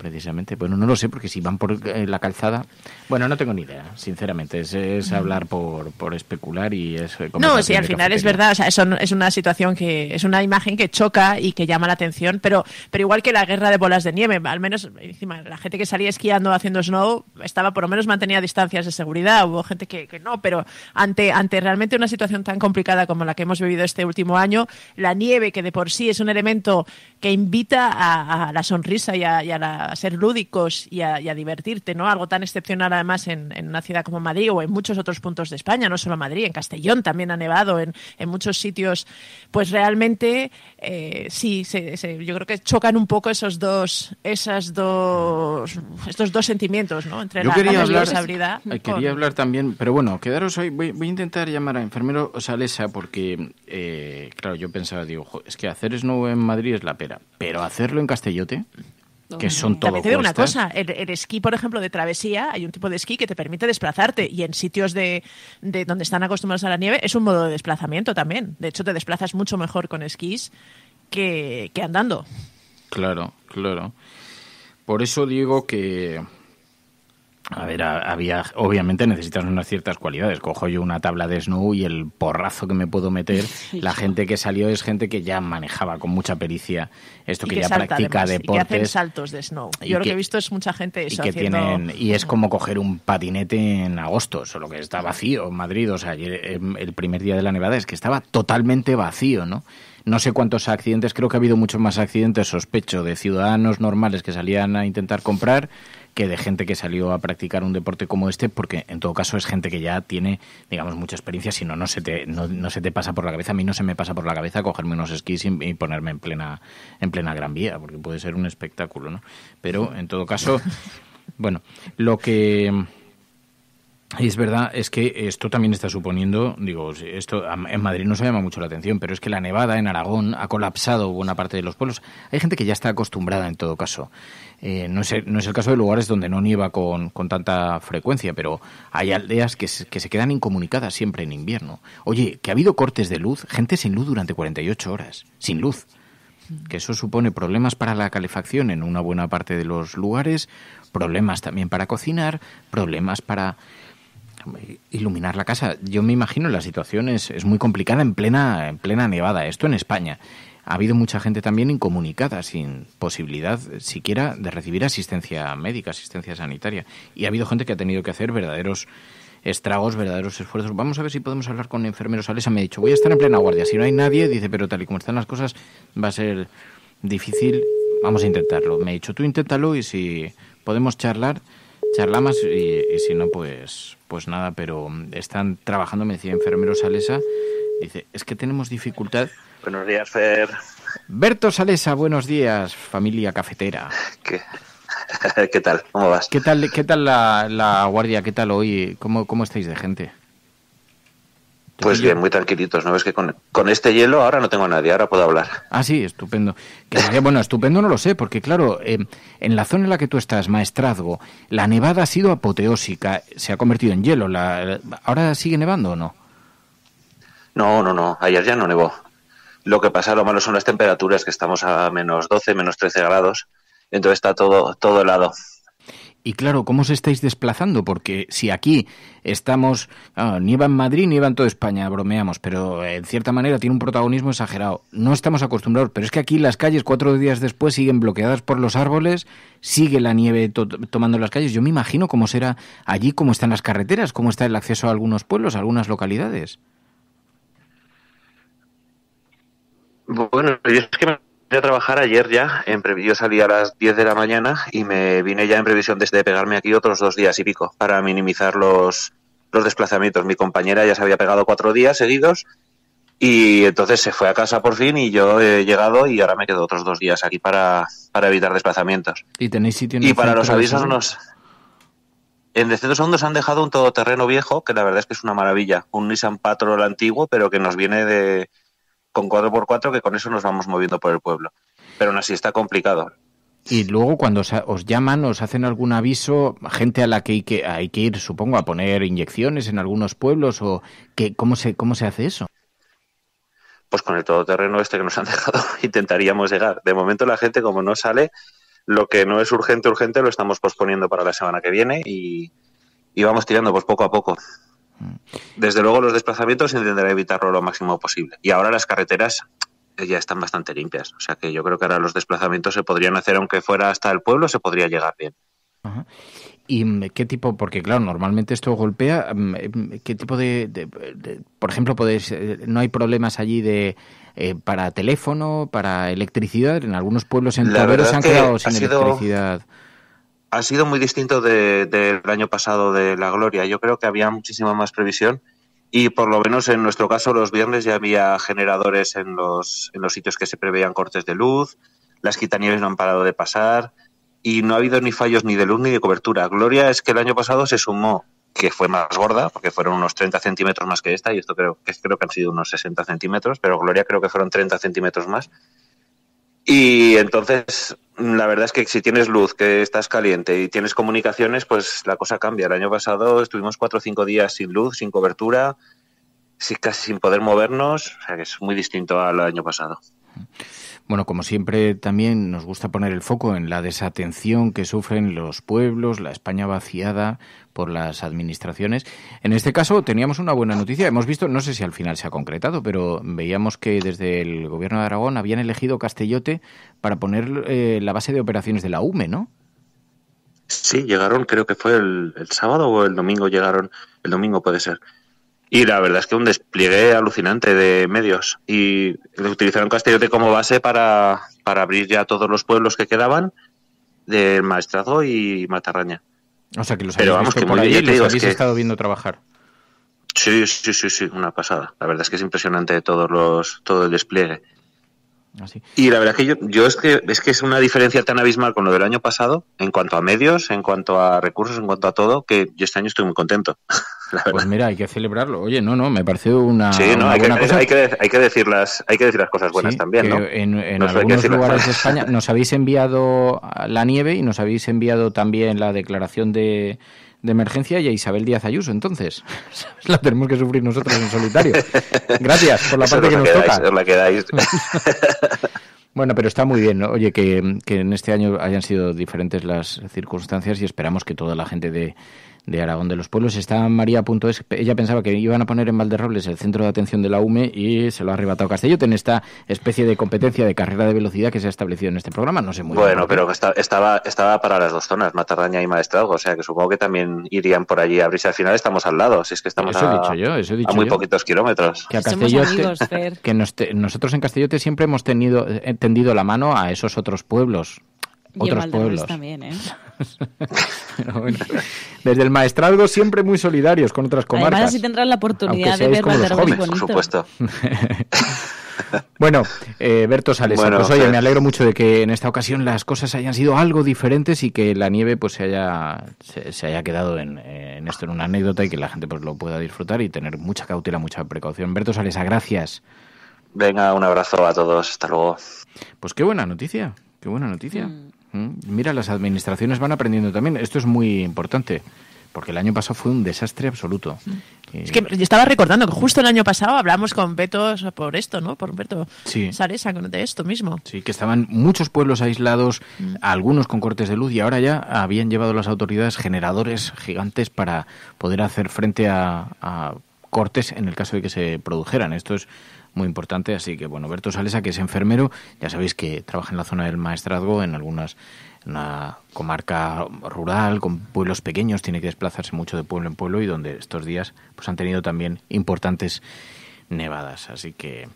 precisamente. Bueno, no lo sé, porque si van por eh, la calzada. Bueno, no tengo ni idea, sinceramente. Es, mm. hablar por, especular y es. Eh, no, sí, al final es verdad. O sea, es una situación que. Es una imagen que choca y que llama la atención, pero, pero igual que la guerra de bolas de nieve. Al menos, encima, la gente que salía esquiando haciendo snow estaba, por lo menos, mantenía distancias de seguridad. Hubo gente que, no, pero ante, ante realmente una situación tan complicada como la que hemos vivido este último año, la nieve, que de por sí es un elemento que invita a, la sonrisa y a la a ser lúdicos y a, divertirte, ¿no? Algo tan excepcional además en, una ciudad como Madrid o en muchos otros puntos de España, no solo Madrid, en Castellón también ha nevado, en, muchos sitios, pues realmente eh, sí, yo creo que chocan un poco esos dos, esas dos, estos dos sentimientos, ¿no? Entre la quería responsabilidad. Hablar, Quería hablar también, pero bueno, quedaros hoy, voy, a intentar llamar a enfermero Salesa porque, eh, claro, yo pensaba, digo, es que hacer snow en Madrid es la pera, pero hacerlo en Castellote que son todo También te una cosa, el, esquí, por ejemplo, de travesía, hay un tipo de esquí que te permite desplazarte y en sitios de, donde están acostumbrados a la nieve es un modo de desplazamiento también. De hecho, te desplazas mucho mejor con esquís que andando. Claro, claro. Por eso digo que, a ver, había, obviamente necesitas unas ciertas cualidades. Cojo yo una tabla de snow y el porrazo que me puedo meter, la gente que salió es gente que ya manejaba con mucha pericia esto, que, ya practica deportes. Y que hacen saltos de snow. Yo lo que, he visto es mucha gente y que Y es como coger un patinete en agosto, solo que está vacío en Madrid. O sea, em, el primer día de la nevada es que estaba totalmente vacío, ¿no? no sé cuántos accidentes, creo que ha habido muchos más accidentes, sospecho, de ciudadanos normales que salían a intentar comprar que de gente que salió a practicar un deporte como este, porque en todo caso es gente que ya tiene, digamos, mucha experiencia, si no, no se te, no, se te pasa por la cabeza. A mí no se me pasa por la cabeza cogerme unos esquís y, y ponerme en plena, en plena gran vía, porque puede ser un espectáculo, ¿no? Pero en todo caso, bueno, lo que y es verdad, es que esto también está suponiendo, digo, esto en Madrid no se llama mucho la atención, pero es que la nevada en Aragón ha colapsado buena parte de los pueblos. Hay gente que ya está acostumbrada en todo caso. Eh, no, es, no, es, el caso de lugares donde no nieva con, con tanta frecuencia, pero hay aldeas que que se quedan incomunicadas siempre en invierno. Oye, que ha habido cortes de luz, gente sin luz durante 48 horas, sin luz que eso supone problemas para la calefacción en una buena parte de los lugares, problemas también para cocinar, problemas para iluminar la casa. Yo me imagino la situación es, muy complicada en plena, en plena nevada, esto en España. Ha habido mucha gente también incomunicada, sin posibilidad siquiera de recibir asistencia médica, asistencia sanitaria. Y ha habido gente que ha tenido que hacer verdaderos estragos, verdaderos esfuerzos. Vamos a ver si podemos hablar con enfermeros. Alesa me ha dicho, voy a estar en plena guardia. Si no hay nadie, dice, pero tal y como están las cosas, va a ser difícil. Vamos a intentarlo. Me ha dicho, tú inténtalo y si podemos charlar, charlamos y si no, pues pues nada, pero mm, están trabajando, me decía enfermero Salesa, dice, es que tenemos dificultad. Buenos días, Fer. Berto Salesa, buenos días, familia cafetera. ¿Qué? ¿Qué tal? ¿Cómo vas? ¿Qué tal, qué tal la, la guardia? ¿Qué tal hoy? ¿Cómo, ¿Cómo estáis de gente? Pues bien, muy tranquilitos, ¿no? Es que con, este hielo ahora no tengo a nadie, ahora puedo hablar. Ah, sí, estupendo. Que, bueno, estupendo no lo sé, porque claro, eh, en la zona en la que tú estás, Maestrazgo, la nevada ha sido apoteósica, se ha convertido en hielo. La, ¿Ahora sigue nevando o no? No, no, no, ayer ya no nevó. Lo que pasa, lo malo son las temperaturas, que estamos a menos 12, menos 13 grados, entonces está todo, todo helado. Y claro, ¿cómo os estáis desplazando? Porque si aquí estamos, ah, ni nieva en Madrid, nieva en toda España, bromeamos, pero eh, en cierta manera tiene un protagonismo exagerado. No estamos acostumbrados, pero es que aquí las calles cuatro días después siguen bloqueadas por los árboles, sigue la nieve tomando las calles. Yo me imagino cómo será allí, cómo están las carreteras, cómo está el acceso a algunos pueblos, a algunas localidades. Bueno, yo es que a trabajar ayer ya, en yo salí a las 10 de la mañana y me vine ya en previsión desde pegarme aquí otros dos días y pico para minimizar los, los desplazamientos. Mi compañera ya se había pegado cuatro días seguidos y entonces se fue a casa por fin y yo he llegado y ahora me quedo otros dos días aquí para, para evitar desplazamientos. ¿Y tenéis sitio Y para los avisos nos... En 100 han dejado un todoterreno viejo, que la verdad es que es una maravilla. Un Nissan Patrol antiguo, pero que nos viene de, con 4x4 que con eso nos vamos moviendo por el pueblo. Pero aún así está complicado. Y luego cuando os llaman, os hacen algún aviso, gente a la que hay que, hay que ir, supongo, a poner inyecciones en algunos pueblos o que, ¿cómo, se, ¿cómo se hace eso? Pues con el todoterreno este que nos han dejado intentaríamos llegar. De momento la gente como no sale, lo que no es urgente, urgente lo estamos posponiendo para la semana que viene y, y vamos tirando pues poco a poco. Desde luego los desplazamientos se intentaré evitarlo lo máximo posible. Y ahora las carreteras eh, ya están bastante limpias. O sea que yo creo que ahora los desplazamientos se podrían hacer, aunque fuera hasta el pueblo, se podría llegar bien. ¿Y mm, qué tipo? Porque claro, normalmente esto golpea. Mm, eh, ¿Qué tipo de, por ejemplo, podéis, eh, no hay problemas allí de para teléfono, para electricidad? En algunos pueblos en Tavero se han quedado sin electricidad ha sido muy distinto del año pasado de La Gloria. Yo creo que había muchísima más previsión y por lo menos en nuestro caso los viernes ya había generadores en los, en los sitios que se preveían cortes de luz, las quitanieves no han parado de pasar y no ha habido ni fallos ni de luz ni de cobertura. Gloria es que el año pasado se sumó, que fue más gorda, porque fueron unos 30 centímetros más que esta y esto creo que, creo que han sido unos 60 centímetros, pero Gloria creo que fueron 30 centímetros más y entonces, la verdad es que si tienes luz, que estás caliente y tienes comunicaciones, pues la cosa cambia. El año pasado estuvimos cuatro o cinco días sin luz, sin cobertura, casi sin poder movernos, o sea que es muy distinto al año pasado. Bueno, como siempre también nos gusta poner el foco en la desatención que sufren los pueblos, la España vaciada por las administraciones. En este caso teníamos una buena noticia. Hemos visto, no sé si al final se ha concretado, pero veíamos que desde el gobierno de Aragón habían elegido Castellote para poner eh, la base de operaciones de la UME, ¿no? Sí, llegaron, creo que fue el sábado o el domingo llegaron, el domingo puede ser, y la verdad es que un despliegue alucinante de medios. Y utilizaron Castellote como base para, abrir ya todos los pueblos que quedaban de Maestrazgo y Matarraña. O sea, que los Pero vamos, que por los habéis estado viendo trabajar. Sí, sí, sí, sí, una pasada. La verdad es que es impresionante todos los, todo el despliegue. Ah, y la verdad que yo, yo, es que es que es una diferencia tan abismal con lo del año pasado en cuanto a medios, en cuanto a recursos, en cuanto a todo, que yo este año estoy muy contento. pues mira, hay que celebrarlo. Oye, no, no, me parece una. Sí, hay, que, Hay, que, decir las, cosas buenas también, ¿no? En, algunos lugares de España nos habéis enviado la nieve y nos habéis enviado también la declaración de, emergencia y a Isabel Díaz Ayuso, entonces. la tenemos que sufrir nosotros en solitario. Gracias por la parte que nos toca. Os la quedáis. Bueno, pero está muy bien, ¿no? oye, que, en este año hayan sido diferentes las circunstancias y esperamos que toda la gente de, de Aragón de los Pueblos. Está María.es. Ella pensaba que iban a poner en Valderrobles el centro de atención de la UME y se lo ha arrebatado Castellote en esta especie de competencia de carrera de velocidad que se ha establecido en este programa. No sé muy Bueno, pero estaba, estaba para las dos zonas, Matarraña y Maestrazgo. O sea que supongo que también irían por allí a abrirse. Al final estamos al lado, si es que estamos a, muy poquitos kilómetros. Que, a que nosotros en Castellote siempre hemos tenido, eh, tendido la mano a esos otros pueblos. Otros pueblos. También, ¿eh? desde el maestrazgo siempre muy solidarios con otras comarcas. Además si tendrán la oportunidad de ver los bonito. Por supuesto. bueno, Bertos eh, Berto pues oye, pues- me alegro mucho de que en esta ocasión las cosas hayan sido algo diferentes y que la nieve pues se haya, se, haya quedado en, esto, en una anécdota y que la gente pues lo pueda disfrutar y tener mucha cautela, mucha precaución. Berto Salesa, gracias. Venga, un abrazo a todos, hasta luego. Pues qué buena noticia, qué buena noticia. Mm. Mm, mira, las administraciones van aprendiendo también. Esto es muy importante. Porque el año pasado fue un desastre absoluto. Eh, es que estaba recordando que justo el año pasado hablamos con Beto por esto, ¿no? Por Beto sí. de esto mismo. Sí, que estaban muchos pueblos aislados, mm. algunos con cortes de luz, y ahora ya habían llevado las autoridades generadores gigantes para poder hacer frente a, a cortes en el caso de que se produjeran. Esto es muy importante. Así que, bueno, Berto Salesa, que es enfermero, ya sabéis que trabaja en la zona del maestrazgo, en algunas en una comarca rural, con pueblos pequeños, tiene que desplazarse mucho de pueblo en pueblo y donde estos días pues han tenido también importantes nevadas. Así que...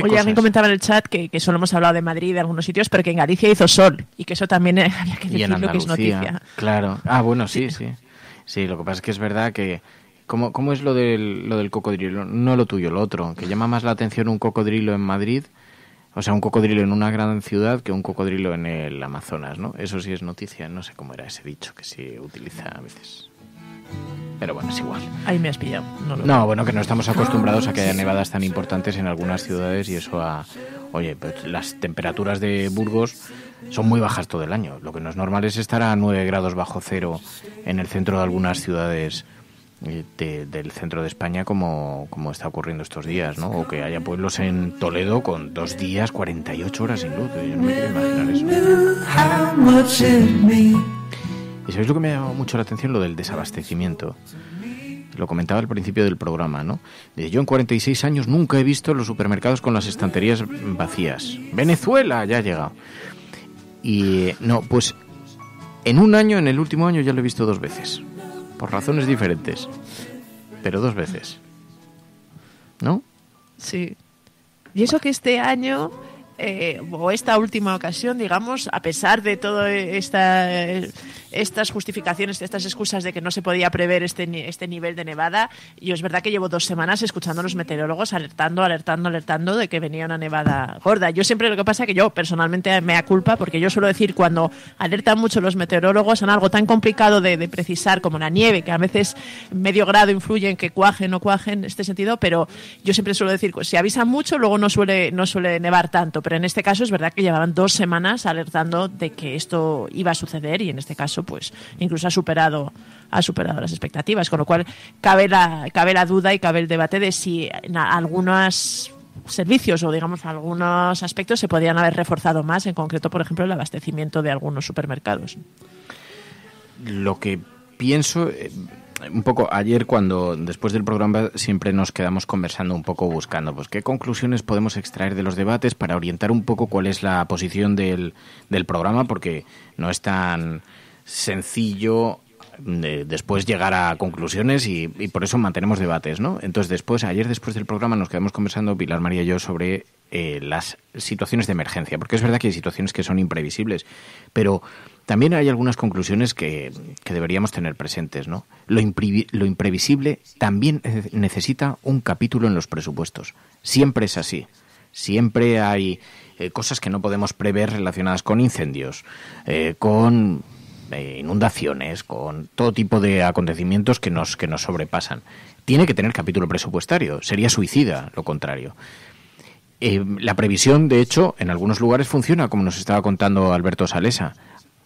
Oye, alguien comentaba en el chat que, solo hemos hablado de Madrid y de algunos sitios, pero que en Galicia hizo sol y que eso también había que es noticia. Claro. Ah, bueno, sí, sí. Sí, lo que pasa es que es verdad que ¿Cómo, es lo del, lo del cocodrilo? No lo tuyo, lo otro. Que llama más la atención un cocodrilo en Madrid, o sea, un cocodrilo en una gran ciudad que un cocodrilo en el Amazonas, ¿no? Eso sí es noticia. No sé cómo era ese dicho que se utiliza a veces. Pero bueno, es igual. Ahí me has pillado. No, bueno, que no estamos acostumbrados a que haya ah, nevadas tan importantes en algunas ciudades y eso a... Oye, pues las temperaturas de Burgos son muy bajas todo el año. Lo que no es normal es estar a 9 grados bajo cero en el centro de algunas ciudades eh, del centro de España como, está ocurriendo estos días, ¿no? O que haya pueblos en Toledo con dos días, 48 horas sin luz. Yo no me quiero imaginar eso. Y sabéis lo que me ha llamado mucho la atención, lo del desabastecimiento. Lo comentaba al principio del programa, ¿no? Eh, yo en 46 años nunca he visto los supermercados con las estanterías vacías. Venezuela ya ha llegado. Y eh, no, pues en un año, en el último año ya lo he visto dos veces por razones diferentes, pero dos veces. ¿No? Sí. Y eso que este año eh, o esta última ocasión, digamos, a pesar de todas estas justificaciones, estas excusas de que no se podía prever este, este nivel de nevada, yo es verdad que llevo dos semanas escuchando a los meteorólogos alertando, alertando, alertando de que venía una nevada gorda. Yo siempre lo que pasa es que yo personalmente me aculpa... porque yo suelo decir cuando alertan mucho los meteorólogos en algo tan complicado de, precisar como la nieve, que a veces medio grado influye en que cuaje o no cuaje en este sentido, pero yo siempre suelo decir, pues, si avisan mucho, luego no suele, no suele nevar tanto pero en este caso es verdad que llevaban dos semanas alertando de que esto iba a suceder y en este caso pues incluso ha superado ha superado las expectativas, con lo cual cabe la, cabe la duda y cabe el debate de si algunos servicios o digamos algunos aspectos se podían haber reforzado más, en concreto por ejemplo el abastecimiento de algunos supermercados. Lo que pienso eh, un poco ayer cuando después del programa siempre nos quedamos conversando un poco buscando pues qué conclusiones podemos extraer de los debates para orientar un poco cuál es la posición del, del programa porque no es tan sencillo eh, después llegar a conclusiones y, y, por eso mantenemos debates, ¿no? Entonces después, ayer después del programa nos quedamos conversando Pilar María y yo sobre eh, las situaciones de emergencia, porque es verdad que hay situaciones que son imprevisibles, pero también hay algunas conclusiones que, deberíamos tener presentes, ¿no? Lo, imprevisible también necesita un capítulo en los presupuestos. Siempre es así. Siempre hay eh, cosas que no podemos prever relacionadas con incendios, eh, con eh, inundaciones, con todo tipo de acontecimientos que nos, que nos sobrepasan. Tiene que tener capítulo presupuestario, sería suicida lo contrario. la previsión, de hecho, en algunos lugares funciona, como nos estaba contando Alberto Salesa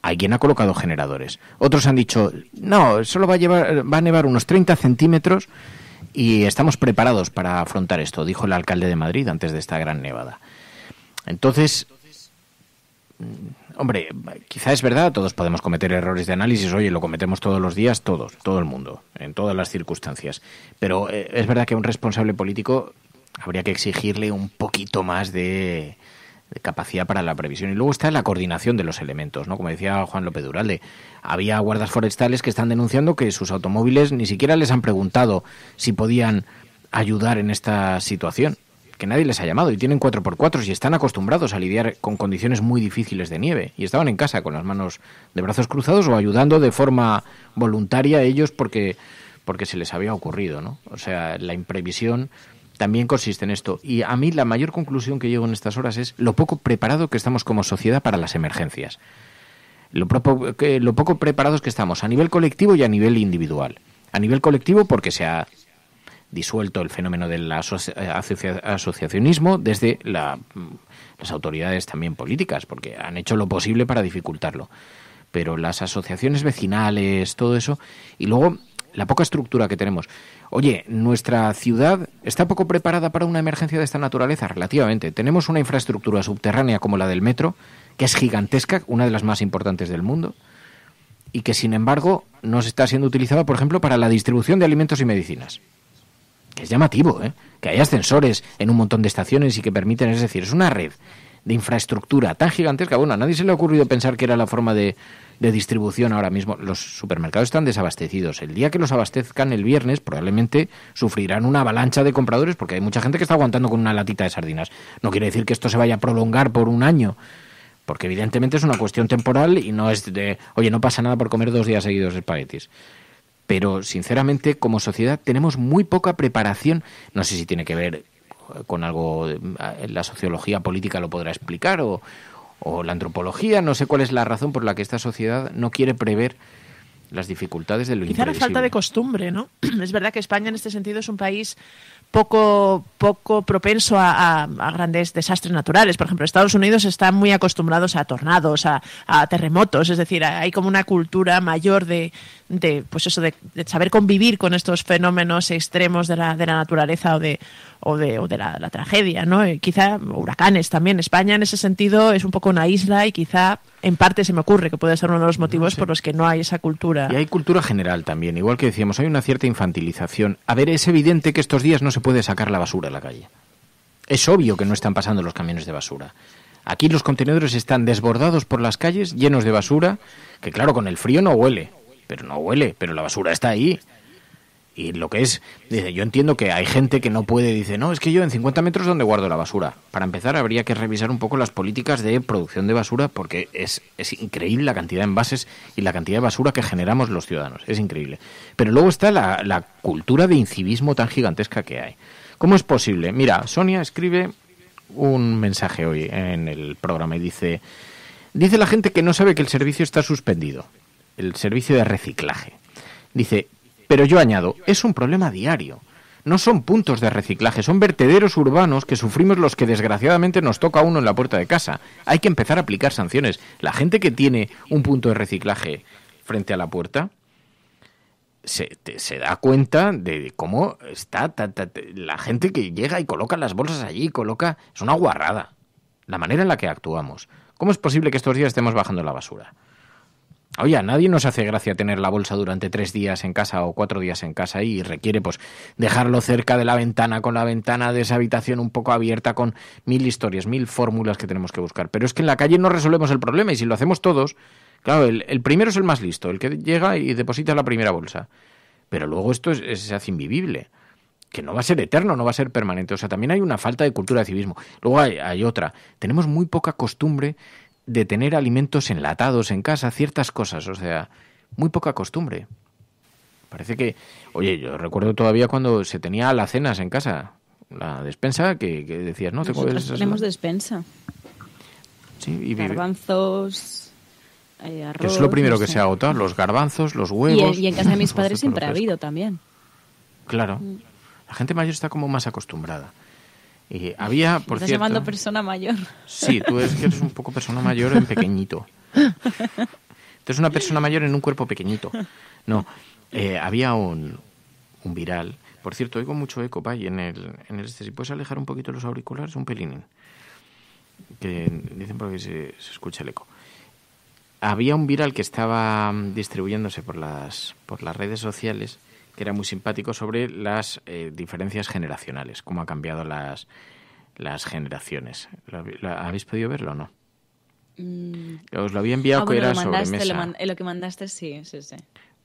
alguien ha colocado generadores. Otros han dicho, no, solo va a, va a nevar unos 30 centímetros y estamos preparados para afrontar esto, dijo el alcalde de Madrid antes de esta gran nevada. Entonces, mm, hombre, quizá es verdad, todos podemos cometer errores de análisis, oye, lo cometemos todos los días, todos, todo el mundo, en todas las circunstancias. Pero eh, es verdad que un responsable político habría que exigirle un poquito más de, capacidad para la previsión. Y luego está la coordinación de los elementos, ¿no? Como decía Juan López Duralde, había guardas forestales que están denunciando que sus automóviles ni siquiera les han preguntado si podían ayudar en esta situación, que nadie les ha llamado y tienen 4x4 y están acostumbrados a lidiar con condiciones muy difíciles de nieve y estaban en casa con las manos de brazos cruzados o ayudando de forma voluntaria ellos porque porque se les había ocurrido, ¿no? O sea, la imprevisión también consiste en esto. Y a mí la mayor conclusión que llego en estas horas es lo poco preparado que estamos como sociedad para las emergencias. Lo, poco, lo poco preparados que estamos a nivel colectivo y a nivel individual. A nivel colectivo porque se ha disuelto el fenómeno del eh, asociacionismo desde mm, las autoridades también políticas, porque han hecho lo posible para dificultarlo. Pero las asociaciones vecinales, todo eso, y luego la poca estructura que tenemos. Oye, nuestra ciudad está poco preparada para una emergencia de esta naturaleza, relativamente. Tenemos una infraestructura subterránea como la del metro, que es gigantesca, una de las más importantes del mundo, y que sin embargo no se está siendo utilizada, por ejemplo, para la distribución de alimentos y medicinas. Que es llamativo, ¿eh? Que hay ascensores en un montón de estaciones y que permiten, es decir, es una red de infraestructura tan gigantesca. Bueno, a nadie se le ha ocurrido pensar que era la forma de, distribución ahora mismo. Los supermercados están desabastecidos. El día que los abastezcan el viernes probablemente sufrirán una avalancha de compradores porque hay mucha gente que está aguantando con una latita de sardinas. No quiere decir que esto se vaya a prolongar por un año. Porque evidentemente es una cuestión temporal y no es de, oye, no pasa nada por comer dos días seguidos espaguetis pero sinceramente como sociedad tenemos muy poca preparación, no sé si tiene que ver con algo, la sociología política lo podrá explicar o, la antropología, no sé cuál es la razón por la que esta sociedad no quiere prever las dificultades de lo Quizá la falta de costumbre, ¿no? Es verdad que España en este sentido es un país poco, poco propenso a, grandes desastres naturales. Por ejemplo, Estados Unidos está muy acostumbrados a tornados, a terremotos, es decir, hay como una cultura mayor de, de pues eso de, saber convivir con estos fenómenos extremos de la, de la naturaleza o de o de, o de la, tragedia no eh, quizá huracanes también España en ese sentido es un poco una isla y quizá en parte se me ocurre que puede ser uno de los motivos por los que no hay esa cultura y hay cultura general también igual que decíamos hay una cierta infantilización a ver es evidente que estos días no se puede sacar la basura a la calle es obvio que no están pasando los camiones de basura Aquí los contenedores están desbordados por las calles, llenos de basura, que claro, con el frío no huele, pero no huele, pero la basura está ahí. Y lo que es, dice, yo entiendo que hay gente que no puede, dice, no, es que yo en 50 metros donde guardo la basura. Para empezar, habría que revisar un poco las políticas de producción de basura porque es, increíble la cantidad de envases y la cantidad de basura que generamos los ciudadanos. Es increíble. Pero luego está la, la cultura de incivismo tan gigantesca que hay. ¿Cómo es posible? Mira, Sonia escribe un mensaje hoy en el programa y dice, dice la gente que no sabe que el servicio está suspendido el servicio de reciclaje. Dice, pero yo añado, es un problema diario. No son puntos de reciclaje, son vertederos urbanos que sufrimos los que desgraciadamente nos toca uno en la puerta de casa. Hay que empezar a aplicar sanciones. La gente que tiene un punto de reciclaje frente a la puerta, se, se, da cuenta de cómo está la gente que llega y coloca las bolsas allí, coloca... Es una guarrada la manera en la que actuamos. ¿Cómo es posible que estos días estemos bajando la basura? Oye, a nadie nos hace gracia tener la bolsa durante tres días en casa o cuatro días en casa y requiere pues dejarlo cerca de la ventana, con la ventana de esa habitación un poco abierta, con mil historias, mil fórmulas que tenemos que buscar. Pero es que en la calle no resolvemos el problema y si lo hacemos todos, claro, el, primero es el más listo, el que llega y deposita la primera bolsa. Pero luego esto es, se hace invivible que no va a ser eterno, no va a ser permanente. O sea, también hay una falta de cultura de civismo. Luego hay, hay, otra. Tenemos muy poca costumbre de tener alimentos enlatados en casa, ciertas cosas, o sea, muy poca costumbre. Parece que, oye, yo recuerdo todavía cuando se tenía alacenas en casa, la despensa que, decías, ¿no? tenemos despensa. Sí, y garbanzos, eh, Que es lo primero que se ha los garbanzos, los huevos. y en casa de mis padres siempre ha habido también. Claro. Mm. La gente mayor está como más acostumbrada. Eh, había, por cierto, llamando persona mayor. Sí, tú eres un poco persona mayor en pequeñito. Tú eres una persona mayor en un cuerpo pequeñito. No, eh, había un, viral. Por cierto, oigo mucho eco, en el, en este. Si puedes alejar un poquito los auriculares, un pelín. Que dicen porque se, se escucha el eco había un viral que estaba mm, distribuyéndose por las, por las redes sociales que era muy simpático sobre las eh, diferencias generacionales, cómo ha cambiado las, las generaciones. habéis podido verlo o no? Mm. Os lo había enviado ah, que era sobre mesa. Lo, que mandaste, sí, sí, sí.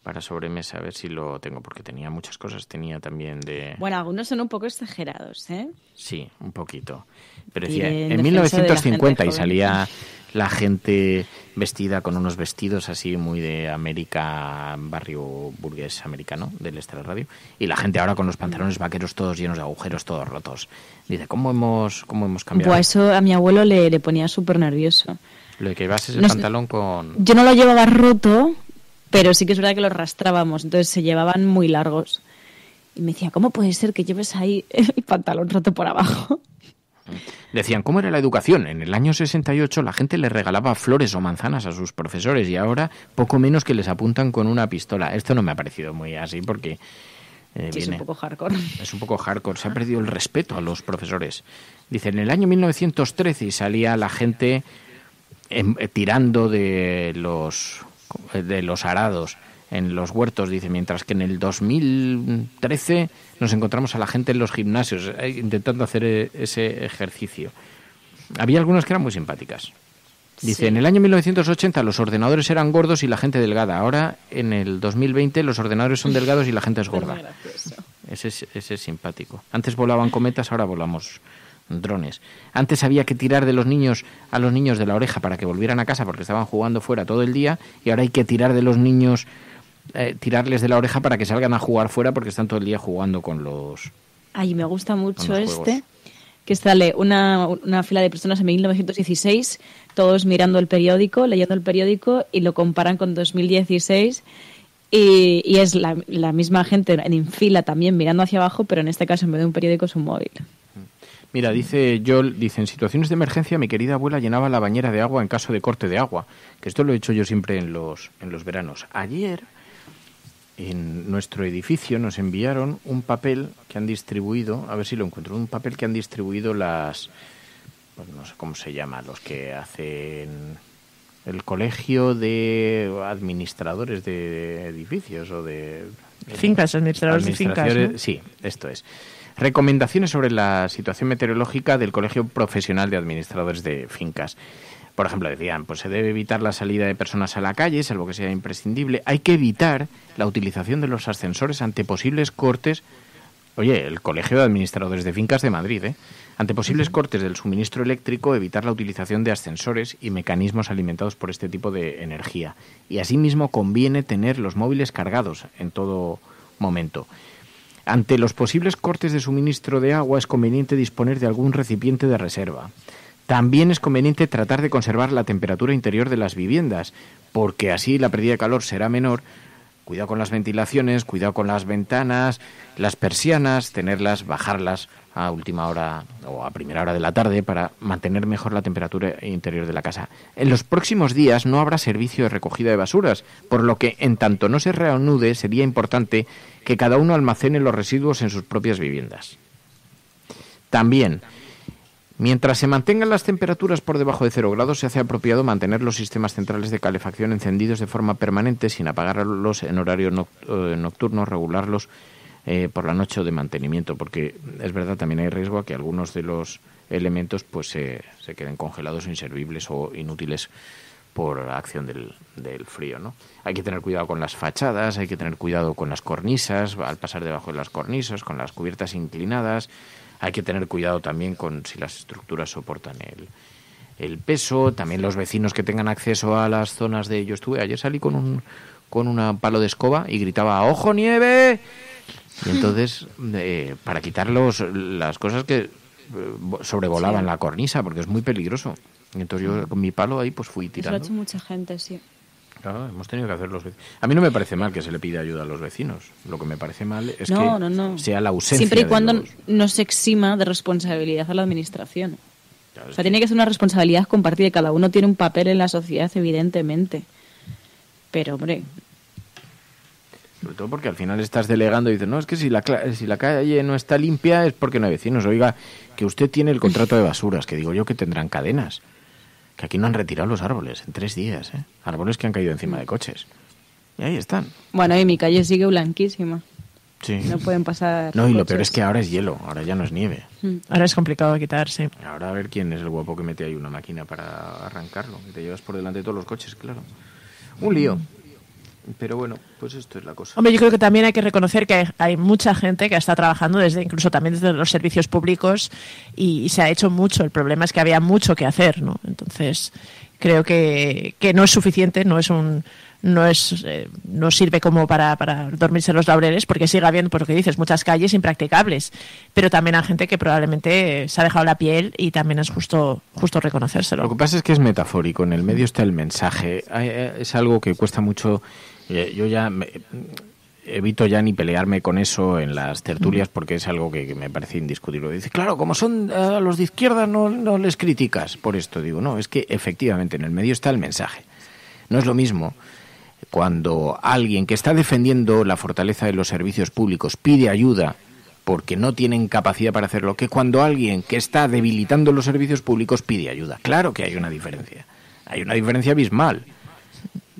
Para sobremesa, a ver si lo tengo, porque tenía muchas cosas, tenía también de... Bueno, algunos son un poco exagerados, ¿eh? Sí, un poquito. Pero decía, en, 1950 y salía la gente vestida con unos vestidos así muy de América, barrio burgués americano del Extra Radio, y la gente ahora con los pantalones vaqueros todos llenos de agujeros, todos rotos. Dice, ¿cómo hemos, cómo hemos cambiado? pues eso a mi abuelo le, le ponía súper nervioso. Lo que ibas es el pantalón con... Yo no lo llevaba roto, pero sí que es verdad que lo arrastrábamos, entonces se llevaban muy largos. Y me decía, ¿cómo puede ser que lleves ahí el pantalón roto por abajo? Decían, ¿cómo era la educación? En el año 68 la gente le regalaba flores o manzanas a sus profesores y ahora poco menos que les apuntan con una pistola. Esto no me ha parecido muy así porque... Eh, es un poco hardcore. Es un poco hardcore. Se ha ah. perdido el respeto a los profesores. Dice, en el año 1913 salía la gente em, eh, tirando de los, de los arados en los huertos, dice, mientras que en el 2013 nos encontramos a la gente en los gimnasios eh, intentando hacer eh, ese ejercicio. Había algunas que eran muy simpáticas. Dice, en el año 1980 los ordenadores eran gordos y la gente delgada. Ahora, en el 2020, los ordenadores son delgados y la gente es gorda. Ese ese es simpático. Antes volaban cometas, ahora volamos drones. Antes había que tirar de los niños a los niños de la oreja para que volvieran a casa porque estaban jugando fuera todo el día y ahora hay que tirar de los niños eh, tirarles de la oreja para que salgan a jugar fuera porque están todo el día jugando con los. Ay, me gusta mucho este. Que sale una, fila de personas en 1916, todos mirando el periódico, leyendo el periódico y lo comparan con 2016. Y, y, es la, la, misma gente en fila también mirando hacia abajo, pero en este caso en vez de un periódico es un móvil. Mira, dice Joel, dice, en situaciones de emergencia mi querida abuela llenaba la bañera de agua en caso de corte de agua, que esto lo he hecho yo siempre en los, en los veranos. Ayer en nuestro edificio nos enviaron un papel que han distribuido, a ver si lo encuentro, un papel que han distribuido las, no sé cómo se llama, los que hacen el colegio de administradores de edificios o de... Fincas, administradores de fincas. Sí, esto es. Recomendaciones sobre la situación meteorológica del Colegio Profesional de Administradores de Fincas. Por ejemplo, decían, pues se debe evitar la salida de personas a la calle, salvo que sea imprescindible. Hay que evitar la utilización de los ascensores ante posibles cortes. Oye, el Colegio de Administradores de Fincas de Madrid, ¿eh? Ante posibles cortes del suministro eléctrico, evitar la utilización de ascensores y mecanismos alimentados por este tipo de energía. Y asimismo conviene tener los móviles cargados en todo momento. Ante los posibles cortes de suministro de agua es conveniente disponer de algún recipiente de reserva. También es conveniente tratar de conservar la temperatura interior de las viviendas, porque así la pérdida de calor será menor. Cuidado con las ventilaciones, cuidado con las ventanas, las persianas, tenerlas, bajarlas a última hora o a primera hora de la tarde para mantener mejor la temperatura interior de la casa. En los próximos días no habrá servicio de recogida de basuras, por lo que en tanto no se reanude sería importante que cada uno almacene los residuos en sus propias viviendas. También Mientras se mantengan las temperaturas por debajo de cero grados, se hace apropiado mantener los sistemas centrales de calefacción encendidos de forma permanente sin apagarlos en horario eh, nocturno, regularlos eh, por la noche o de mantenimiento, porque es verdad, también hay riesgo a que algunos de los elementos pues se, queden congelados, inservibles o inútiles por acción del, frío. Hay que tener cuidado con las fachadas, hay que tener cuidado con las cornisas, al pasar debajo de las cornisas, con las cubiertas inclinadas, hay que tener cuidado también con si las estructuras soportan el, el peso, también los vecinos que tengan acceso a las zonas de... Yo estuve, ayer salí con un con un palo de escoba y gritaba ¡Ojo nieve! Y entonces, eh, para quitar las cosas que eh, sobrevolaban la cornisa, porque es muy peligroso. entonces yo con mi palo ahí pues fui tirando. Eso ha hecho mucha gente, sí. Claro, hemos tenido que hacer los A mí no me parece mal que se le pida ayuda a los vecinos. Lo que me parece mal es que sea la ausencia. Siempre y cuando no se exima de responsabilidad a la administración. o sea, tiene que ser una responsabilidad compartida. Cada uno tiene un papel en la sociedad, evidentemente. Pero, hombre. Sobre todo porque al final estás delegando y dices, no, es que si la, si la calle no está limpia es porque no hay vecinos. Oiga, que usted tiene el contrato de basuras, que digo yo que tendrán cadenas. Que aquí no han retirado los árboles en tres días, ¿eh? Árboles que han caído encima de coches. Y ahí están. Bueno, y mi calle sigue blanquísima. Sí. No pueden pasar. No, y lo peor es que ahora es hielo, ahora ya no es nieve. Mm. Ahora es complicado quitarse. Ahora a ver quién es el guapo que mete ahí una máquina para arrancarlo. Y te llevas por delante de todos los coches, claro. Un lío. Pero bueno, pues esto es la cosa. Hombre, yo creo que también hay que reconocer que hay, mucha gente que está trabajando desde incluso también desde los servicios públicos y, se ha hecho mucho. El problema es que había mucho que hacer, ¿no? Entonces, creo que, no es suficiente, no es un no es eh, no sirve como para, para dormirse los laureles porque sigue habiendo por lo que dices muchas calles impracticables pero también hay gente que probablemente se ha dejado la piel y también es justo justo reconocérselo lo que pasa es que es metafórico en el medio está el mensaje eh, es algo que cuesta mucho yo ya me, evito ya ni pelearme con eso en las tertulias porque es algo que, me parece indiscutible. Dice, claro, como son eh, los de izquierda no, no les criticas por esto. Digo, no, es que efectivamente en el medio está el mensaje. No es lo mismo cuando alguien que está defendiendo la fortaleza de los servicios públicos pide ayuda porque no tienen capacidad para hacerlo que cuando alguien que está debilitando los servicios públicos pide ayuda. Claro que hay una diferencia. Hay una diferencia abismal.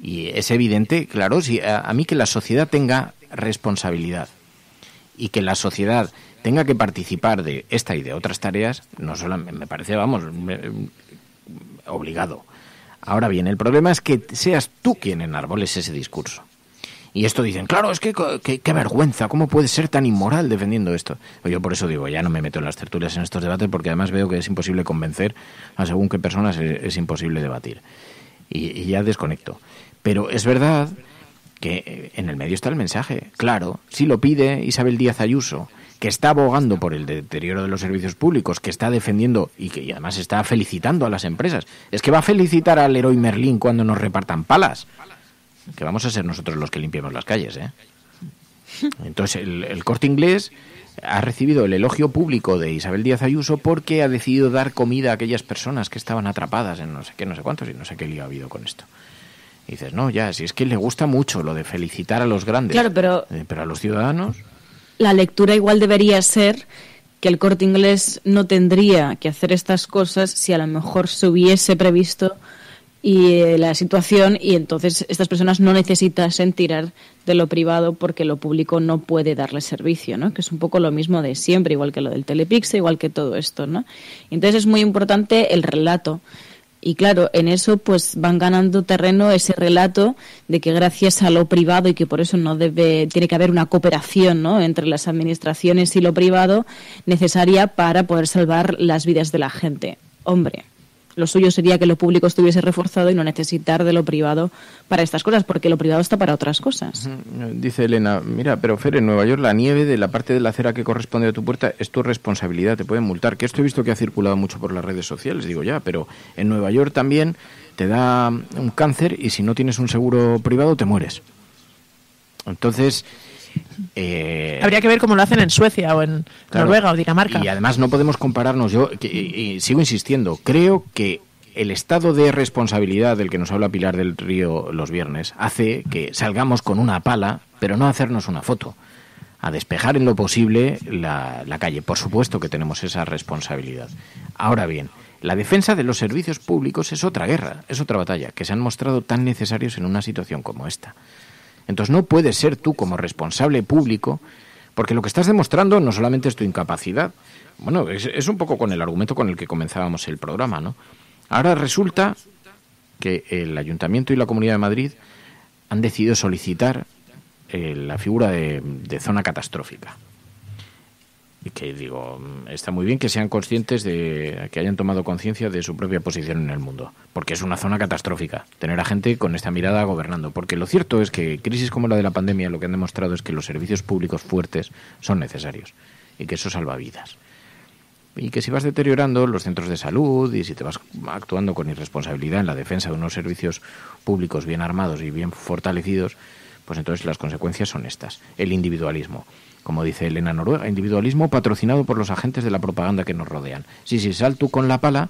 Y es evidente, claro, si a, mí que la sociedad tenga responsabilidad y que la sociedad tenga que participar de esta y de otras tareas, no solamente me parece, vamos, obligado. Ahora bien, el problema es que seas tú quien enarboles ese discurso. Y esto dicen, claro, es que qué vergüenza, ¿cómo puede ser tan inmoral defendiendo esto? Pues yo por eso digo, ya no me meto en las tertulias en estos debates porque además veo que es imposible convencer a según qué personas eh, es, imposible debatir. y ya desconecto. Pero es verdad que eh, en el medio está el mensaje. Claro, si lo pide Isabel Díaz Ayuso, que está abogando por el deterioro de los servicios públicos, que está defendiendo y que además está felicitando a las empresas. Es que va a felicitar al héroe Merlín cuando nos repartan palas. Que vamos a ser nosotros los que limpiemos las calles, ¿eh? Entonces, el, el corte inglés ha recibido el elogio público de Isabel Díaz Ayuso porque ha decidido dar comida a aquellas personas que estaban atrapadas en no sé qué, no sé cuántos y no sé qué lío ha habido con esto dices, no, ya, si es que le gusta mucho lo de felicitar a los grandes. Eh, pero. a los ciudadanos. La lectura igual debería ser que el corte inglés no tendría que hacer estas cosas si a lo mejor se hubiese previsto y eh, la situación y entonces estas personas no necesitasen tirar de lo privado porque lo público no puede darle servicio, ¿no? Que es un poco lo mismo de siempre, igual que lo del Telepix, igual que todo esto, ¿no? Entonces es muy importante el relato y claro, en eso pues van ganando terreno ese relato de que gracias a lo privado y que por eso no debe, tiene que haber una cooperación ¿no? entre las administraciones y lo privado necesaria para poder salvar las vidas de la gente. Hombre, lo suyo sería que lo público estuviese reforzado y no necesitar de lo privado para estas cosas, porque lo privado está para otras cosas. Dice Elena, mira, pero Fer, en Nueva York la nieve de la parte de la acera que corresponde a tu puerta es tu responsabilidad, te pueden multar. Que esto he visto que ha circulado mucho por las redes sociales, digo ya, pero en Nueva York también te da un cáncer y si no tienes un seguro privado te mueres. Entonces, eh, Habría que ver cómo lo hacen en Suecia o en Noruega o Dinamarca. Y además no podemos compararnos, yo y sigo insistiendo, creo que el estado de responsabilidad del que nos habla Pilar del Río los viernes hace que salgamos con una pala, pero no hacernos una foto a despejar en lo posible la, la, calle. Por supuesto que tenemos esa responsabilidad. Ahora bien, la defensa de los servicios públicos es otra guerra, es otra batalla, que se han mostrado tan necesarios en una situación como esta. Entonces no puedes ser tú como responsable público, porque lo que estás demostrando no solamente es tu incapacidad, bueno, es, un poco con el argumento con el que comenzábamos el programa, ¿no? Ahora resulta que el Ayuntamiento y la Comunidad de Madrid han decidido solicitar eh, la figura de zona catastrófica y que digo, mm, está muy bien que sean conscientes de que hayan tomado conciencia de su propia posición en el mundo, porque es una zona catastrófica tener a gente con esta mirada gobernando, porque lo cierto es que crisis como la de la pandemia lo que han demostrado es que los servicios públicos fuertes son necesarios y que eso salva vidas. Y que si vas deteriorando los centros de salud y si te vas actuando con irresponsabilidad en la defensa de unos servicios públicos bien armados y bien fortalecidos, pues entonces las consecuencias son estas. El individualismo. Como dice Elena Noruega, individualismo patrocinado por los agentes de la propaganda que nos rodean. Sí, sí, sal tú con la pala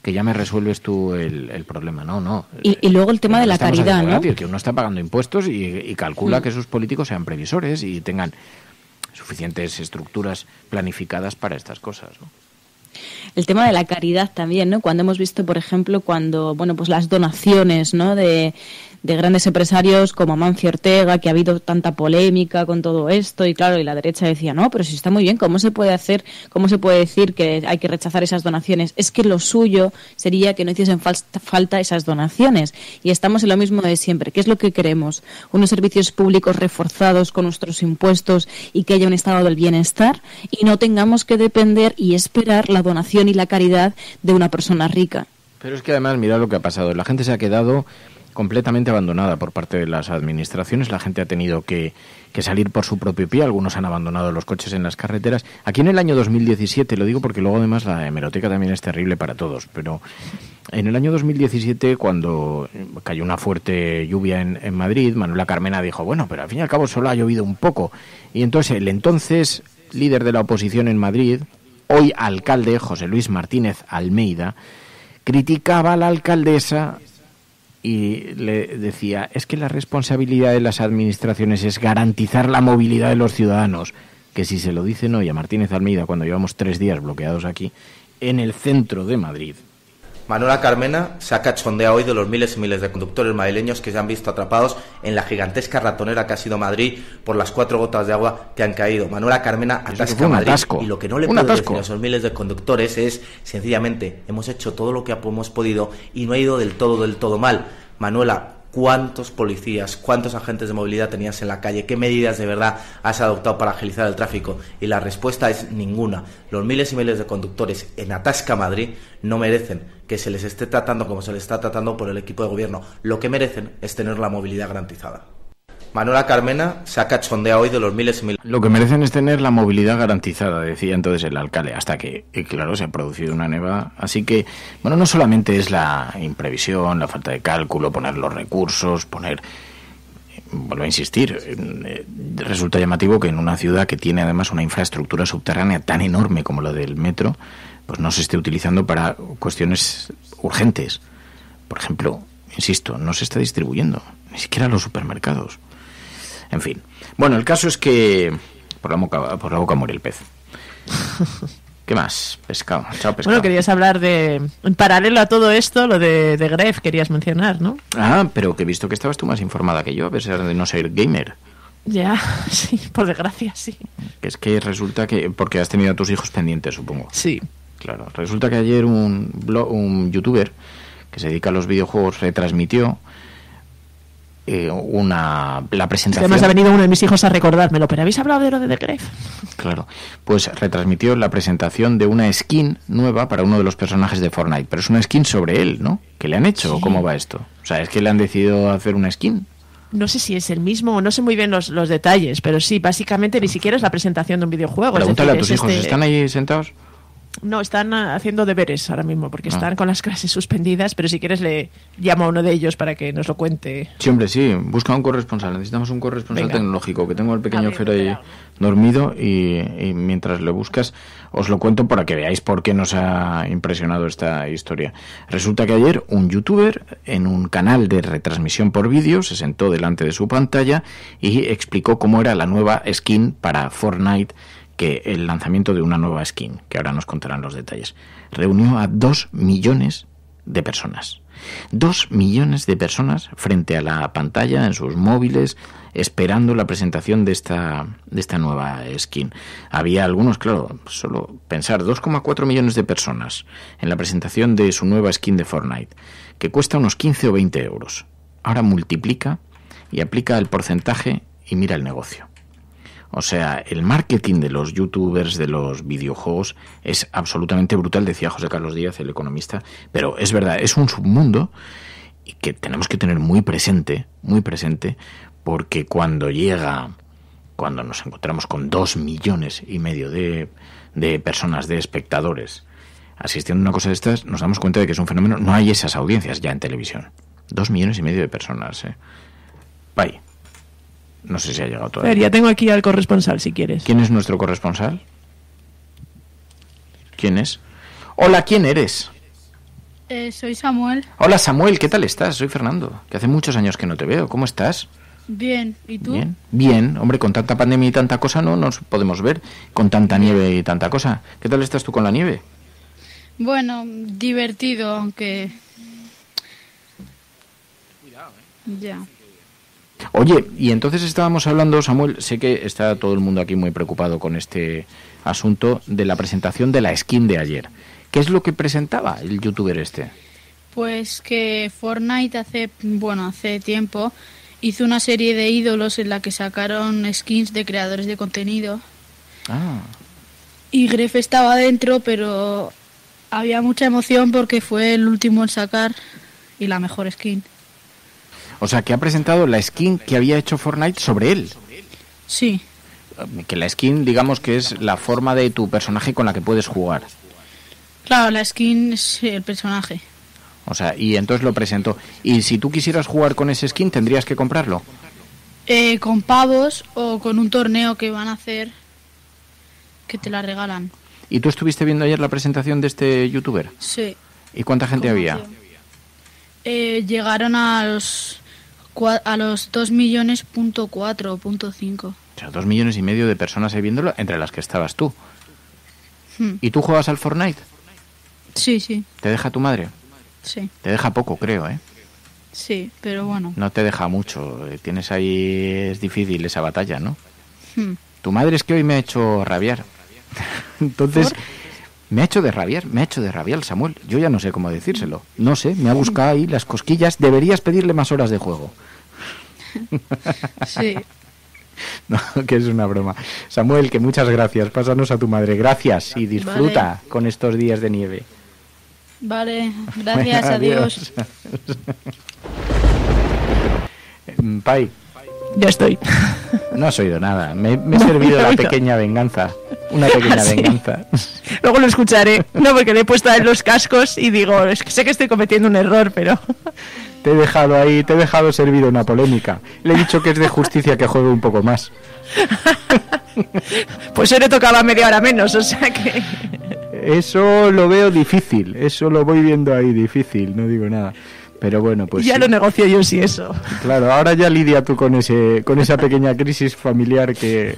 que ya me resuelves tú el, problema. No, no. Y, luego el tema de la caridad, ¿no? que uno está pagando impuestos y, calcula mm. que sus políticos sean previsores y tengan suficientes estructuras planificadas para estas cosas, El tema de la caridad también, ¿no? Cuando hemos visto, por ejemplo, cuando, bueno, pues las donaciones, ¿no? De, de grandes empresarios como Mancio Ortega, que ha habido tanta polémica con todo esto, y claro, y la derecha decía, no, pero si está muy bien, ¿cómo se puede hacer, cómo se puede decir que hay que rechazar esas donaciones? Es que lo suyo sería que no hiciesen falta esas donaciones. Y estamos en lo mismo de siempre. ¿Qué es lo que queremos? ¿Unos servicios públicos reforzados con nuestros impuestos y que haya un estado del bienestar? Y no tengamos que depender y esperar la donación y la caridad de una persona rica. Pero es que además, mira lo que ha pasado. La gente se ha quedado completamente abandonada por parte de las administraciones. La gente ha tenido que, salir por su propio pie. Algunos han abandonado los coches en las carreteras. Aquí en el año 2017, lo digo porque luego además la hemeroteca también es terrible para todos, pero en el año 2017, cuando cayó una fuerte lluvia en, en Madrid, Manuela Carmena dijo, bueno, pero al fin y al cabo solo ha llovido un poco. Y entonces el entonces líder de la oposición en Madrid, hoy alcalde José Luis Martínez Almeida, criticaba a la alcaldesa y le decía, es que la responsabilidad de las administraciones es garantizar la movilidad de los ciudadanos, que si se lo dicen hoy a Martínez Almeida cuando llevamos tres días bloqueados aquí, en el centro de Madrid, Manuela Carmena se ha cachondeado hoy de los miles y miles de conductores madrileños que se han visto atrapados en la gigantesca ratonera que ha sido Madrid por las cuatro gotas de agua que han caído. Manuela Carmena atasca Madrid y lo que no le puedo decir a esos miles de conductores es sencillamente hemos hecho todo lo que hemos podido y no ha ido del todo del todo mal. Manuela, cuántos policías, cuántos agentes de movilidad tenías en la calle, qué medidas de verdad has adoptado para agilizar el tráfico. Y la respuesta es ninguna. Los miles y miles de conductores en Atasca Madrid no merecen que se les esté tratando como se les está tratando por el equipo de gobierno. Lo que merecen es tener la movilidad garantizada. Manuela Carmena se ha cachondeado hoy de los miles y miles. Lo que merecen es tener la movilidad garantizada, decía entonces el alcalde, hasta que, eh, claro, se ha producido una neva. Así que, bueno, no solamente es la imprevisión, la falta de cálculo, poner los recursos, poner vuelvo a insistir, eh, eh, resulta llamativo que en una ciudad que tiene además una infraestructura subterránea tan enorme como la del metro, pues no se esté utilizando para cuestiones urgentes. Por ejemplo, insisto, no se está distribuyendo, ni siquiera los supermercados. En fin. Bueno, el caso es que por la boca, por la boca muere el pez. ¿Qué más? Pescado. Chao, Bueno, querías hablar de. En paralelo a todo esto, lo de, de querías mencionar, ¿no? Ah, pero que he visto que estabas tú más informada que yo, a pesar de no ser gamer. Ya, sí, por desgracia, sí. es que resulta que. Porque has tenido a tus hijos pendientes, supongo. Sí. Claro. Resulta que ayer un, un youtuber que se dedica a los videojuegos retransmitió eh, una, la presentación. Además ha venido uno de mis hijos a recordármelo, pero habéis hablado de lo de The Claro, pues retransmitió la presentación de una skin nueva para uno de los personajes de Fortnite, pero es una skin sobre él, ¿no? ¿Qué le han hecho cómo va esto? O sea, es que le han decidido hacer una skin no sé si es el mismo, no sé muy bien los, los, detalles, pero sí, básicamente ni siquiera es la presentación de un videojuego. Pregúntale a tus hijos, este ¿están ahí sentados? No, están haciendo deberes ahora mismo porque ah. están con las clases suspendidas, pero si quieres le llamo a uno de ellos para que nos lo cuente. Sí, hombre, sí, busca un corresponsal. Necesitamos un corresponsal tecnológico, que tengo el pequeño ver, ahí dormido y, y, mientras lo buscas os lo cuento para que veáis por qué nos ha impresionado esta historia. Resulta que ayer un youtuber en un canal de retransmisión por vídeo se sentó delante de su pantalla y explicó cómo era la nueva skin para Fortnite que el lanzamiento de una nueva skin, que ahora nos contarán los detalles, reunió a dos millones de personas. Dos millones de personas frente a la pantalla, en sus móviles, esperando la presentación de esta, de esta nueva skin. Había algunos, claro, solo pensar, 2,4 millones de personas en la presentación de su nueva skin de Fortnite, que cuesta unos 15 o 20 euros. Ahora multiplica y aplica el porcentaje y mira el negocio. O sea, el marketing de los youtubers, de los videojuegos, es absolutamente brutal, decía José Carlos Díaz, el economista, pero es verdad, es un submundo y que tenemos que tener muy presente, muy presente, porque cuando llega, cuando nos encontramos con dos millones y medio de, personas, de espectadores, asistiendo a una cosa de estas, nos damos cuenta de que es un fenómeno, no hay esas audiencias ya en televisión. Dos millones y medio de personas, ¿eh? Bye. No sé si ha llegado todavía. A ver, ya tengo aquí al corresponsal si quieres. ¿Quién es nuestro corresponsal? ¿Quién es? Hola, ¿quién eres? Eh, soy Samuel. Hola Samuel, ¿qué tal estás? Soy Fernando, que hace muchos años que no te veo. ¿Cómo estás? Bien, ¿y tú? Bien, Bien. hombre, con tanta pandemia y tanta cosa no nos podemos ver, con tanta nieve y tanta cosa. ¿Qué tal estás tú con la nieve? Bueno, divertido, aunque... Eh. Ya. Oye, y entonces estábamos hablando, Samuel, sé que está todo el mundo aquí muy preocupado con este asunto de la presentación de la skin de ayer. ¿Qué es lo que presentaba el youtuber este? Pues que Fortnite hace, bueno, hace tiempo hizo una serie de ídolos en la que sacaron skins de creadores de contenido. Ah. Y Gref estaba dentro, pero había mucha emoción porque fue el último en sacar y la mejor skin. O sea, que ha presentado la skin que había hecho Fortnite sobre él. Sí. Que la skin, digamos que es la forma de tu personaje con la que puedes jugar. Claro, la skin es el personaje. O sea, y entonces lo presentó. Y si tú quisieras jugar con ese skin, ¿tendrías que comprarlo? Eh, con pavos o con un torneo que van a hacer que te la regalan. ¿Y tú estuviste viendo ayer la presentación de este youtuber? Sí. ¿Y cuánta gente había? Eh, llegaron a los a los 2 millones punto punto cinco. O sea, 2 millones y medio de personas ahí viéndolo, entre las que estabas tú. Hmm. ¿Y tú juegas al Fortnite? Sí, sí. ¿Te deja tu madre? Sí. Te deja poco, creo, ¿eh? Sí, pero bueno. No te deja mucho. Tienes ahí. Es difícil esa batalla, ¿no? Hmm. Tu madre es que hoy me ha hecho rabiar. Entonces. Me ha hecho de rabiar, me ha hecho de rabiar Samuel. Yo ya no sé cómo decírselo. No sé, me ha buscado ahí las cosquillas. Deberías pedirle más horas de juego. Sí. No, que es una broma. Samuel, que muchas gracias. Pásanos a tu madre. Gracias y disfruta con estos días de nieve. Vale, gracias, adiós. Pai. Ya estoy. No has oído nada. Me, he servido la pequeña venganza. Una pequeña venganza. Luego lo escucharé. No, porque le he puesto en los cascos y digo, es que sé que estoy cometiendo un error, pero. Te he dejado ahí, te he dejado servido una polémica. Le he dicho que es de justicia que juegue un poco más. Pues se le tocaba media hora menos, o sea que. Eso lo veo difícil, eso lo voy viendo ahí difícil, no digo nada. Pero bueno, pues. Ya lo negocio yo sí eso. Claro, ahora ya lidia tú con ese, con esa pequeña crisis familiar que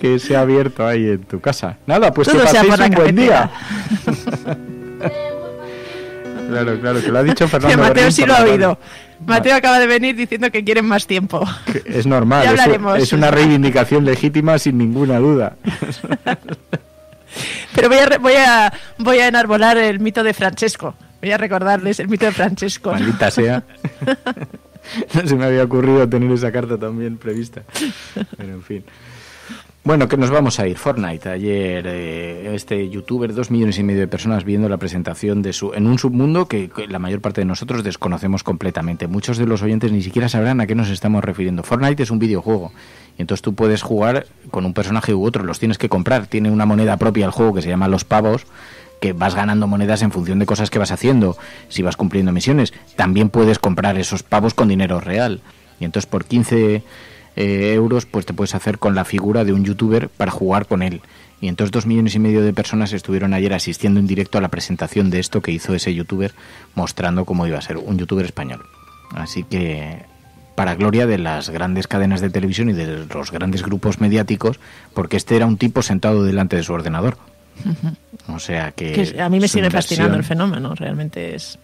que se ha abierto ahí en tu casa. Nada, pues Todo que paséis un buen día. claro, claro, que lo ha dicho Fernando. Mateo sí lo ha oído. Mateo acaba de venir diciendo que quieren más tiempo. es normal, Es, una reivindicación legítima sin ninguna duda. Pero voy a, voy, a, voy a enarbolar el mito de Francesco. Voy a recordarles el mito de Francesco. Maldita sea. No se me había ocurrido tener esa carta también prevista. Pero en fin. Bueno, que nos vamos a ir. Fortnite. Ayer eh, este youtuber, dos millones y medio de personas viendo la presentación de su en un submundo que, la mayor parte de nosotros desconocemos completamente. Muchos de los oyentes ni siquiera sabrán a qué nos estamos refiriendo. Fortnite es un videojuego y entonces tú puedes jugar con un personaje u otro. Los tienes que comprar. Tiene una moneda propia al juego que se llama los pavos que vas ganando monedas en función de cosas que vas haciendo, si vas cumpliendo misiones. También puedes comprar esos pavos con dinero real. Y entonces por 15 eh, euros, pues te puedes hacer con la figura de un youtuber para jugar con él. Y entonces dos millones y medio de personas estuvieron ayer asistiendo en directo a la presentación de esto que hizo ese youtuber mostrando cómo iba a ser un youtuber español. Así que para gloria de las grandes cadenas de televisión y de los grandes grupos mediáticos, porque este era un tipo sentado delante de su ordenador. O sea que... a mí me sigue fascinando el fenómeno, realmente es...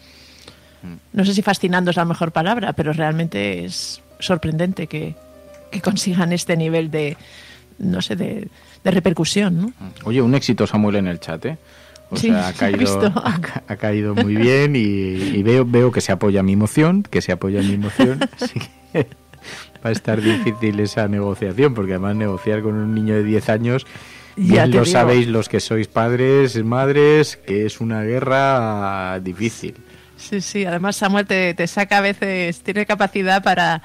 Mm. No sé si fascinando es la mejor palabra, pero realmente es sorprendente que, que consigan este nivel de, no sé, de, repercusión. ¿no? Oye, un éxito Samuel en el chat, ha caído, muy bien y, veo, veo que se apoya mi emoción, que se apoya mi emoción, así que va a estar difícil esa negociación, porque además negociar con un niño de 10 años, ya lo sabéis los que sois padres, madres, que es una guerra difícil. Sí, sí, además Samuel te, saca a veces, tiene capacidad para,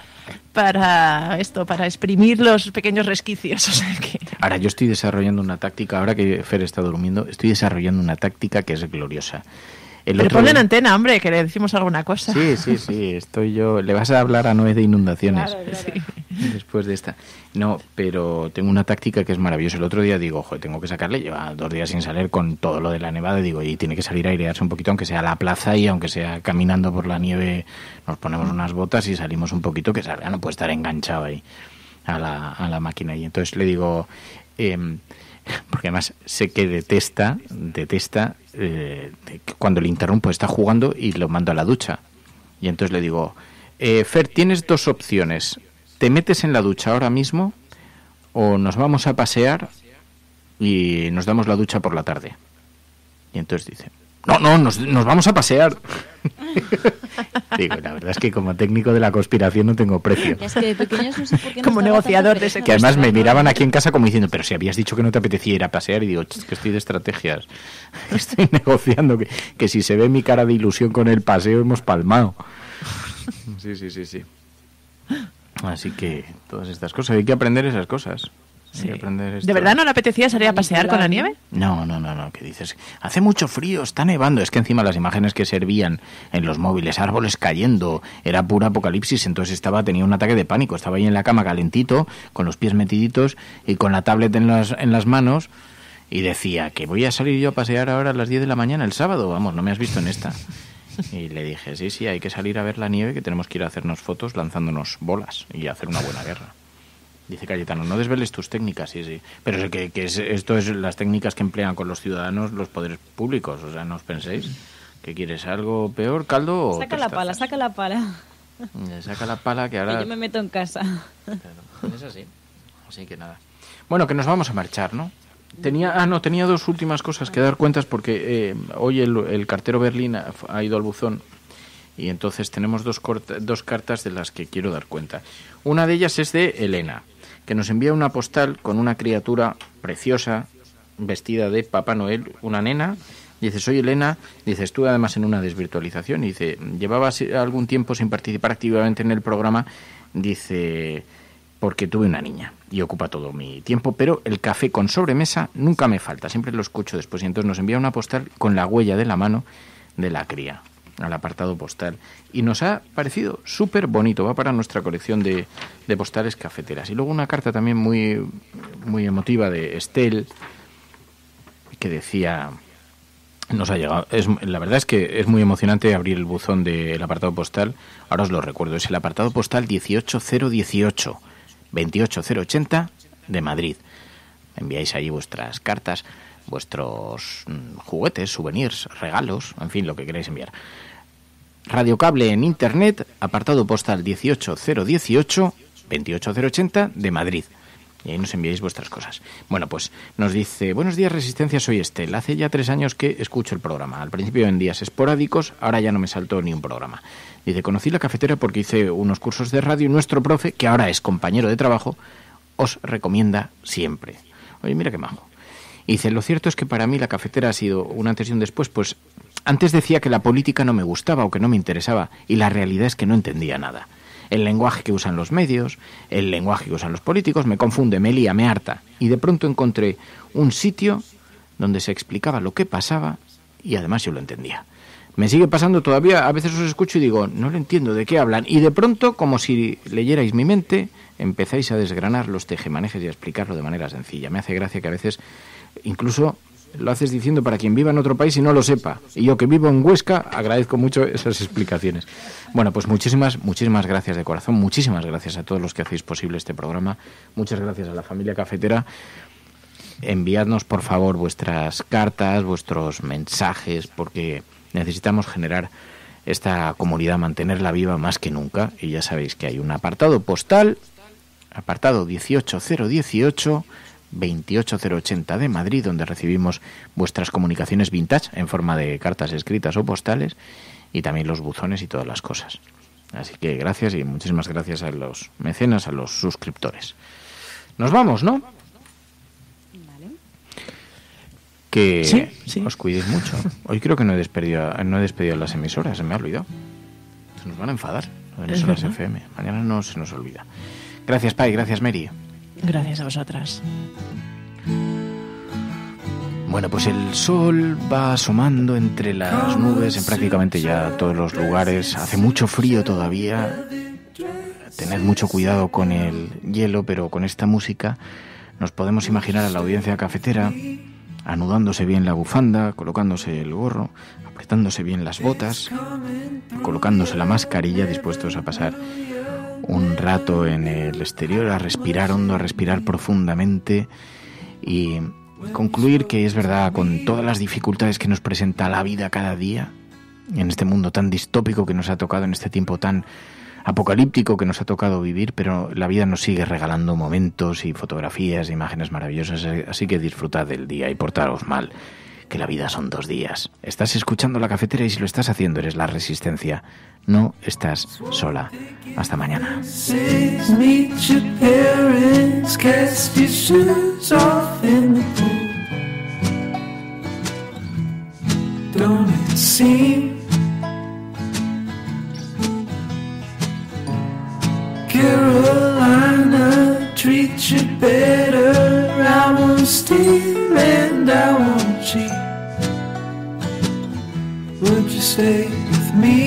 para esto, para exprimir los pequeños resquicios. que... Ahora, yo estoy desarrollando una táctica, ahora que Fer está durmiendo, estoy desarrollando una táctica que es gloriosa. El Pero antena, hombre, que le decimos alguna cosa. Sí, sí, sí, estoy yo. Le vas a hablar a Noé de inundaciones. Después de esta. No, pero tengo una táctica que es maravillosa. El otro día digo, ojo, tengo que sacarle. Lleva dos días sin salir con todo lo de la nevada. Digo, y tiene que salir a airearse un poquito, aunque sea a la plaza y aunque sea caminando por la nieve, nos ponemos unas botas y salimos un poquito, que salga, no puede estar enganchado ahí a la, a máquina. Y entonces le digo, em, porque además sé que detesta, detesta eh, cuando le interrumpo, está jugando y lo mando a la ducha. Y entonces le digo, eh, Fer, tienes dos opciones, te metes en la ducha ahora mismo o nos vamos a pasear y nos damos la ducha por la tarde. Y entonces dice, no, no, nos, vamos a pasear. Digo, la verdad es que como técnico de la conspiración no tengo precio. Es que de como negociador de Que además me miraban aquí en casa como diciendo, pero si habías dicho que no te apetecía ir a pasear, y digo, que estoy de estrategias, estoy negociando, que, que si se ve mi cara de ilusión con el paseo hemos palmado. Sí, sí, sí, sí. Así que todas estas cosas, hay que aprender esas cosas. ¿De verdad no le apetecía salir a pasear con la nieve? No, no, no, no, ¿qué dices? Hace mucho frío, está nevando. Es que encima las imágenes que servían en los móviles, árboles cayendo, era pura apocalipsis, entonces estaba, tenía un ataque de pánico. Estaba ahí en la cama calentito, con los pies metiditos y con la tablet en las, en las manos y decía que voy a salir yo a pasear ahora a las 10 de la mañana el sábado. Vamos, no me has visto en esta. Y le dije, sí, sí, hay que salir a ver la nieve, que tenemos que ir a hacernos fotos lanzándonos bolas y hacer una buena guerra. Dice Cayetano, no desveles tus técnicas, sí, sí. Pero es que, que esto es las técnicas que emplean con los ciudadanos los poderes públicos. O sea, no os penséis que quieres algo peor, caldo o. Saca la pala, saca la pala. Eh, saca la pala que ahora. Que yo me meto en casa. es así. Así que nada. Bueno, que nos vamos a marchar, ¿no? Tenía, ah, no, tenía dos últimas cosas que dar cuentas porque eh, hoy el, cartero Berlín ha, ido al buzón y entonces tenemos dos, dos cartas de las que quiero dar cuenta. Una de ellas es de Elena que nos envía una postal con una criatura preciosa, vestida de Papá Noel, una nena. Dice, soy Elena, dice, estuve además en una desvirtualización, y dice, llevaba algún tiempo sin participar activamente en el programa, dice, porque tuve una niña y ocupa todo mi tiempo, pero el café con sobremesa nunca me falta, siempre lo escucho después. Y entonces nos envía una postal con la huella de la mano de la cría al apartado postal. Y nos ha parecido súper bonito, va para nuestra colección de, de, postales cafeteras. Y luego una carta también muy, muy emotiva de Estel, que decía... Nos ha llegado. Es, la verdad es que es muy emocionante abrir el buzón del apartado postal. Ahora os lo recuerdo, es el apartado postal 18018, 28080 de Madrid. Enviáis ahí vuestras cartas, vuestros mm, juguetes, souvenirs, regalos, en fin, lo que queráis enviar. Radio Cable en Internet, apartado postal 18018, 28080 de Madrid. Y ahí nos enviáis vuestras cosas. Bueno, pues nos dice, buenos días Resistencia, soy Estel. Hace ya tres años que escucho el programa. Al principio en días esporádicos, ahora ya no me saltó ni un programa. Dice, conocí la cafetera porque hice unos cursos de radio y nuestro profe, que ahora es compañero de trabajo, os recomienda siempre. Oye, mira qué majo. dice, lo cierto es que para mí la cafetera ha sido un antes y un después, pues antes decía que la política no me gustaba o que no me interesaba, y la realidad es que no entendía nada. El lenguaje que usan los medios, el lenguaje que usan los políticos, me confunde, me lía, me harta. Y de pronto encontré un sitio donde se explicaba lo que pasaba y además yo lo entendía. Me sigue pasando todavía, a veces os escucho y digo, no lo entiendo, ¿de qué hablan? Y de pronto, como si leyerais mi mente, empezáis a desgranar los tejemanejes y a explicarlo de manera sencilla. Me hace gracia que a veces incluso lo haces diciendo para quien viva en otro país y no lo sepa. Y yo que vivo en Huesca agradezco mucho esas explicaciones. Bueno, pues muchísimas, muchísimas gracias de corazón, muchísimas gracias a todos los que hacéis posible este programa, muchas gracias a la familia cafetera. Enviadnos, por favor, vuestras cartas, vuestros mensajes, porque necesitamos generar esta comunidad, mantenerla viva más que nunca. Y ya sabéis que hay un apartado postal, apartado 18018 28080 de Madrid, donde recibimos vuestras comunicaciones vintage en forma de cartas escritas o postales y también los buzones y todas las cosas. Así que gracias y muchísimas gracias a los mecenas, a los suscriptores. Nos vamos, ¿no? Que os cuidéis mucho. Hoy creo que no he despedido, no he despedido las emisoras, se me ha olvidado. Se nos van a enfadar, las FM. Mañana no se nos olvida. Gracias, Pai, gracias, Mary. Gracias a vosotras. Bueno, pues el sol va asomando entre las nubes en prácticamente ya todos los lugares. Hace mucho frío todavía. Tened mucho cuidado con el hielo, pero con esta música nos podemos imaginar a la audiencia cafetera anudándose bien la bufanda, colocándose el gorro, apretándose bien las botas, colocándose la mascarilla, dispuestos a pasar un rato en el exterior, a respirar hondo, a respirar profundamente y concluir que es verdad, con todas las dificultades que nos presenta la vida cada día, en este mundo tan distópico que nos ha tocado, en este tiempo tan apocalíptico que nos ha tocado vivir, pero la vida nos sigue regalando momentos y fotografías, imágenes maravillosas, así que disfrutad del día y portaros mal que la vida son dos días. Estás escuchando la cafetera y si lo estás haciendo eres la resistencia. No estás sola. Hasta mañana. would you stay with me?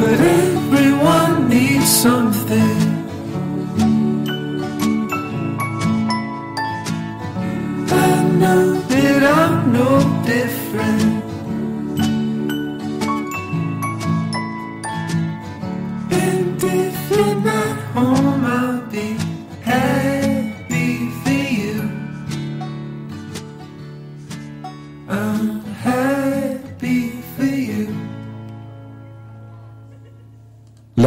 But everyone needs something. I know that I'm no different. And if you're not home.